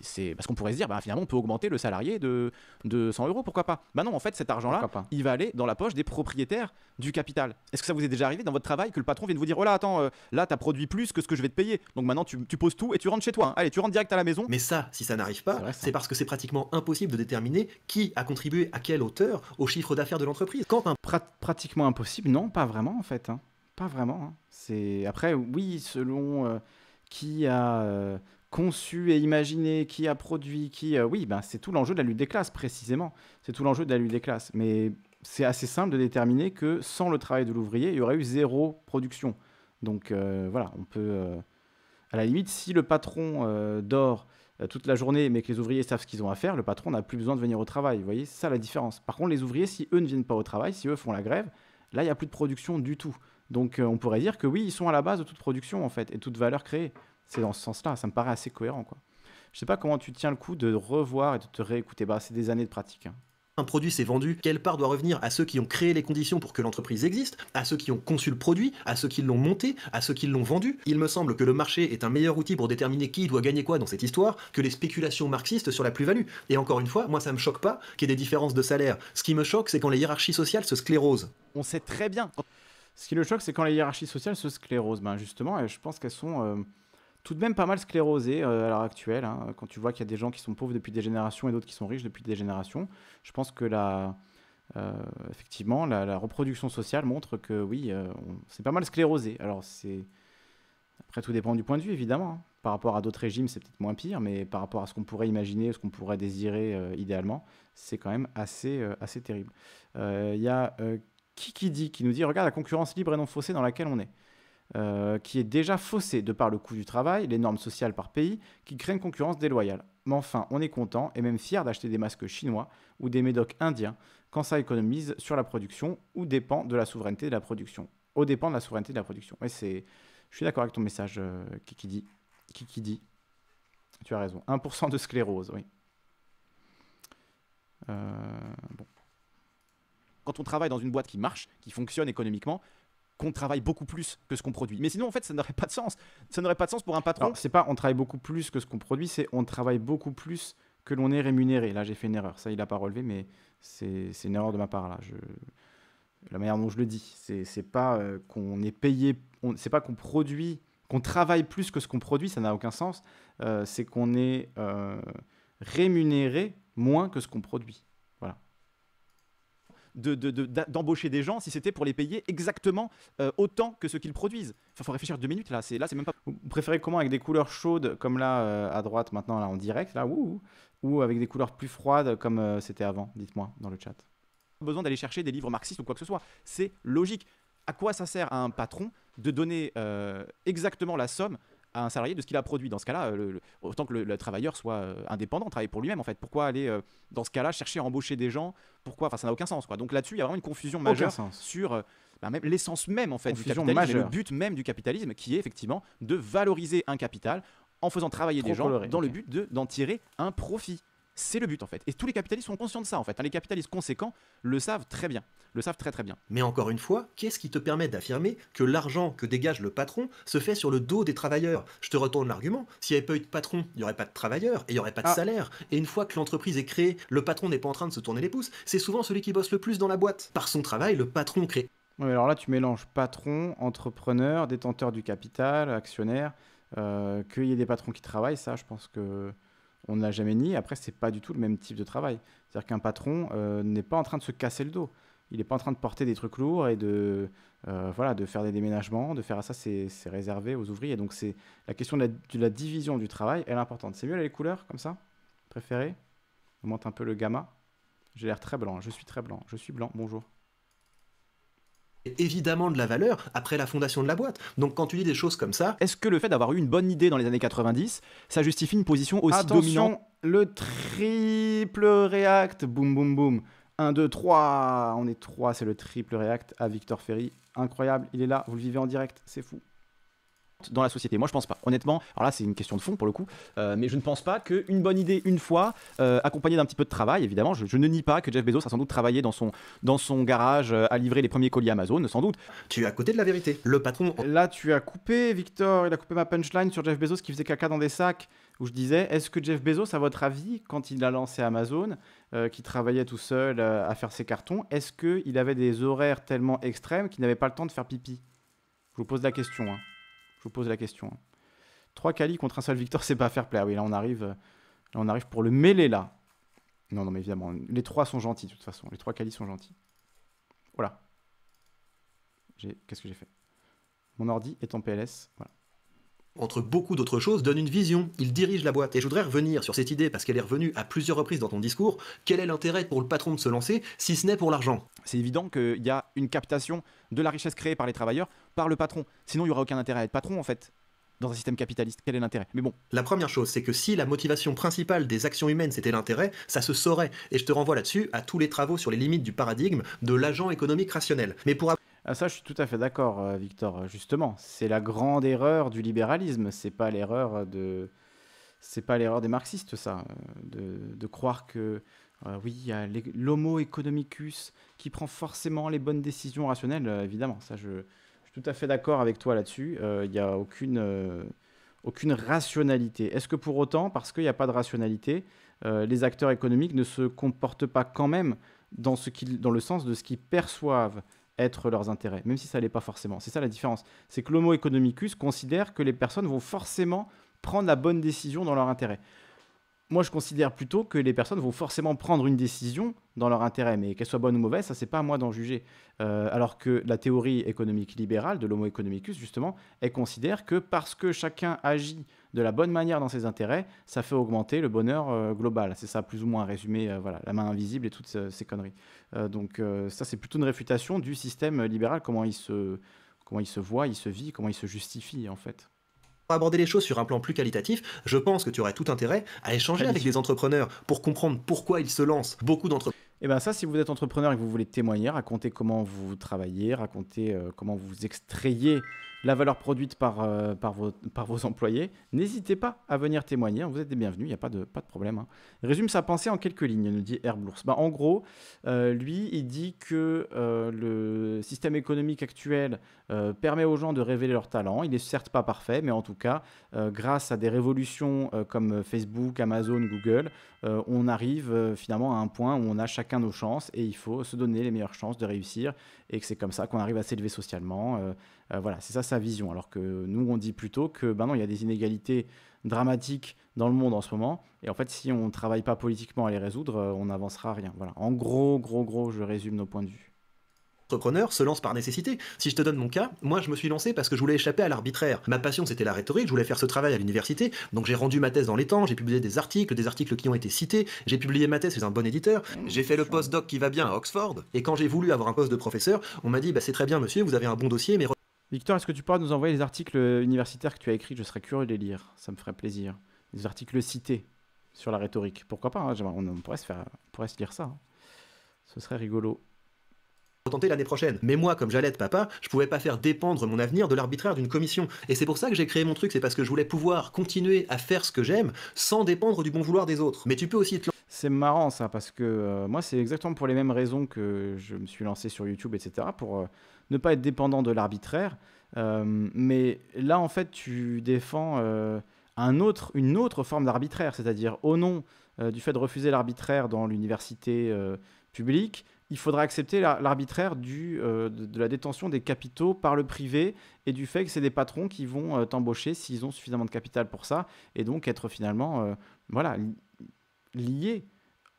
c'est parce qu'on pourrait se dire, bah, finalement, on peut augmenter le salarié de, 100 euros, pourquoi pas Bah non, en fait, cet argent-là, il va aller dans la poche des propriétaires du capital. Est-ce que ça vous est déjà arrivé dans votre travail que le patron vienne vous dire, oh là, attends, là, euh, là, t'as produit plus que ce que je vais te payer, donc maintenant tu, poses tout et tu rentres chez toi. Ah. Allez, tu rentres direct à la maison. Mais ça, si ça n'arrive pas, c'est parce que c'est pratiquement impossible de déterminer qui a contribué à quelle hauteur au chiffre d'affaires de l'entreprise. Quand un... pratiquement impossible, non, pas vraiment en fait. Hein. Pas vraiment. Hein. C'est après, oui, selon euh, qui a euh, conçu et imaginé, qui a produit, qui, euh, oui, ben, c'est tout l'enjeu de la lutte des classes précisément. C'est tout l'enjeu de la lutte des classes. Mais c'est assez simple de déterminer que sans le travail de l'ouvrier, il y aurait eu zéro production. Donc voilà, on peut, à la limite, si le patron dort toute la journée, mais que les ouvriers savent ce qu'ils ont à faire, le patron n'a plus besoin de venir au travail. Vous voyez, c'est ça la différence. Par contre, les ouvriers, si eux ne viennent pas au travail, si eux font la grève, là, il n'y a plus de production du tout. Donc euh, on pourrait dire que oui, ils sont à la base de toute production en fait et toute valeur créée. C'est dans ce sens-là, ça me paraît assez cohérent quoi. Je sais pas comment tu tiens le coup de revoir et de te réécouter. Bah, c'est des années de pratique. Hein. un produit s'est vendu, quelle part doit revenir à ceux qui ont créé les conditions pour que l'entreprise existe, à ceux qui ont conçu le produit, à ceux qui l'ont monté, à ceux qui l'ont vendu. Il me semble que le marché est un meilleur outil pour déterminer qui doit gagner quoi dans cette histoire que les spéculations marxistes sur la plus-value. Et encore une fois, moi ça me choque pas qu'il y ait des différences de salaire. Ce qui me choque, c'est quand les hiérarchies sociales se sclérosent. On sait très bien. Ce qui le choque, c'est quand les hiérarchies sociales se sclérosent. Ben justement, je pense qu'elles sont euh, tout de même pas mal sclérosées euh, à l'heure actuelle. Hein. Quand tu vois qu'il y a des gens qui sont pauvres depuis des générations et d'autres qui sont riches depuis des générations, je pense que la, euh, effectivement, la, reproduction sociale montre que oui, c'est pas mal sclérosé. Alors c'est après tout dépend du point de vue évidemment. Hein. Par rapport à d'autres régimes, c'est peut-être moins pire, mais par rapport à ce qu'on pourrait imaginer, ce qu'on pourrait désirer idéalement, c'est quand même assez, assez terrible. Il y a Kikidi qui nous dit Regarde la concurrence libre et non faussée dans laquelle on est. Euh, qui est déjà faussée de par le coût du travail, les normes sociales par pays, qui créent une concurrence déloyale. Mais enfin, on est content et même fier d'acheter des masques chinois ou des médocs indiens quand ça économise sur la production ou dépend de la souveraineté de la production. Au dépend de la souveraineté de la production. c'est, je suis d'accord avec ton message, Kiki euh, qui dit Tu as raison. 1% de sclérose, oui. Euh, bon quand on travaille dans une boîte qui marche, qui fonctionne économiquement, qu'on travaille beaucoup plus que ce qu'on produit. Mais sinon, en fait, ça n'aurait pas de sens. Ça n'aurait pas de sens pour un patron. C'est pas on travaille beaucoup plus que ce qu'on produit, c'est on travaille beaucoup plus que l'on est rémunéré. Là, j'ai fait une erreur. Ça, il n'a pas relevé, mais c'est une erreur de ma part. Là, je... la manière dont je le dis, c'est pas euh, qu'on est payé, c'est pas qu'on produit, qu'on travaille plus que ce qu'on produit. Ça n'a aucun sens. Euh, c'est qu'on est, euh, rémunéré moins que ce qu'on produit d'embaucher des gens si c'était pour les payer exactement euh, autant que ce qu'ils produisent Enfin, faut réfléchir deux minutes là. C'est là, c'est même pas. Vous préférez comment avec des couleurs chaudes comme là euh, à droite maintenant là en direct là ou avec des couleurs plus froides comme euh, c'était avant Dites-moi dans le chat. Pas besoin d'aller chercher des livres marxistes ou quoi que ce soit. C'est logique. À quoi ça sert à un patron de donner exactement la somme à un salarié de ce qu'il a produit. Dans ce cas-là, euh, autant que le, travailleur soit euh, indépendant, Travaille pour lui-même en fait. Pourquoi aller euh, dans ce cas-là chercher à embaucher des gens Pourquoi Enfin, ça n'a aucun sens quoi. Donc là-dessus, il y a vraiment une confusion majeure sur bah, même l'essence même en fait du capitalisme, le but même du capitalisme, qui est effectivement de valoriser un capital en faisant travailler des gens dans le but de d'en tirer un profit. C'est le but en fait. Et tous les capitalistes sont conscients de ça en fait. Hein, les capitalistes conséquents le savent très bien. Le savent très très bien. Mais encore une fois, qu'est-ce qui te permet d'affirmer que l'argent que dégage le patron se fait sur le dos des travailleurs Je te retourne l'argument. S'il n'y avait pas eu de patron, il n'y aurait pas de travailleurs et il n'y aurait pas de ah. salaire. Et une fois que l'entreprise est créée, le patron n'est pas en train de se tourner les pouces. C'est souvent celui qui bosse le plus dans la boîte. Par son travail, le patron crée. Oui, alors là, tu mélanges patron, entrepreneur, détenteur du capital, actionnaire. Euh, qu'il y ait des patrons qui travaillent, ça, je pense que on ne l'a jamais ni. Après, c'est pas du tout le même type de travail. C'est-à-dire qu'un patron euh, n'est pas en train de se casser le dos. Il n'est pas en train de porter des trucs lourds et de, euh, voilà, de faire des déménagements, de faire ça, c'est réservé aux ouvriers. Donc c'est la question de la, division du travail, elle est importante. C'est mieux les couleurs comme ça, Préféré. On monte un peu le gamma. J'ai l'air très blanc. Je suis très blanc. Je suis blanc. Bonjour évidemment de la valeur après la fondation de la boîte. Donc quand tu dis des choses comme ça... Est-ce que le fait d'avoir eu une bonne idée dans les années 90, ça justifie une position aussi Attention, le triple React, boum boum boum. 1, 2, 3, on est 3, c'est le triple React à Victor Ferry. Incroyable, il est là, vous le vivez en direct, c'est fou dans la société. Moi, je pense pas. Honnêtement, alors là, c'est une question de fond pour le coup, euh, mais je ne pense pas qu'une bonne idée, une fois, euh, accompagnée d'un petit peu de travail, évidemment, je, ne nie pas que Jeff Bezos a sans doute travaillé dans son, dans son garage euh, à livrer les premiers colis Amazon, sans doute. Tu es à côté de la vérité. Le patron. Là, tu as coupé, Victor, il a coupé ma punchline sur Jeff Bezos qui faisait caca dans des sacs, où je disais est-ce que Jeff Bezos, à votre avis, quand il a lancé Amazon, qui travaillait tout seul à faire ses cartons, est-ce qu'il avait des horaires tellement extrêmes qu'il n'avait pas le temps de faire pipi Je vous pose la question. Hein. Je vous pose la question. Hein. Trois Kali contre un seul Victor, [laughs] c'est pas fair play. Ah oui, là on arrive, euh, on arrive pour le mêler là. Non, non, mais évidemment, les trois sont gentils de toute façon. Les trois Kali sont gentils. Voilà. Qu'est-ce que j'ai fait Mon ordi est en PLS. Voilà entre beaucoup d'autres choses, donne une vision, il dirige la boîte. Et je voudrais revenir sur cette idée, parce qu'elle est revenue à plusieurs reprises dans ton discours, quel est l'intérêt pour le patron de se lancer, si ce n'est pour l'argent C'est évident qu'il y a une captation de la richesse créée par les travailleurs, par le patron. Sinon, il n'y aura aucun intérêt à être patron, en fait dans un système capitaliste Quel est l'intérêt Mais bon. La première chose, c'est que si la motivation principale des actions humaines c'était l'intérêt, ça se saurait. Et je te renvoie là-dessus à tous les travaux sur les limites du paradigme de l'agent économique rationnel. Mais pour ah, ça, je suis tout à fait d'accord, euh, Victor. Justement, c'est la grande erreur du libéralisme. C'est pas l'erreur de, c'est pas l'erreur des marxistes, ça, euh, de, croire que euh, oui, il y a l'homo economicus qui prend forcément les bonnes décisions rationnelles. évidemment, ça, je, suis tout à fait d'accord avec toi là-dessus. Il n'y a aucune aucune rationalité. Est-ce que pour autant, parce qu'il n'y a pas de rationalité, les acteurs économiques ne se comportent pas quand même dans, ce dans le sens de ce qu'ils perçoivent être leurs intérêts, même si ça l'est pas forcément. C'est ça la différence. C'est que l'homo economicus considère que les personnes vont forcément prendre la bonne décision dans leur intérêt moi, je considère plutôt que les personnes vont forcément prendre une décision dans leur intérêt, mais qu'elle soit bonne ou mauvaise, ça, c'est pas à moi d'en juger. Euh, alors que la théorie économique libérale de l'homo economicus, justement, elle considère que parce que chacun agit de la bonne manière dans ses intérêts, ça fait augmenter le bonheur euh, global. C'est ça, plus ou moins résumé, euh, voilà, la main invisible et toutes ces, ces conneries. donc, ça, c'est plutôt une réfutation du système libéral, comment il comment il se voit, il se vit, comment il se justifie, en fait aborder les choses sur un plan plus qualitatif, je pense que tu aurais tout intérêt à échanger avec des entrepreneurs pour comprendre pourquoi ils se lancent. Beaucoup d'entreprises. Et eh bien ça, si vous êtes entrepreneur et que vous voulez témoigner, raconter comment vous travaillez, raconter euh, comment vous extrayez la valeur produite euh, par, vos, employés, n'hésitez pas à venir témoigner. Hein. Vous êtes des bienvenus, il n'y a pas de, problème. Hein. Résume sa pensée en quelques lignes, nous dit Herblours. Ben, en gros, euh, lui, il dit que euh, le système économique actuel permet aux gens de révéler leurs talents. Il n'est certes pas parfait, mais en tout cas, grâce à des révolutions comme Facebook, Amazon, Google, on arrive finalement à un point où on a chacun nos chances et il faut se donner les meilleures chances de réussir et que c'est comme ça qu'on arrive à s'élever socialement euh, voilà, c'est ça sa vision. Alors que nous, on dit plutôt que ben non, il y a des inégalités dramatiques dans le monde en ce moment. Et en fait, si on ne travaille pas politiquement à les résoudre, euh, on n'avancera rien. Voilà. En gros, gros, gros, je résume nos points de vue entrepreneur se lance par nécessité. Si je te donne mon cas, moi je me suis lancé parce que je voulais échapper à l'arbitraire. Ma passion c'était la rhétorique, je voulais faire ce travail à l'université, donc j'ai rendu ma thèse dans les temps, j'ai publié des articles, des articles qui ont été cités, j'ai publié ma thèse chez un bon éditeur, j'ai fait le post-doc qui va bien à Oxford, et quand j'ai voulu avoir un poste de professeur, on m'a dit bah, c'est très bien monsieur, vous avez un bon dossier, mais Victor, est-ce que tu pourras nous envoyer les articles universitaires que tu as écrits Je serais curieux de les lire, ça me ferait plaisir. Les articles cités sur la rhétorique, pourquoi pas hein? on, pourrait se faire, lire ça. Hein. Ce serait rigolo tenter l'année prochaine. Mais moi, comme j'allais être papa, je pouvais pas faire dépendre mon avenir de l'arbitraire d'une commission. Et c'est pour ça que j'ai créé mon truc, c'est parce que je voulais pouvoir continuer à faire ce que j'aime sans dépendre du bon vouloir des autres. Mais tu peux aussi te... C'est marrant ça, parce que euh, moi, c'est exactement pour les mêmes raisons que je me suis lancé sur YouTube, etc. Pour euh, ne pas être dépendant de l'arbitraire. Euh, mais là, en fait, tu défends euh, un autre, une autre forme d'arbitraire, c'est-à-dire au nom euh, du fait de refuser l'arbitraire dans l'université publique, il faudra accepter l'arbitraire du, de la détention des capitaux par le privé et du fait que c'est des patrons qui vont t'embaucher s'ils ont suffisamment de capital pour ça et donc être finalement voilà, liés,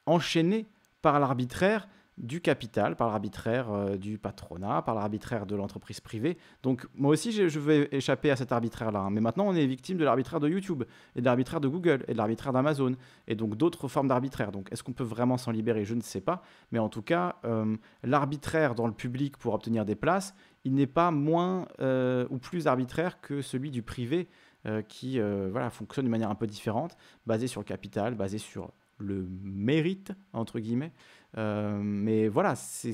enchaînés par l'arbitraire du capital, par l'arbitraire euh, du patronat, par l'arbitraire de l'entreprise privée. Donc moi aussi, je, vais échapper à cet arbitraire-là. Hein. Mais maintenant, on est victime de l'arbitraire de YouTube, et de l'arbitraire de Google, et de l'arbitraire d'Amazon, et donc d'autres formes d'arbitraire. Donc est-ce qu'on peut vraiment s'en libérer Je ne sais pas. Mais en tout cas, euh, l'arbitraire dans le public pour obtenir des places, il n'est pas moins euh, ou plus arbitraire que celui du privé, qui voilà, fonctionne de manière un peu différente, basé sur le capital, basé sur le mérite, entre guillemets. Euh, mais voilà, c'est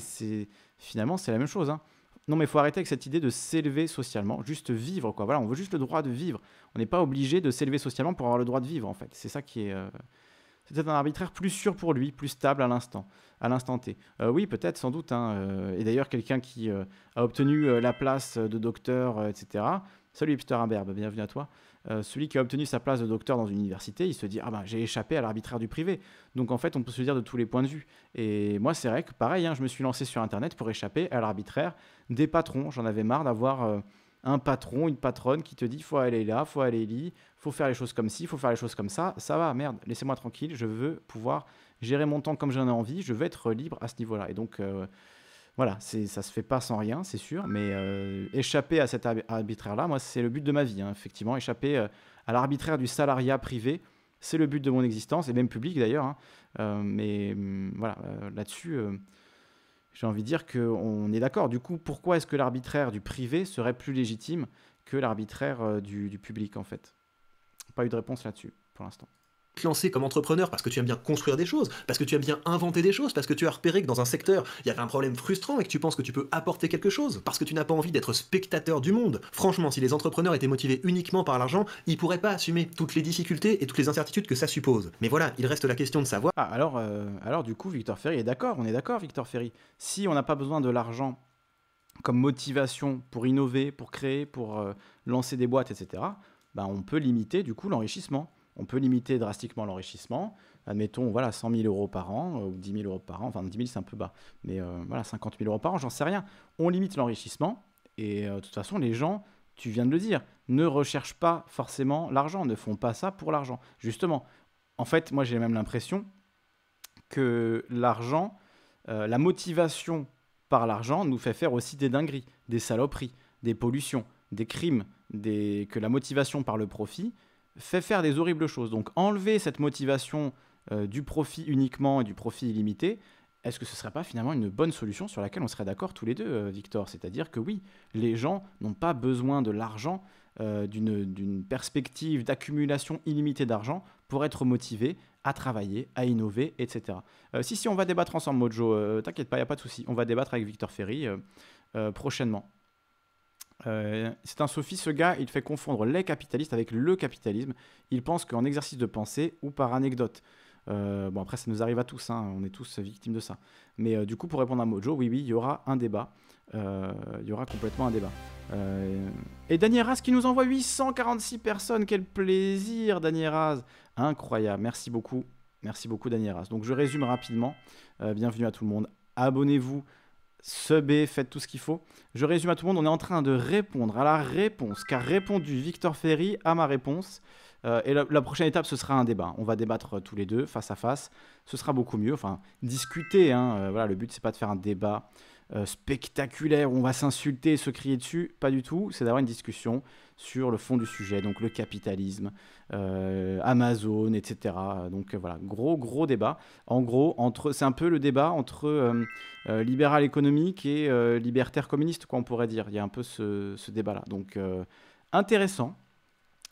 finalement, c'est la même chose. Hein. Non, mais il faut arrêter avec cette idée de s'élever socialement, juste vivre, quoi. Voilà, on veut juste le droit de vivre. On n'est pas obligé de s'élever socialement pour avoir le droit de vivre, en fait. C'est ça qui est. Euh, c'est peut-être un arbitraire plus sûr pour lui, plus stable à l'instant, à l'instant T. Euh, oui, peut-être, sans doute. Hein, et d'ailleurs, quelqu'un qui a obtenu la place de docteur, etc. Salut Peter Imberbe, bah, bienvenue à toi. Euh, celui qui a obtenu sa place de docteur dans une université, il se dit Ah ben, j'ai échappé à l'arbitraire du privé. Donc en fait, on peut se dire de tous les points de vue. Et moi, c'est vrai que pareil, hein, je me suis lancé sur Internet pour échapper à l'arbitraire des patrons. J'en avais marre d'avoir. Euh, un patron, une patronne qui te dit faut aller là, faut aller là, faut faire les choses comme ci, faut faire les choses comme ça, ça va, merde, laissez-moi tranquille, je veux pouvoir gérer mon temps comme j'en ai envie, je veux être libre à ce niveau-là. Et donc, euh, voilà, ça se fait pas sans rien, c'est sûr, mais euh, échapper à cet arbitraire-là, moi, c'est le but de ma vie. Hein, effectivement, échapper euh, à l'arbitraire du salariat privé, c'est le but de mon existence, et même public d'ailleurs. Hein, euh, mais mm, voilà, là-dessus, j'ai envie de dire qu'on est d'accord. Du coup, pourquoi est-ce que l'arbitraire du privé serait plus légitime que l'arbitraire du public, en fait Pas eu de réponse là-dessus, pour l'instant te lancer comme entrepreneur parce que tu aimes bien construire des choses, parce que tu aimes bien inventer des choses, parce que tu as repéré que dans un secteur, il y avait un problème frustrant et que tu penses que tu peux apporter quelque chose, parce que tu n'as pas envie d'être spectateur du monde. Franchement, si les entrepreneurs étaient motivés uniquement par l'argent, ils pourraient pas assumer toutes les difficultés et toutes les incertitudes que ça suppose. Mais voilà, il reste la question de savoir. Ah, alors, euh, alors du coup, Victor Ferry est d'accord, on est d'accord, Victor Ferry. Si on n'a pas besoin de l'argent comme motivation pour innover, pour créer, pour euh, lancer des boîtes, etc., bah, on peut limiter du coup l'enrichissement on peut limiter drastiquement l'enrichissement. Admettons, voilà, 100 000 euros par an euh, ou 10 000 euros par an. Enfin, 10 000, c'est un peu bas. Mais euh, voilà, 50 000 euros par an, j'en sais rien. On limite l'enrichissement. Et euh, de toute façon, les gens, tu viens de le dire, ne recherchent pas forcément l'argent, ne font pas ça pour l'argent. Justement, en fait, moi, j'ai même l'impression que l'argent, la motivation par l'argent nous fait faire aussi des dingueries, des saloperies, des pollutions, des crimes, des... que la motivation par le profit fait faire des horribles choses. Donc enlever cette motivation euh, du profit uniquement et du profit illimité, est-ce que ce ne serait pas finalement une bonne solution sur laquelle on serait d'accord tous les deux, euh, Victor C'est-à-dire que oui, les gens n'ont pas besoin de l'argent, euh, d'une perspective d'accumulation illimitée d'argent pour être motivés à travailler, à innover, etc. si, si, on va débattre ensemble, Mojo, t'inquiète pas, il n'y a pas de souci. On va débattre avec Victor Ferry prochainement. Euh, c'est un sophie, ce gars, il fait confondre les capitalistes avec le capitalisme. Il pense qu'en exercice de pensée ou par anecdote. Euh, bon, après, ça nous arrive à tous, hein, on est tous victimes de ça. Mais euh, du coup, pour répondre à Mojo, oui, oui, il y aura un débat. Il y aura complètement un débat. et Raz qui nous envoie 846 personnes, quel plaisir, Raz Incroyable, merci beaucoup. Merci beaucoup, Raz Donc, je résume rapidement. bienvenue à tout le monde. Abonnez-vous subez, faites tout ce qu'il faut. Je résume à tout le monde, on est en train de répondre à la réponse qu'a répondu Victor Ferry à ma réponse. Euh, et la, prochaine étape, ce sera un débat. On va débattre euh, tous les deux, face à face. Ce sera beaucoup mieux. Enfin, discuter. Hein. Euh, voilà, le but, c'est pas de faire un débat spectaculaire où on va s'insulter, et se crier dessus. Pas du tout. C'est d'avoir une discussion sur le fond du sujet, donc le capitalisme, euh, Amazon, etc. Donc euh, voilà, gros, gros débat. En gros, entre, c'est un peu le débat entre euh, libéral économique et libertaire communiste, quoi, on pourrait dire. Il y a un peu ce, ce débat-là. Donc intéressant.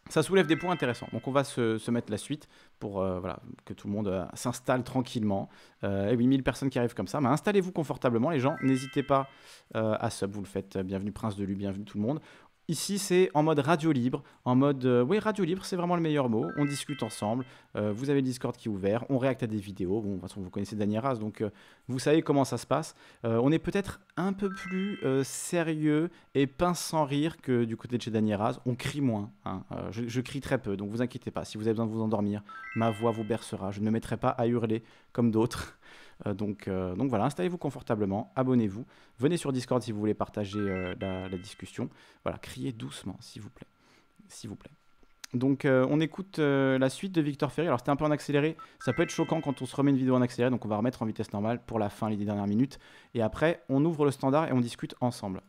Ça soulève des points intéressants. Donc on va se, se mettre la suite pour voilà, que tout le monde s'installe tranquillement. et oui, mille personnes qui arrivent comme ça. Mais installez-vous confortablement les gens. N'hésitez pas à sub, vous le faites. Bienvenue Prince de lui bienvenue tout le monde. Ici, c'est en mode radio libre, en mode... Euh, oui, radio libre, c'est vraiment le meilleur mot. On discute ensemble, euh, vous avez le Discord qui est ouvert, on réacte à des vidéos. Bon, de toute façon, vous connaissez Raz, donc euh, vous savez comment ça se passe. on est peut-être un peu plus sérieux et pince sans rire que du côté de chez Raz. On crie moins, hein. je, crie très peu, donc vous inquiétez pas. Si vous avez besoin de vous endormir, ma voix vous bercera. Je ne me mettrai pas à hurler comme d'autres. Euh, euh, donc, voilà, installez-vous confortablement, abonnez-vous, venez sur Discord si vous voulez partager euh, la, discussion. Voilà, criez doucement, s'il vous plaît. S'il vous plaît. Donc on écoute la suite de Victor Ferry. Alors c'était un peu en accéléré, ça peut être choquant quand on se remet une vidéo en accéléré, donc on va remettre en vitesse normale pour la fin, les dernières minutes. Et après, on ouvre le standard et on discute ensemble.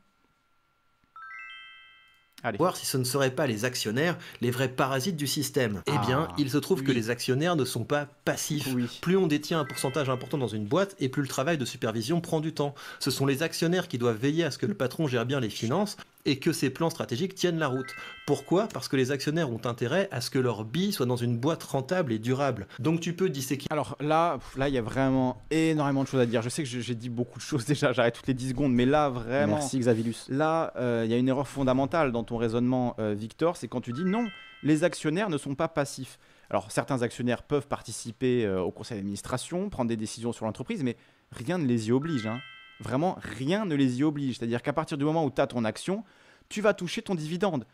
Voir si ce ne seraient pas les actionnaires les vrais parasites du système. et eh bien, ah, il se trouve que les actionnaires ne sont pas passifs. Plus on détient un pourcentage important dans une boîte, et plus le travail de supervision prend du temps. Ce sont les actionnaires qui doivent veiller à ce que le patron gère bien les finances et que ses plans stratégiques tiennent la route. Pourquoi Parce que les actionnaires ont intérêt à ce que leur bille soit dans une boîte rentable et durable. Donc tu peux disséquer. Alors là, là, il y a vraiment énormément de choses à dire. Je sais que j'ai dit beaucoup de choses [laughs] déjà, j'arrête toutes les 10 secondes, mais là, vraiment. Merci Xavilus. Là, euh, il y a une erreur fondamentale dans ton raisonnement, euh, Victor, c'est quand tu dis non, les actionnaires ne sont pas passifs. Alors certains actionnaires peuvent participer euh, au conseil d'administration, prendre des décisions sur l'entreprise, mais rien ne les y oblige. Hein. Vraiment, rien ne les y oblige. C'est-à-dire qu'à partir du moment où tu as ton action, tu vas toucher ton dividende.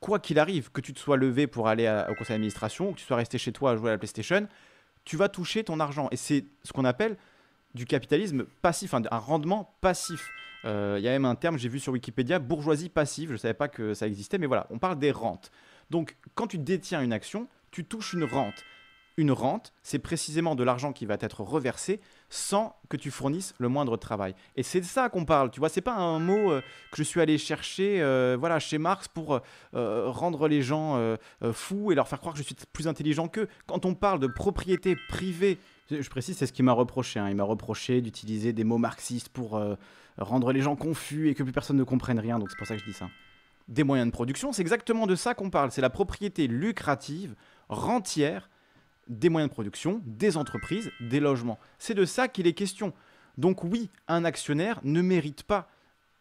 Quoi qu'il arrive, que tu te sois levé pour aller au conseil d'administration, ou que tu sois resté chez toi à jouer à la PlayStation, tu vas toucher ton argent. Et c'est ce qu'on appelle du capitalisme passif, un rendement passif. Euh, il y a même un terme, j'ai vu sur Wikipédia, bourgeoisie passive. Je ne savais pas que ça existait, mais voilà, on parle des rentes. Donc, quand tu détiens une action, tu touches une rente. Une rente, c'est précisément de l'argent qui va être reversé sans que tu fournisses le moindre travail. Et c'est de ça qu'on parle, tu vois, c'est pas un mot euh, que je suis allé chercher euh, voilà, chez Marx pour rendre les gens fous et leur faire croire que je suis plus intelligent qu'eux. Quand on parle de propriété privée, je précise, c'est ce qu'il m'a reproché. Hein. Il m'a reproché d'utiliser des mots marxistes pour rendre les gens confus et que plus personne ne comprenne rien, donc c'est pour ça que je dis ça. Des moyens de production, c'est exactement de ça qu'on parle, c'est la propriété lucrative, rentière, des moyens de production, des entreprises, des logements. C'est de ça qu'il est question. Donc oui, un actionnaire ne mérite pas,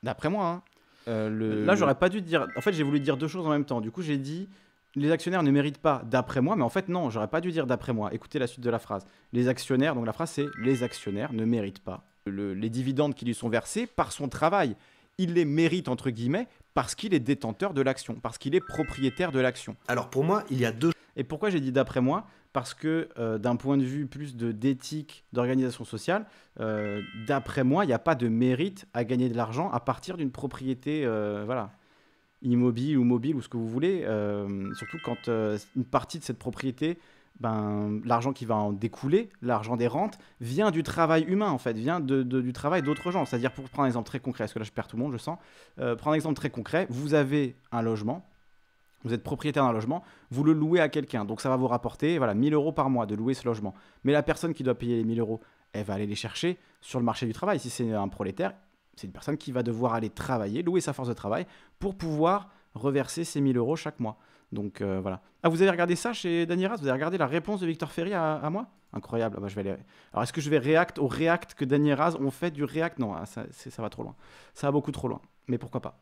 d'après moi, hein, euh, le... Là, j'aurais pas dû dire. En fait, j'ai voulu dire deux choses en même temps. Du coup, j'ai dit les actionnaires ne méritent pas d'après moi, mais en fait, non, j'aurais pas dû dire d'après moi. Écoutez la suite de la phrase. Les actionnaires, donc la phrase c'est les actionnaires ne méritent pas les dividendes qui lui sont versés par son travail. Il les mérite, entre guillemets, parce qu'il est détenteur de l'action, parce qu'il est propriétaire de l'action. Alors pour moi, il y a deux... Et pourquoi j'ai dit d'après moi Parce que euh, d'un point de vue plus de d'éthique, d'organisation sociale, euh, d'après moi, il n'y a pas de mérite à gagner de l'argent à partir d'une propriété euh, voilà, immobile ou mobile ou ce que vous voulez, surtout quand une partie de cette propriété ben, l'argent qui va en découler, l'argent des rentes, vient du travail humain, en fait, vient de, du travail d'autres gens. C'est-à-dire, pour prendre un exemple très concret, parce que là je perds tout le monde, je sens, euh, prendre un exemple très concret, vous avez un logement, vous êtes propriétaire d'un logement, vous le louez à quelqu'un, donc ça va vous rapporter voilà, 1000 euros par mois de louer ce logement. Mais la personne qui doit payer les 1000 euros, elle va aller les chercher sur le marché du travail. Si c'est un prolétaire, c'est une personne qui va devoir aller travailler, louer sa force de travail pour pouvoir reverser ces 1000 euros chaque mois. Donc euh, voilà. Ah, vous avez regardé ça chez Raz Vous avez regardé la réponse de Victor Ferry à, moi Incroyable. Ah bah, je vais aller... Alors, est-ce que je vais React au React que Raz ont fait du React Non, ah, ça, va trop loin. Ça va beaucoup trop loin. Mais pourquoi pas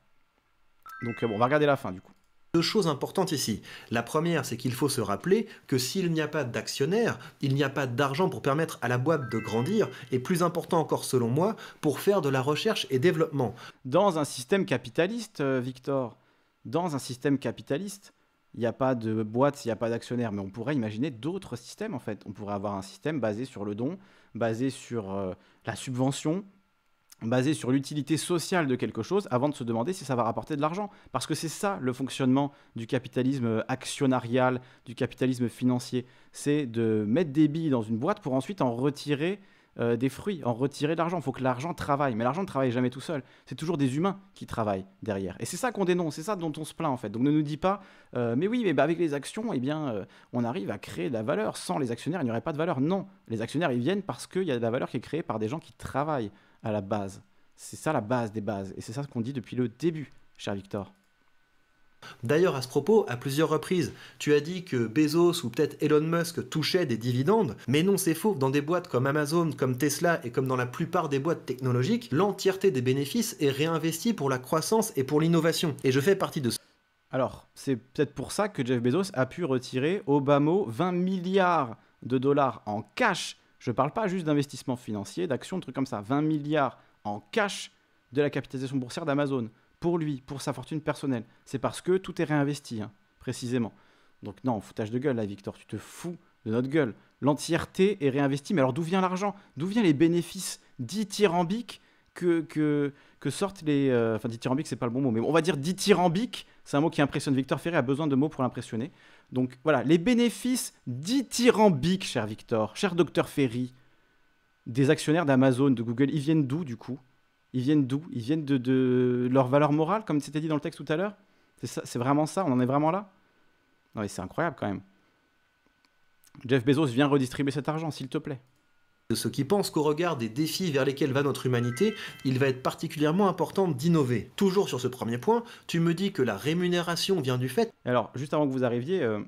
Donc, euh, on va regarder la fin du coup. Deux choses importantes ici. La première, c'est qu'il faut se rappeler que s'il n'y a pas d'actionnaires, il n'y a pas d'argent pour permettre à la boîte de grandir, et plus important encore selon moi, pour faire de la recherche et développement. Dans un système capitaliste, euh, Victor, dans un système capitaliste, il n'y a pas de boîte il n'y a pas d'actionnaire. Mais on pourrait imaginer d'autres systèmes, en fait. On pourrait avoir un système basé sur le don, basé sur euh, la subvention, basé sur l'utilité sociale de quelque chose, avant de se demander si ça va rapporter de l'argent. Parce que c'est ça le fonctionnement du capitalisme actionnarial, du capitalisme financier. C'est de mettre des billes dans une boîte pour ensuite en retirer euh, des fruits, en retirer de l'argent. Il faut que l'argent travaille. Mais l'argent ne travaille jamais tout seul. C'est toujours des humains qui travaillent derrière. Et c'est ça qu'on dénonce, c'est ça dont on se plaint en fait. Donc ne nous dit pas, euh, mais oui, mais bah, avec les actions, eh bien, euh, on arrive à créer de la valeur. Sans les actionnaires, il n'y aurait pas de valeur. Non, les actionnaires, ils viennent parce qu'il y a de la valeur qui est créée par des gens qui travaillent à la base. C'est ça la base des bases. Et c'est ça ce qu'on dit depuis le début, cher Victor. D'ailleurs, à ce propos, à plusieurs reprises, tu as dit que Bezos ou peut-être Elon Musk touchait des dividendes, mais non, c'est faux. Dans des boîtes comme Amazon, comme Tesla et comme dans la plupart des boîtes technologiques, l'entièreté des bénéfices est réinvestie pour la croissance et pour l'innovation. Et je fais partie de ça. alors, c'est peut-être pour ça que Jeff Bezos a pu retirer au bas mot 20 milliards de dollars en cash. Je ne parle pas juste d'investissement financier, d'actions, de trucs comme ça. 20 milliards en cash de la capitalisation boursière d'Amazon pour lui, pour sa fortune personnelle. C'est parce que tout est réinvesti, hein, précisément. Donc non, foutage de gueule, là, Victor, tu te fous de notre gueule. L'entièreté est réinvestie, mais alors d'où vient l'argent D'où viennent les bénéfices dithyrambiques que, que, que sortent les... Euh, enfin, ce c'est pas le bon mot, mais on va dire dithyrambique, c'est un mot qui impressionne. Victor Ferry. a besoin de mots pour l'impressionner. Donc voilà, les bénéfices dithyrambiques, cher Victor, cher docteur Ferry, des actionnaires d'Amazon, de Google, ils viennent d'où du coup ils viennent d'où Ils viennent de, leur valeur morale, comme c'était dit dans le texte tout à l'heure C'est vraiment ça On en est vraiment là Non, mais c'est incroyable quand même. Jeff Bezos vient redistribuer cet argent, s'il te plaît. De ceux qui pensent qu'au regard des défis vers lesquels va notre humanité, il va être particulièrement important d'innover. Toujours sur ce premier point, tu me dis que la rémunération vient du fait. Alors, juste avant que vous arriviez, euh,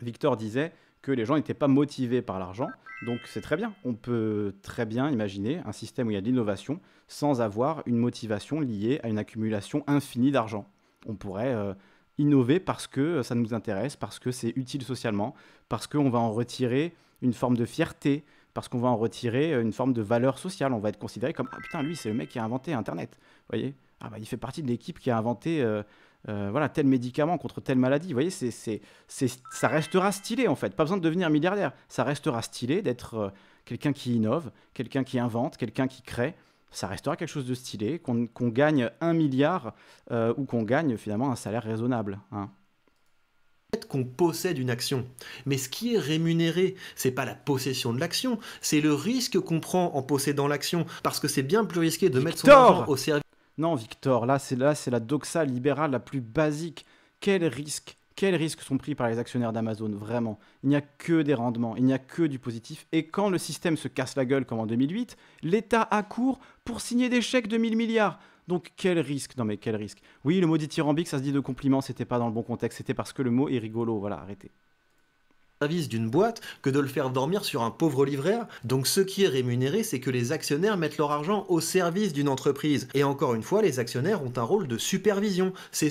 Victor disait que les gens n'étaient pas motivés par l'argent. Donc c'est très bien. On peut très bien imaginer un système où il y a de l'innovation sans avoir une motivation liée à une accumulation infinie d'argent. On pourrait euh, innover parce que ça nous intéresse, parce que c'est utile socialement, parce qu'on va en retirer une forme de fierté, parce qu'on va en retirer euh, une forme de valeur sociale. On va être considéré comme ah putain lui c'est le mec qui a inventé Internet. Vous voyez ah bah, il fait partie de l'équipe qui a inventé euh, euh, voilà, tel médicament contre telle maladie. Vous voyez, c'est, ça restera stylé en fait. Pas besoin de devenir milliardaire. Ça restera stylé d'être euh, quelqu'un qui innove, quelqu'un qui invente, quelqu'un qui crée. Ça restera quelque chose de stylé, qu'on, gagne un milliard euh, ou qu'on gagne finalement un salaire raisonnable. Hein qu'on possède une action. Mais ce qui est rémunéré, c'est pas la possession de l'action, c'est le risque qu'on prend en possédant l'action, parce que c'est bien plus risqué de mettre son argent au service. Non, Victor, là, c'est là, c'est la doxa libérale la plus basique. Quels risques, quels risques sont pris par les actionnaires d'Amazon Vraiment, il n'y a que des rendements, il n'y a que du positif. Et quand le système se casse la gueule comme en 2008, l'État accourt pour signer des chèques de 1000 milliards. Donc quel risque Non mais quel risque Oui, le mot dithyrambique, ça se dit de compliment, c'était pas dans le bon contexte, c'était parce que le mot est rigolo. Voilà, arrêtez service d'une boîte que de le faire dormir sur un pauvre livraire. Donc ce qui est rémunéré, c'est que les actionnaires mettent leur argent au service d'une entreprise. Et encore une fois, les actionnaires ont un rôle de supervision. C'est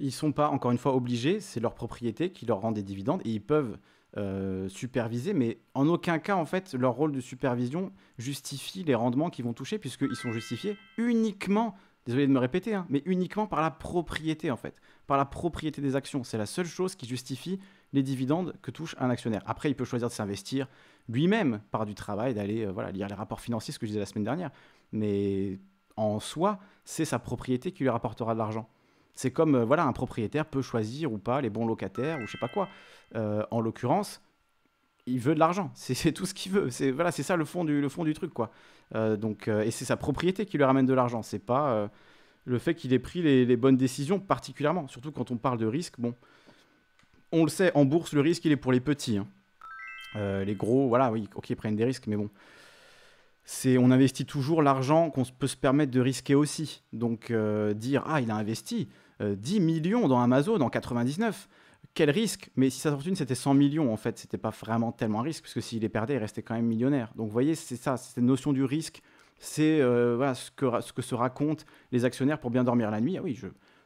ils sont pas encore une fois obligés, c'est leur propriété qui leur rend des dividendes et ils peuvent euh, superviser, mais en aucun cas, en fait, leur rôle de supervision justifie les rendements qu'ils vont toucher, puisqu'ils sont justifiés uniquement, désolé de me répéter, hein, mais uniquement par la propriété, en fait, par la propriété des actions. C'est la seule chose qui justifie les dividendes que touche un actionnaire. Après, il peut choisir de s'investir lui-même par du travail, d'aller euh, voilà, lire les rapports financiers, ce que je disais la semaine dernière. Mais en soi, c'est sa propriété qui lui rapportera de l'argent. C'est comme euh, voilà, un propriétaire peut choisir ou pas les bons locataires ou je sais pas quoi. Euh, en l'occurrence, il veut de l'argent. [laughs] C'est tout ce qu'il veut. C'est voilà, c'est ça le fond du le fond du truc quoi. donc et c'est sa propriété qui lui ramène de l'argent. C'est pas le fait qu'il ait pris les, les, bonnes décisions particulièrement. Surtout quand on parle de risque, bon, on le sait, en bourse, le risque, il est pour les petits. Hein. Euh, les gros, voilà, oui, ok, ils prennent des risques, mais bon. C'est, on investit toujours l'argent qu'on peut se permettre de risquer aussi. Donc euh, dire, ah, il a investi 10 euh, millions dans Amazon en 99, quel risque Mais si sa fortune c'était 100 millions, en fait, c'était pas vraiment tellement un risque, parce que s'il les perdait, il restait quand même millionnaire. Donc vous voyez, c'est ça, cette notion du risque, c'est ce, que, ce se racontent les actionnaires pour bien dormir la nuit. Ah oui,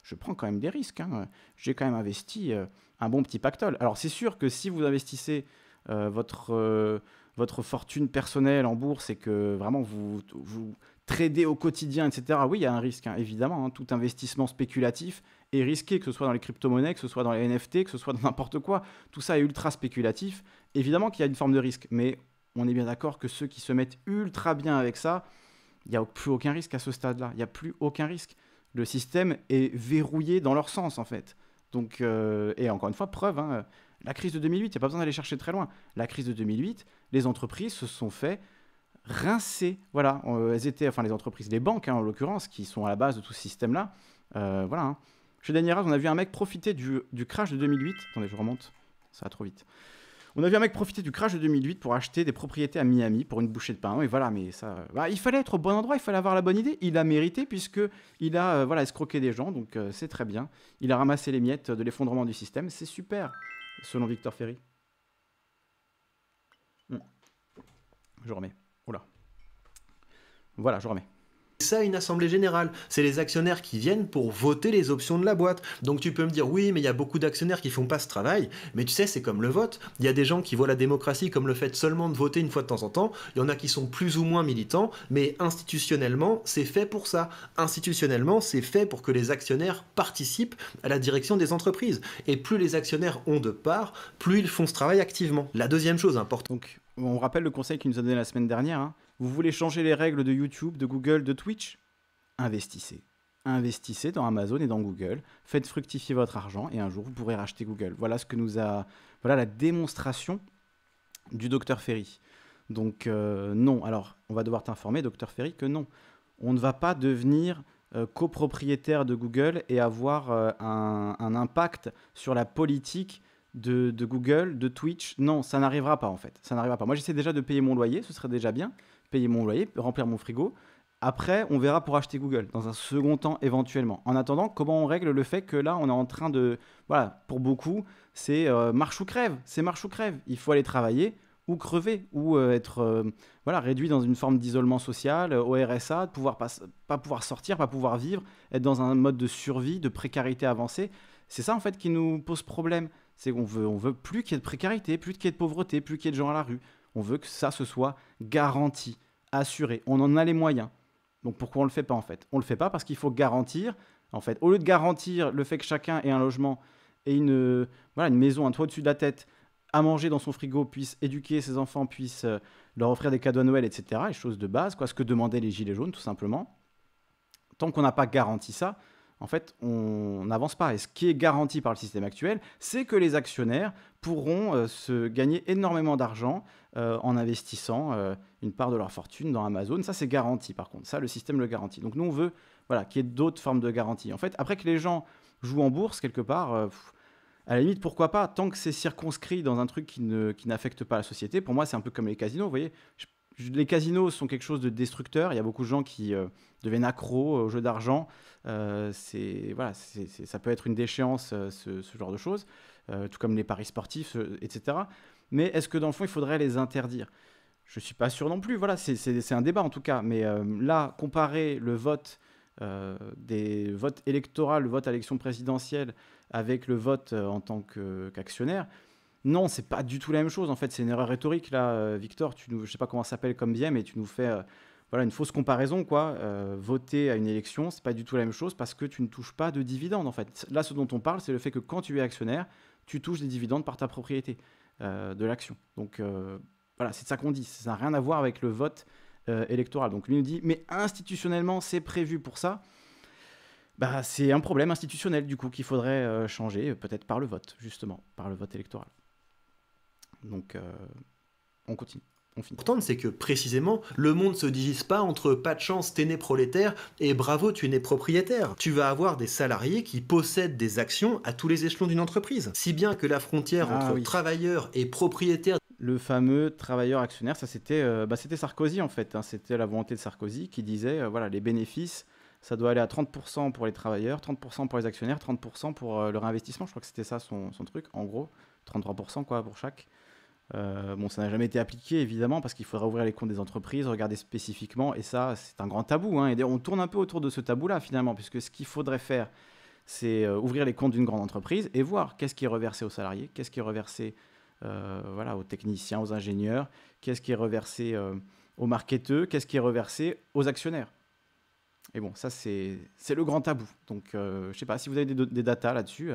je, prends quand même des risques. Hein. J'ai quand même investi un bon petit pactole. Alors c'est sûr que si vous investissez euh, votre, euh, votre fortune personnelle en bourse et que vraiment vous, vous tradez au quotidien, etc., oui, il y a un risque, hein, évidemment. Hein. tout investissement spéculatif est risqué, que ce soit dans les crypto-monnaies, que ce soit dans les NFT, que ce soit dans n'importe quoi. Tout ça est ultra spéculatif. Évidemment qu'il y a une forme de risque, mais on est bien d'accord que ceux qui se mettent ultra bien avec ça, il n'y a plus aucun risque à ce stade-là. Il n'y a plus aucun risque. Le système est verrouillé dans leur sens, en fait. Donc, euh, et encore une fois, preuve, hein, euh, la crise de 2008, il n'y a pas besoin d'aller chercher très loin. La crise de 2008, les entreprises se sont fait rincer. Voilà, euh, elles étaient, enfin les entreprises, les banques hein, en l'occurrence, qui sont à la base de tout ce système-là. voilà. Hein. Chez Daniel on a vu un mec profiter du, du crash de 2008. Attendez, je remonte, ça va trop vite. On a vu un mec profiter du crash de 2008 pour acheter des propriétés à Miami pour une bouchée de pain. Et voilà, mais ça, bah, il fallait être au bon endroit, il fallait avoir la bonne idée. Il a mérité puisque il a euh, voilà escroqué des gens, donc euh, c'est très bien. Il a ramassé les miettes de l'effondrement du système, c'est super, selon Victor Ferry. Je remets. Voilà, je remets ça une assemblée générale. C'est les actionnaires qui viennent pour voter les options de la boîte. Donc tu peux me dire oui, mais il y a beaucoup d'actionnaires qui font pas ce travail. Mais tu sais, c'est comme le vote. Il y a des gens qui voient la démocratie comme le fait seulement de voter une fois de temps en temps. Il y en a qui sont plus ou moins militants, mais institutionnellement, c'est fait pour ça. Institutionnellement, c'est fait pour que les actionnaires participent à la direction des entreprises. Et plus les actionnaires ont de part, plus ils font ce travail activement. La deuxième chose importante. Donc, on rappelle le conseil qu'il nous a donné la semaine dernière. Hein. Vous voulez changer les règles de YouTube, de Google, de Twitch Investissez. Investissez dans Amazon et dans Google, faites fructifier votre argent et un jour vous pourrez racheter Google. Voilà ce que nous a voilà la démonstration du docteur Ferry. Donc euh, non, alors on va devoir t'informer docteur Ferry que non. On ne va pas devenir euh, copropriétaire de Google et avoir euh, un, impact sur la politique de, de, Google, de Twitch. Non, ça n'arrivera pas en fait. Ça n'arrivera pas. Moi, j'essaie déjà de payer mon loyer, ce serait déjà bien payer mon loyer, remplir mon frigo. Après, on verra pour acheter Google dans un second temps éventuellement. En attendant, comment on règle le fait que là, on est en train de... Voilà, pour beaucoup, c'est euh, marche ou crève, c'est marche ou crève. Il faut aller travailler ou crever, ou euh, être euh, voilà, réduit dans une forme d'isolement social, au RSA, de pouvoir pas, pouvoir sortir, pas pouvoir vivre, être dans un mode de survie, de précarité avancée. C'est ça en fait qui nous pose problème. C'est qu'on veut, on veut plus qu'il y ait de précarité, plus qu'il y ait de pauvreté, plus qu'il y ait de gens à la rue, on veut que ça, se soit garanti, assuré. On en a les moyens. Donc pourquoi on ne le fait pas en fait On ne le fait pas parce qu'il faut garantir, en fait, au lieu de garantir le fait que chacun ait un logement et une, euh, voilà, une maison, un toit au-dessus de la tête, à manger dans son frigo, puisse éduquer ses enfants, puisse euh, leur offrir des cadeaux à Noël, etc., les choses de base, quoi, ce que demandaient les Gilets jaunes tout simplement, tant qu'on n'a pas garanti ça, en fait, on n'avance pas. Et ce qui est garanti par le système actuel, c'est que les actionnaires pourront euh, se gagner énormément d'argent euh, en investissant euh, une part de leur fortune dans Amazon. Ça, c'est garanti, par contre. Ça, le système le garantit. Donc, nous, on veut voilà, qu'il y ait d'autres formes de garantie. En fait, après que les gens jouent en bourse, quelque part, à la limite, pourquoi pas Tant que c'est circonscrit dans un truc qui, ne, qui n'affecte pas la société, pour moi, c'est un peu comme les casinos. Vous voyez, les casinos sont quelque chose de destructeur. Il y a beaucoup de gens qui euh, deviennent accros aux jeux d'argent. Euh, c'est voilà, ça peut être une déchéance euh, ce, genre de choses, tout comme les paris sportifs, etc. Mais est-ce que dans le fond, il faudrait les interdire Je ne suis pas sûr non plus. Voilà, c'est un débat en tout cas. Mais là, comparer le vote des votes électoraux, le vote à l'élection présidentielle, avec le vote en tant qu'actionnaire. Non, c'est pas du tout la même chose. En fait, c'est une erreur rhétorique là, euh, Victor. Tu ne sais pas comment ça s'appelle comme bien, mais tu nous fais euh, voilà une fausse comparaison quoi. Euh, voter à une élection, c'est pas du tout la même chose parce que tu ne touches pas de dividendes en fait. Là, ce dont on parle, c'est le fait que quand tu es actionnaire, tu touches des dividendes par ta propriété de l'action. Donc voilà, c'est de ça qu'on dit. Ça n'a rien à voir avec le vote électoral. Donc lui nous dit, mais institutionnellement, c'est prévu pour ça. Bah, c'est un problème institutionnel du coup qu'il faudrait changer, peut-être par le vote, justement, par le vote électoral. Donc, euh, on continue. On finit. Pourtant, c'est que précisément, le monde se divise pas entre pas de chance, t'es né prolétaire et bravo, tu es né propriétaire. Tu vas avoir des salariés qui possèdent des actions à tous les échelons d'une entreprise. Si bien que la frontière ah entre travailleur et propriétaire le fameux travailleur actionnaire, ça c'était euh, bah, Sarkozy en fait, hein. c'était la volonté de Sarkozy qui disait euh, voilà les bénéfices, ça doit aller à 30% pour les travailleurs, 30% pour les actionnaires, 30% pour le leur investissement, je crois que c'était ça son, son, truc, en gros, 33% quoi pour chaque. Euh, bon, ça n'a jamais été appliqué, évidemment, parce qu'il faudrait ouvrir les comptes des entreprises, regarder spécifiquement, et ça, c'est un grand tabou. Hein, on tourne un peu autour de ce tabou-là, finalement, puisque ce qu'il faudrait faire, c'est euh, ouvrir les comptes d'une grande entreprise et voir qu'est-ce qui est reversé aux salariés, qu'est-ce qui est reversé euh, voilà, aux techniciens, aux ingénieurs, qu'est-ce qui est reversé aux marketeurs, qu'est-ce qui est reversé aux actionnaires. Et bon, ça, c'est le grand tabou. Donc, je ne sais pas, si vous avez des, des datas là-dessus,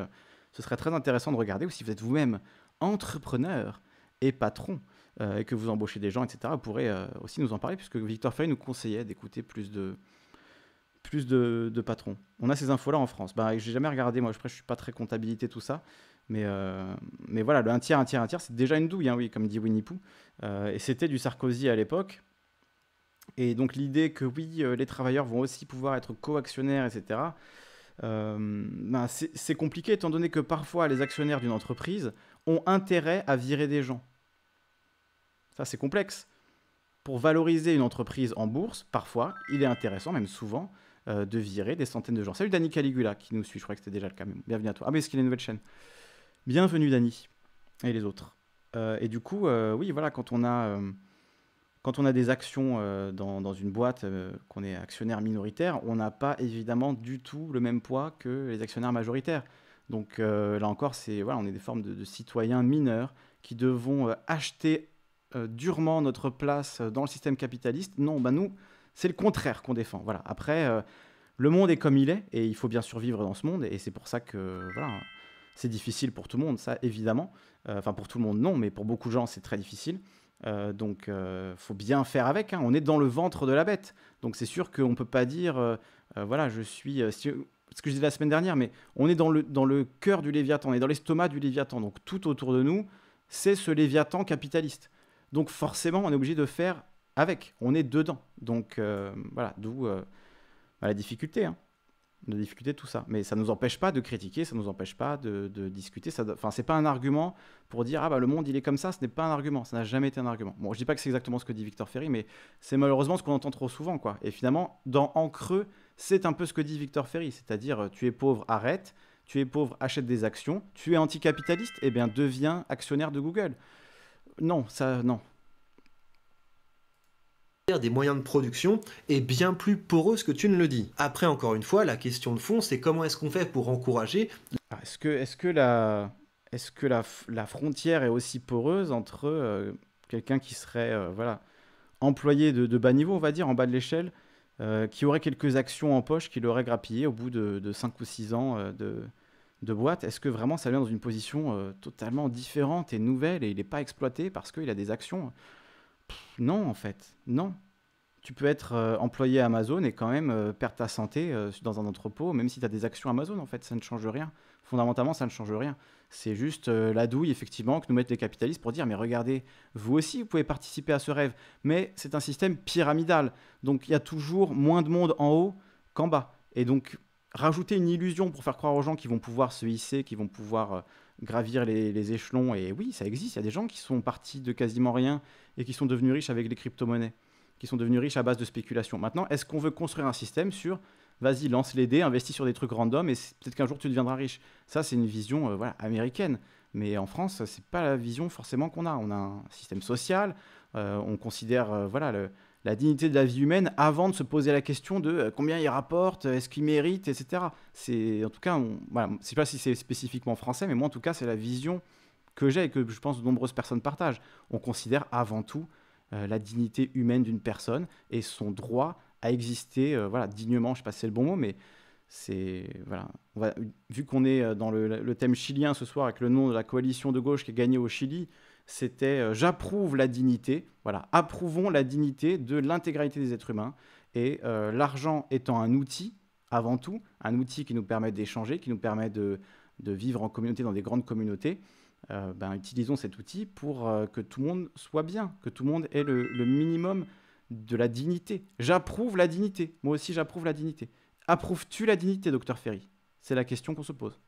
ce serait très intéressant de regarder, ou si vous êtes vous-même entrepreneur, et patron euh, et que vous embauchez des gens, etc., pourrait euh, aussi nous en parler, puisque Victor Fay nous conseillait d'écouter plus de plus de, patrons. On a ces infos-là en France. Ben, j'ai jamais regardé, moi, je ne suis pas très comptabilité, tout ça. Mais, euh, mais voilà, le un tiers, un tiers, un tiers, c'est déjà une douille, hein, oui, comme dit Winnie Pooh. et c'était du Sarkozy à l'époque. Et donc l'idée que oui, les travailleurs vont aussi pouvoir être co-actionnaires, etc., ben, c'est compliqué étant donné que parfois les actionnaires d'une entreprise ont intérêt à virer des gens. Ça, c'est complexe. Pour valoriser une entreprise en bourse, parfois, il est intéressant, même souvent, euh, de virer des centaines de gens. Salut Dani Caligula qui nous suit, je crois que c'était déjà le cas. bienvenue à toi. Ah, mais est-ce qu'il a une nouvelle chaîne Bienvenue Dani et les autres. Euh, et du coup, euh, oui, voilà, quand on a, quand on a des actions dans, dans, une boîte, qu'on est actionnaire minoritaire, on n'a pas évidemment du tout le même poids que les actionnaires majoritaires. Donc là encore, c'est voilà, on est des formes de, de citoyens mineurs qui devront acheter euh, durement notre place dans le système capitaliste. Non, ben nous, c'est le contraire qu'on défend. Voilà. Après, euh, le monde est comme il est et il faut bien survivre dans ce monde. Et c'est pour ça que voilà, c'est difficile pour tout le monde, ça évidemment. Euh, enfin, pour tout le monde, non, mais pour beaucoup de gens, c'est très difficile. donc, faut bien faire avec. Hein. On est dans le ventre de la bête. Donc, c'est sûr qu'on ne peut pas dire, voilà, je suis. ce que je disais la semaine dernière, mais on est dans le, dans le cœur du Léviathan, on est dans l'estomac du Léviathan. Donc, tout autour de nous, c'est ce Léviathan capitaliste. Donc forcément, on est obligé de faire avec. On est dedans. Donc euh, voilà, d'où euh, bah, la difficulté. Hein. La difficulté de tout ça. Mais ça ne nous empêche pas de critiquer, ça ne nous empêche pas de, discuter. Ça, enfin, c'est pas un argument pour dire ah bah le monde il est comme ça. Ce n'est pas un argument. Ça n'a jamais été un argument. Bon, je dis pas que c'est exactement ce que dit Victor Ferry, mais c'est malheureusement ce qu'on entend trop souvent quoi. Et finalement, dans En creux, c'est un peu ce que dit Victor Ferry, c'est-à-dire euh, tu es pauvre, arrête. Tu es pauvre, achète des actions. Tu es anticapitaliste, eh bien deviens actionnaire de Google non, ça, non. Des moyens de production est bien plus poreuse que tu ne le dis. Après, encore une fois, la question de fond, c'est comment est-ce qu'on fait pour encourager. Ah, est-ce que, est que, la, est que la, frontière est aussi poreuse entre euh, quelqu'un qui serait euh, voilà, employé de, bas niveau, on va dire, en bas de l'échelle, euh, qui aurait quelques actions en poche qui l'aurait grappillées au bout de, de 5 ou 6 ans de, de boîte, est-ce que vraiment ça vient dans une position euh, totalement différente et nouvelle et il n'est pas exploité parce qu'il a des actions Non, en fait, non. Tu peux être euh, employé Amazon et quand même euh, perdre ta santé dans un entrepôt, même si tu as des actions Amazon, en fait, ça ne change rien. Fondamentalement, ça ne change rien. C'est juste la douille, effectivement, que nous mettent les capitalistes pour dire, mais regardez, vous aussi, vous pouvez participer à ce rêve. Mais c'est un système pyramidal. Donc, il y a toujours moins de monde en haut qu'en bas. Et donc, rajouter une illusion pour faire croire aux gens qu'ils vont pouvoir se hisser, qu'ils vont pouvoir euh, gravir les, échelons. Et oui, ça existe. Il y a des gens qui sont partis de quasiment rien et qui sont devenus riches avec les crypto-monnaies, qui sont devenus riches à base de spéculation. Maintenant, est-ce qu'on veut construire un système sur vas-y, lance les dés, investis sur des trucs random et peut-être qu'un jour tu deviendras riche Ça, c'est une vision euh, voilà, américaine. Mais en France, ce n'est pas la vision forcément qu'on a. On a un système social, euh, on considère voilà, le, la dignité de la vie humaine avant de se poser la question de euh, combien il rapporte, est-ce qu'il mérite, etc. C'est en tout cas, je sais pas si c'est spécifiquement français, mais moi en tout cas, c'est la vision que j'ai et que je pense de nombreuses personnes partagent. On considère avant tout euh, la dignité humaine d'une personne et son droit à exister, euh, voilà, dignement. Je sais pas si c'est le bon mot, mais c'est vu qu'on est dans le, thème chilien ce soir avec le nom de la coalition de gauche qui a gagné au Chili, c'était euh, j'approuve la dignité. Voilà, approuvons la dignité de l'intégralité des êtres humains. Et euh, l'argent étant un outil, avant tout, un outil qui nous permet d'échanger, qui nous permet de, vivre en communauté, dans des grandes communautés, euh, ben, utilisons cet outil pour que tout le monde soit bien, que tout le monde ait le minimum de la dignité. J'approuve la dignité. Moi aussi, j'approuve la dignité. Approuves-tu la dignité, docteur Ferry C'est la question qu'on se pose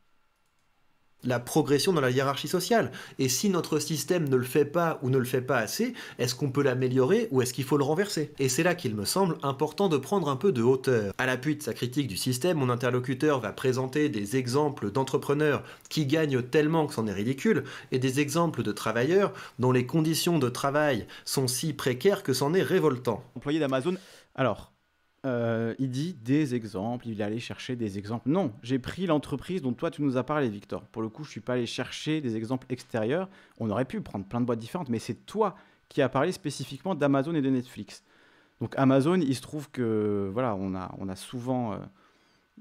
la progression dans la hiérarchie sociale. Et si notre système ne le fait pas ou ne le fait pas assez, est-ce qu'on peut l'améliorer ou est-ce qu'il faut le renverser Et c'est là qu'il me semble important de prendre un peu de hauteur. À l'appui de sa critique du système, mon interlocuteur va présenter des exemples d'entrepreneurs qui gagnent tellement que c'en est ridicule et des exemples de travailleurs dont les conditions de travail sont si précaires que c'en est révoltant. Employé d'Amazon, alors euh, il dit des exemples, il est allé chercher des exemples. Non, j'ai pris l'entreprise dont toi tu nous as parlé, Victor. Pour le coup, je ne suis pas allé chercher des exemples extérieurs. On aurait pu prendre plein de boîtes différentes, mais c'est toi qui as parlé spécifiquement d'Amazon et de Netflix. Donc Amazon, il se trouve que voilà, on a, on a souvent euh,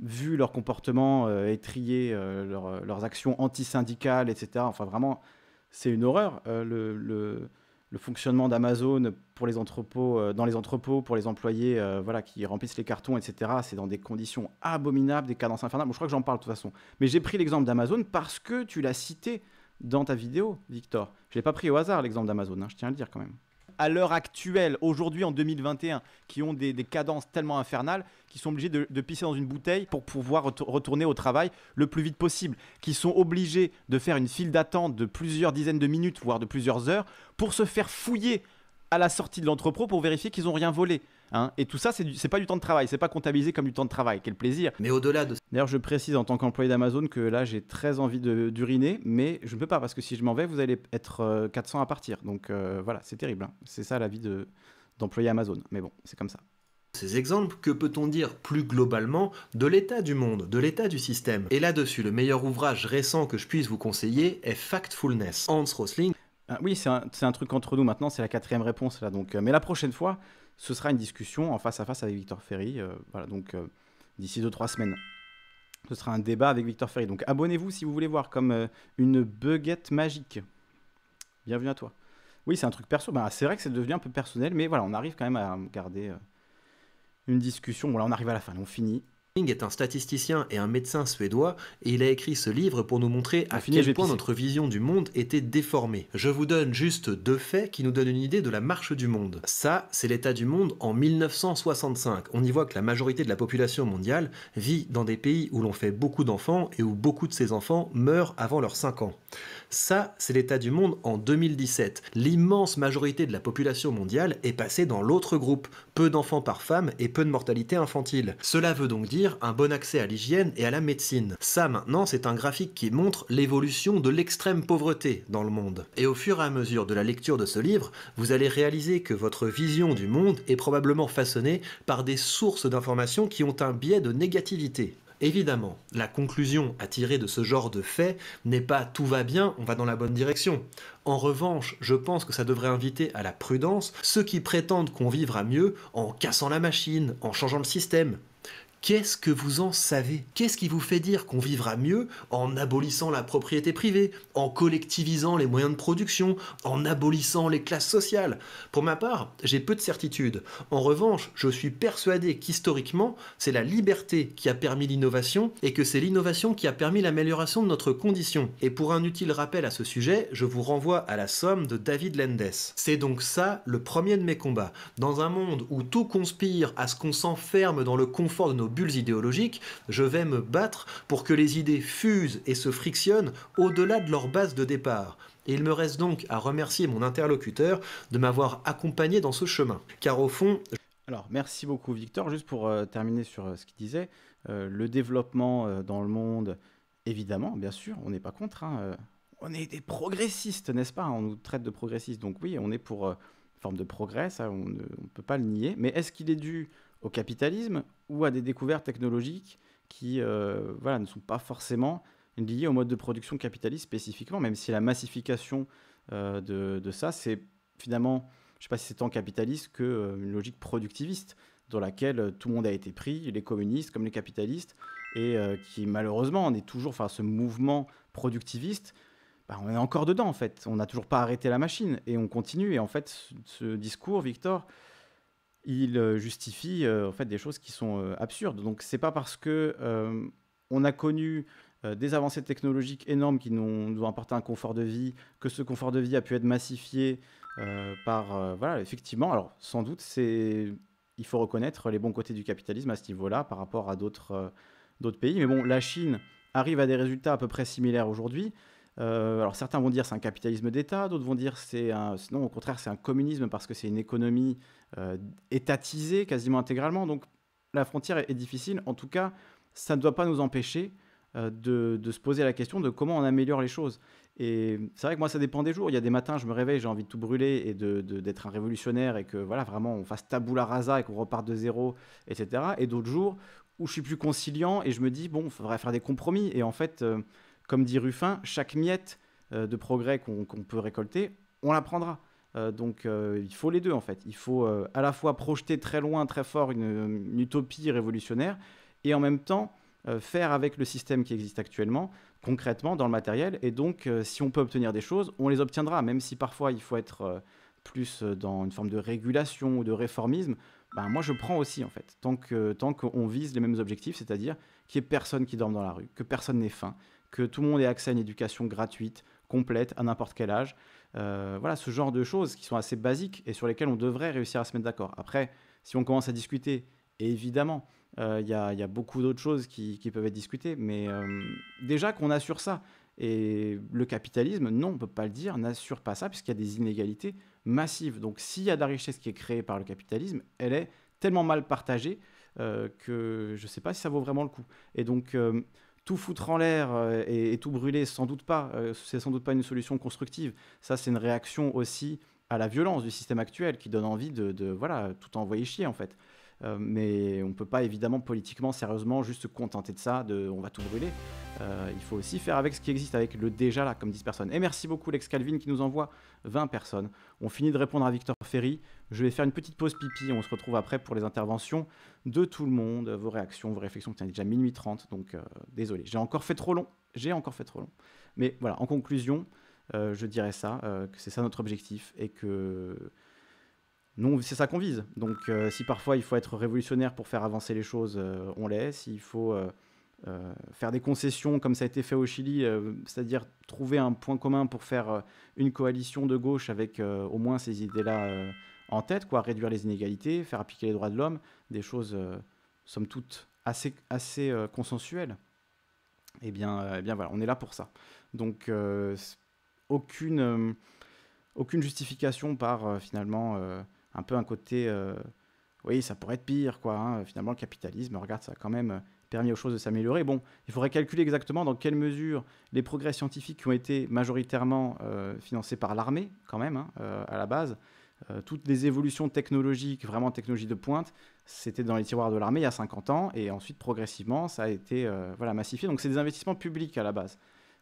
vu leur comportement euh, étrier, leurs actions antisyndicales, etc. Enfin, vraiment, c'est une horreur. le le fonctionnement d'Amazon pour les entrepôts, euh, dans les entrepôts, pour les employés euh, voilà, qui remplissent les cartons, etc. C'est dans des conditions abominables, des cadences infernales. je crois que j'en parle de toute façon. Mais j'ai pris l'exemple d'Amazon parce que tu l'as cité dans ta vidéo, Victor. Je n'ai l'ai pas pris au hasard, l'exemple d'Amazon, hein, je tiens à le dire quand même à l'heure actuelle, aujourd'hui en 2021, qui ont des, cadences tellement infernales, qui sont obligés de, pisser dans une bouteille pour pouvoir retourner au travail le plus vite possible, qui sont obligés de faire une file d'attente de plusieurs dizaines de minutes, voire de plusieurs heures, pour se faire fouiller à la sortie de l'entrepôt pour vérifier qu'ils n'ont rien volé. Hein. et tout ça, c'est pas du temps de travail, c'est pas comptabilisé comme du temps de travail. Quel plaisir Mais au-delà de D'ailleurs, je précise en tant qu'employé d'Amazon que là, j'ai très envie d'uriner, mais je ne peux pas parce que si je m'en vais, vous allez être 400 euh, à partir. Donc euh, voilà, c'est terrible. Hein. C'est ça la vie d'employé Amazon. Mais bon, c'est comme ça. Ces exemples, que peut-on dire plus globalement de l'état du monde, de l'état du système Et là-dessus, le meilleur ouvrage récent que je puisse vous conseiller est Factfulness, Hans Rosling. Ah oui, c'est un, truc entre nous maintenant, c'est la quatrième réponse là. Donc, euh, mais la prochaine fois, ce sera une discussion en face à face avec Victor Ferry. Euh, voilà, donc euh, d'ici 2-3 semaines. Ce sera un débat avec Victor Ferry. Donc abonnez-vous si vous voulez voir comme euh, une buguette magique. Bienvenue à toi. Oui, c'est un truc perso. Bah, c'est vrai que c'est devenu un peu personnel, mais voilà, on arrive quand même à garder une discussion. Voilà, on arrive à la fin, on finit est un statisticien et un médecin suédois, et il a écrit ce livre pour nous montrer à quel point notre vision du monde était déformée. Je vous donne juste deux faits qui nous donnent une idée de la marche du monde. Ça, c'est l'état du monde en 1965. On y voit que la majorité de la population mondiale vit dans des pays où l'on fait beaucoup d'enfants et où beaucoup de ces enfants meurent avant leurs 5 ans. Ça, c'est l'état du monde en 2017. L'immense majorité de la population mondiale est passée dans l'autre groupe, peu d'enfants par femme et peu de mortalité infantile. Cela veut donc dire un bon accès à l'hygiène et à la médecine. Ça maintenant, c'est un graphique qui montre l'évolution de l'extrême pauvreté dans le monde. Et au fur et à mesure de la lecture de ce livre, vous allez réaliser que votre vision du monde est probablement façonnée par des sources d'informations qui ont un biais de négativité. Évidemment, la conclusion à tirer de ce genre de fait n'est pas tout va bien, on va dans la bonne direction. En revanche, je pense que ça devrait inviter à la prudence ceux qui prétendent qu'on vivra mieux en cassant la machine, en changeant le système, Qu'est-ce que vous en savez Qu'est-ce qui vous fait dire qu'on vivra mieux en abolissant la propriété privée, en collectivisant les moyens de production, en abolissant les classes sociales Pour ma part, j'ai peu de certitudes. En revanche, je suis persuadé qu'historiquement, c'est la liberté qui a permis l'innovation et que c'est l'innovation qui a permis l'amélioration de notre condition. Et pour un utile rappel à ce sujet, je vous renvoie à la somme de David Lendes. C'est donc ça le premier de mes combats. Dans un monde où tout conspire à ce qu'on s'enferme dans le confort de nos bulles idéologiques, je vais me battre pour que les idées fusent et se frictionnent au-delà de leur base de départ. Et il me reste donc à remercier mon interlocuteur de m'avoir accompagné dans ce chemin. Car au fond... Alors, merci beaucoup Victor. Juste pour euh, terminer sur euh, ce qu'il disait, euh, le développement dans le monde, évidemment, bien sûr, on n'est pas contre. Hein, on est des progressistes, n'est-ce pas On nous traite de progressistes. Donc oui, on est pour une forme de progrès, ça, on ne peut pas le nier. Mais est-ce qu'il est dû au capitalisme ou à des découvertes technologiques qui euh, voilà, ne sont pas forcément liées au mode de production capitaliste spécifiquement, même si la massification euh, de, ça, c'est finalement, je ne sais pas si c'est tant capitaliste que euh, logique productiviste dans laquelle tout le monde a été pris, les communistes comme les capitalistes, et qui malheureusement, on est toujours, enfin ce mouvement productiviste, bah, on est encore dedans en fait, on n'a toujours pas arrêté la machine, et on continue, et en fait ce discours, Victor, il euh, justifie euh, en fait des choses qui sont euh, absurdes. Donc c'est pas parce que on a connu des avancées technologiques énormes qui nous ont apporté un confort de vie, que ce confort de vie a pu être massifié par... voilà, effectivement, alors sans doute, c'est, il faut reconnaître les bons côtés du capitalisme à ce niveau-là par rapport à d'autres, d'autres pays. Mais bon, la Chine arrive à des résultats à peu près similaires aujourd'hui. Euh, alors certains vont dire c'est un capitalisme d'État, d'autres vont dire c'est un... Non, au contraire, c'est un communisme parce que c'est une économie euh, étatisée quasiment intégralement. Donc la frontière est, difficile. En tout cas, ça ne doit pas nous empêcher euh, de, se poser la question de comment on améliore les choses. Et c'est vrai que moi, ça dépend des jours. Il y a des matins, je me réveille, j'ai envie de tout brûler et d'être de, un révolutionnaire et que voilà, vraiment, on fasse la rasa et qu'on reparte de zéro, etc. Et d'autres jours où je suis plus conciliant et je me dis, bon, il faudrait faire des compromis. Et en fait, comme dit Ruffin, chaque miette euh, de progrès qu'on peut récolter, on la prendra. Euh, donc euh, il faut les deux en fait. Il faut à la fois projeter très loin, très fort une, utopie révolutionnaire et en même temps faire avec le système qui existe actuellement, concrètement dans le matériel. Et donc si on peut obtenir des choses, on les obtiendra, même si parfois il faut être plus dans une forme de régulation ou de réformisme. Ben, moi je prends aussi en fait, tant qu'on tant vise les mêmes objectifs, c'est-à-dire qu'il n'y ait personne qui dorme dans la rue, que personne n'ait faim, que tout le monde ait accès à une éducation gratuite, complète, à n'importe quel âge. Euh, voilà, ce genre de choses qui sont assez basiques et sur lesquelles on devrait réussir à se mettre d'accord. Après, si on commence à discuter, évidemment, euh, il y, a beaucoup d'autres choses qui, peuvent être discutées, mais euh, déjà qu'on assure ça. Et le capitalisme, non, on ne peut pas le dire, n'assure pas ça, puisqu'il y a des inégalités massives. Donc s'il y a de la richesse qui est créée par le capitalisme, elle est tellement mal partagée que je ne sais pas si ça vaut vraiment le coup. Et donc, tout foutre en l'air euh, et, tout brûler, sans doute pas. Euh, c'est sans doute pas une solution constructive. Ça, c'est une réaction aussi à la violence du système actuel qui donne envie de, voilà, tout envoyer chier, en fait. Euh, mais on ne peut pas évidemment politiquement, sérieusement, juste se contenter de ça, de on va tout brûler. il faut aussi faire avec ce qui existe, avec le déjà là, comme 10 personnes. Et merci beaucoup Lex Calvin qui nous envoie 20 personnes. On finit de répondre à Victor Ferry. Je vais faire une petite pause pipi. On se retrouve après pour les interventions de tout le monde, vos réactions, vos réflexions. est déjà minuit 30, donc euh, désolé. J'ai encore fait trop long. J'ai encore fait trop long. Mais voilà, en conclusion, euh, je dirais ça, euh, que c'est ça notre objectif et que nous, c'est ça qu'on vise. Donc, si parfois il faut être révolutionnaire pour faire avancer les choses, on l'est. S'il faut faire des concessions, comme ça a été fait au Chili, c'est-à-dire trouver un point commun pour faire une coalition de gauche avec au moins ces idées-là en tête, quoi, réduire les inégalités, faire appliquer les droits de l'homme, des choses, euh, somme toute, assez, assez euh, consensuelles. Eh bien, euh, eh bien voilà, on est là pour ça. Donc, aucune, aucune justification par finalement un peu un côté, oui, ça pourrait être pire, quoi. Hein. finalement, le capitalisme, regarde, ça a quand même permis aux choses de s'améliorer. Bon, il faudrait calculer exactement dans quelle mesure les progrès scientifiques qui ont été majoritairement financés par l'armée, quand même, hein, à la base, euh, toutes les évolutions technologiques, vraiment technologie de pointe, c'était dans les tiroirs de l'armée il y a 50 ans, et ensuite progressivement, ça a été euh, voilà, massifié. Donc c'est des investissements publics à la base,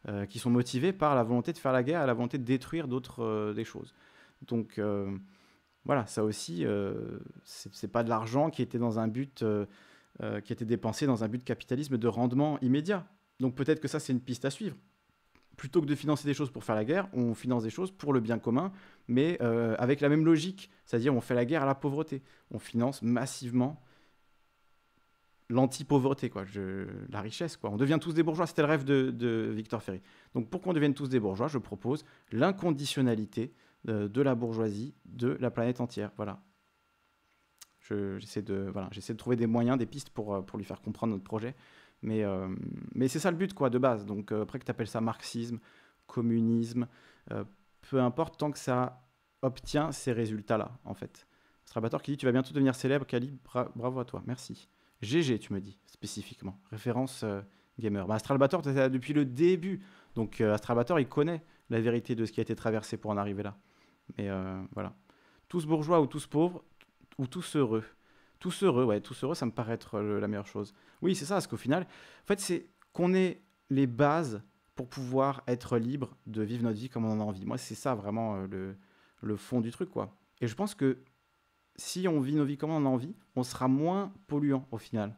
euh, qui sont motivés par la volonté de faire la guerre, à la volonté de détruire d'autres des choses. Donc voilà, ça aussi, c'est pas de l'argent qui était dans un but, qui était dépensé dans un but de capitalisme de rendement immédiat. Donc peut-être que ça, c'est une piste à suivre plutôt que de financer des choses pour faire la guerre, on finance des choses pour le bien commun, mais euh, avec la même logique, c'est-à-dire on fait la guerre à la pauvreté, on finance massivement l'anti-pauvreté, quoi, la richesse, quoi. On devient tous des bourgeois, c'était le rêve de, Victor Ferry. Donc pour qu'on devienne tous des bourgeois, je propose l'inconditionnalité euh, de, la bourgeoisie de la planète entière. Voilà. J'essaie de, de trouver des moyens, des pistes pour, euh, pour lui faire comprendre notre projet. Mais, euh, mais c'est ça le but, quoi, de base. Donc euh, après que tu appelles ça marxisme, communisme, euh, peu importe, tant que ça obtient ces résultats-là, en fait. Strabator qui dit Tu vas bientôt devenir célèbre, Kali, bravo à toi, merci. GG, tu me dis, spécifiquement. Référence gamer. Astralbator, bah, tu depuis le début. Donc Astralbator il connaît la vérité de ce qui a été traversé pour en arriver là. Mais voilà. Tous bourgeois ou tous pauvres, ou tous heureux. Tous heureux, ouais, tous ça me paraît être euh, la meilleure chose. Oui, c'est ça, parce qu'au final, en fait, c'est qu'on ait les bases pour pouvoir être libre de vivre notre vie comme on en a envie. Moi, c'est ça vraiment euh, le, fond du truc, quoi. Et je pense que si on vit nos vies comme on en a envie, on sera moins polluant au final.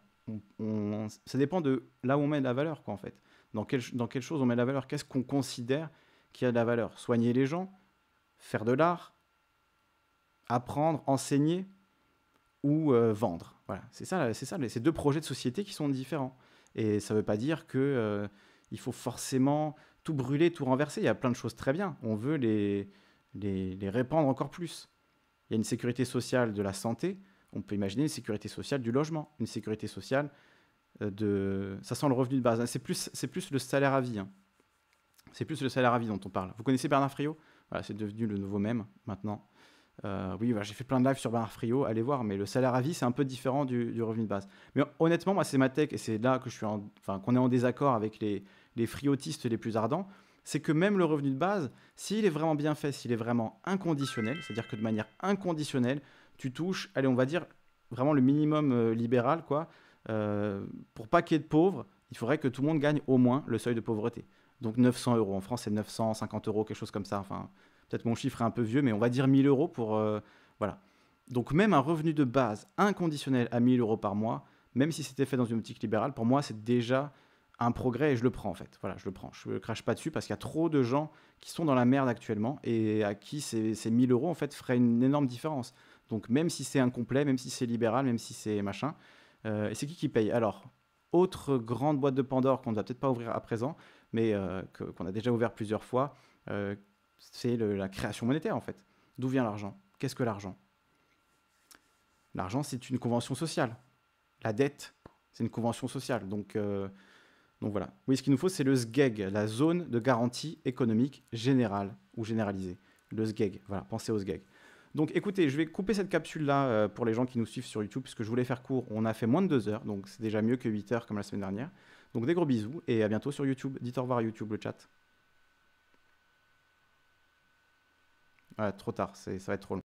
ça dépend de là où on met de la valeur, quoi, en fait. Dans, quel, dans quelle chose on met la valeur Qu'est-ce qu'on considère y a de la valeur Soigner les gens, faire de l'art, apprendre, enseigner, ou euh, vendre. Voilà, c'est ça, c'est ça, C'est deux projets de société qui sont différents. Et ça ne veut pas dire que euh, il faut forcément tout brûler, tout renverser. Il y a plein de choses très bien. On veut les, les, répandre encore plus. Il y a une sécurité sociale de la santé. On peut imaginer une sécurité sociale du logement, une sécurité sociale euh, de. Ça sent le revenu de base. C'est plus, c'est plus le salaire à vie. Hein. C'est plus le salaire à vie dont on parle. Vous connaissez Bernard Friot voilà, C'est devenu le nouveau même maintenant. Euh, oui, bah, j'ai fait plein de lives sur Bernard Frio, allez voir, mais le salaire à vie, c'est un peu différent du, revenu de base. Mais honnêtement, moi, c'est ma tech, et c'est là que je suis qu'on est en désaccord avec les, friotistes les plus ardents, c'est que même le revenu de base, s'il est vraiment bien fait, s'il est vraiment inconditionnel, c'est-à-dire que de manière inconditionnelle, tu touches, allez, on va dire, vraiment le minimum euh, libéral, quoi. Euh, pour pas qu'il y ait de pauvres, il faudrait que tout le monde gagne au moins le seuil de pauvreté. Donc 900 euros. En France, c'est 950 euros, quelque chose comme ça. Enfin, peut-être mon chiffre est un peu vieux, mais on va dire 1000 euros pour. Euh, voilà. Donc, même un revenu de base inconditionnel à 1000 euros par mois, même si c'était fait dans une optique libérale, pour moi, c'est déjà un progrès et je le prends en fait. Voilà, je le prends. Je ne crache pas dessus parce qu'il y a trop de gens qui sont dans la merde actuellement et à qui ces, 1000 euros en fait feraient une énorme différence. Donc, même si c'est incomplet, même si c'est libéral, même si c'est machin, euh, et c'est qui qui paye Alors, autre grande boîte de Pandore qu'on ne va peut-être pas ouvrir à présent, mais euh, qu'on a déjà ouvert plusieurs fois, c'est la création monétaire en fait. D'où vient l'argent Qu'est-ce que l'argent L'argent, c'est une convention sociale. La dette, c'est une convention sociale. Donc, euh, donc voilà. Oui, ce qu'il nous faut, c'est le SGEG, e la zone de garantie économique générale ou généralisée. Le SGEG, e voilà, pensez au SGEG. E donc écoutez, je vais couper cette capsule-là euh, pour les gens qui nous suivent sur YouTube, puisque je voulais faire court. On a fait moins de 2 heures, donc c'est déjà mieux que 8 heures comme la semaine dernière. Donc des gros bisous et à bientôt sur YouTube. Dites au revoir YouTube, le chat. Ouais, trop tard, ça va être trop long.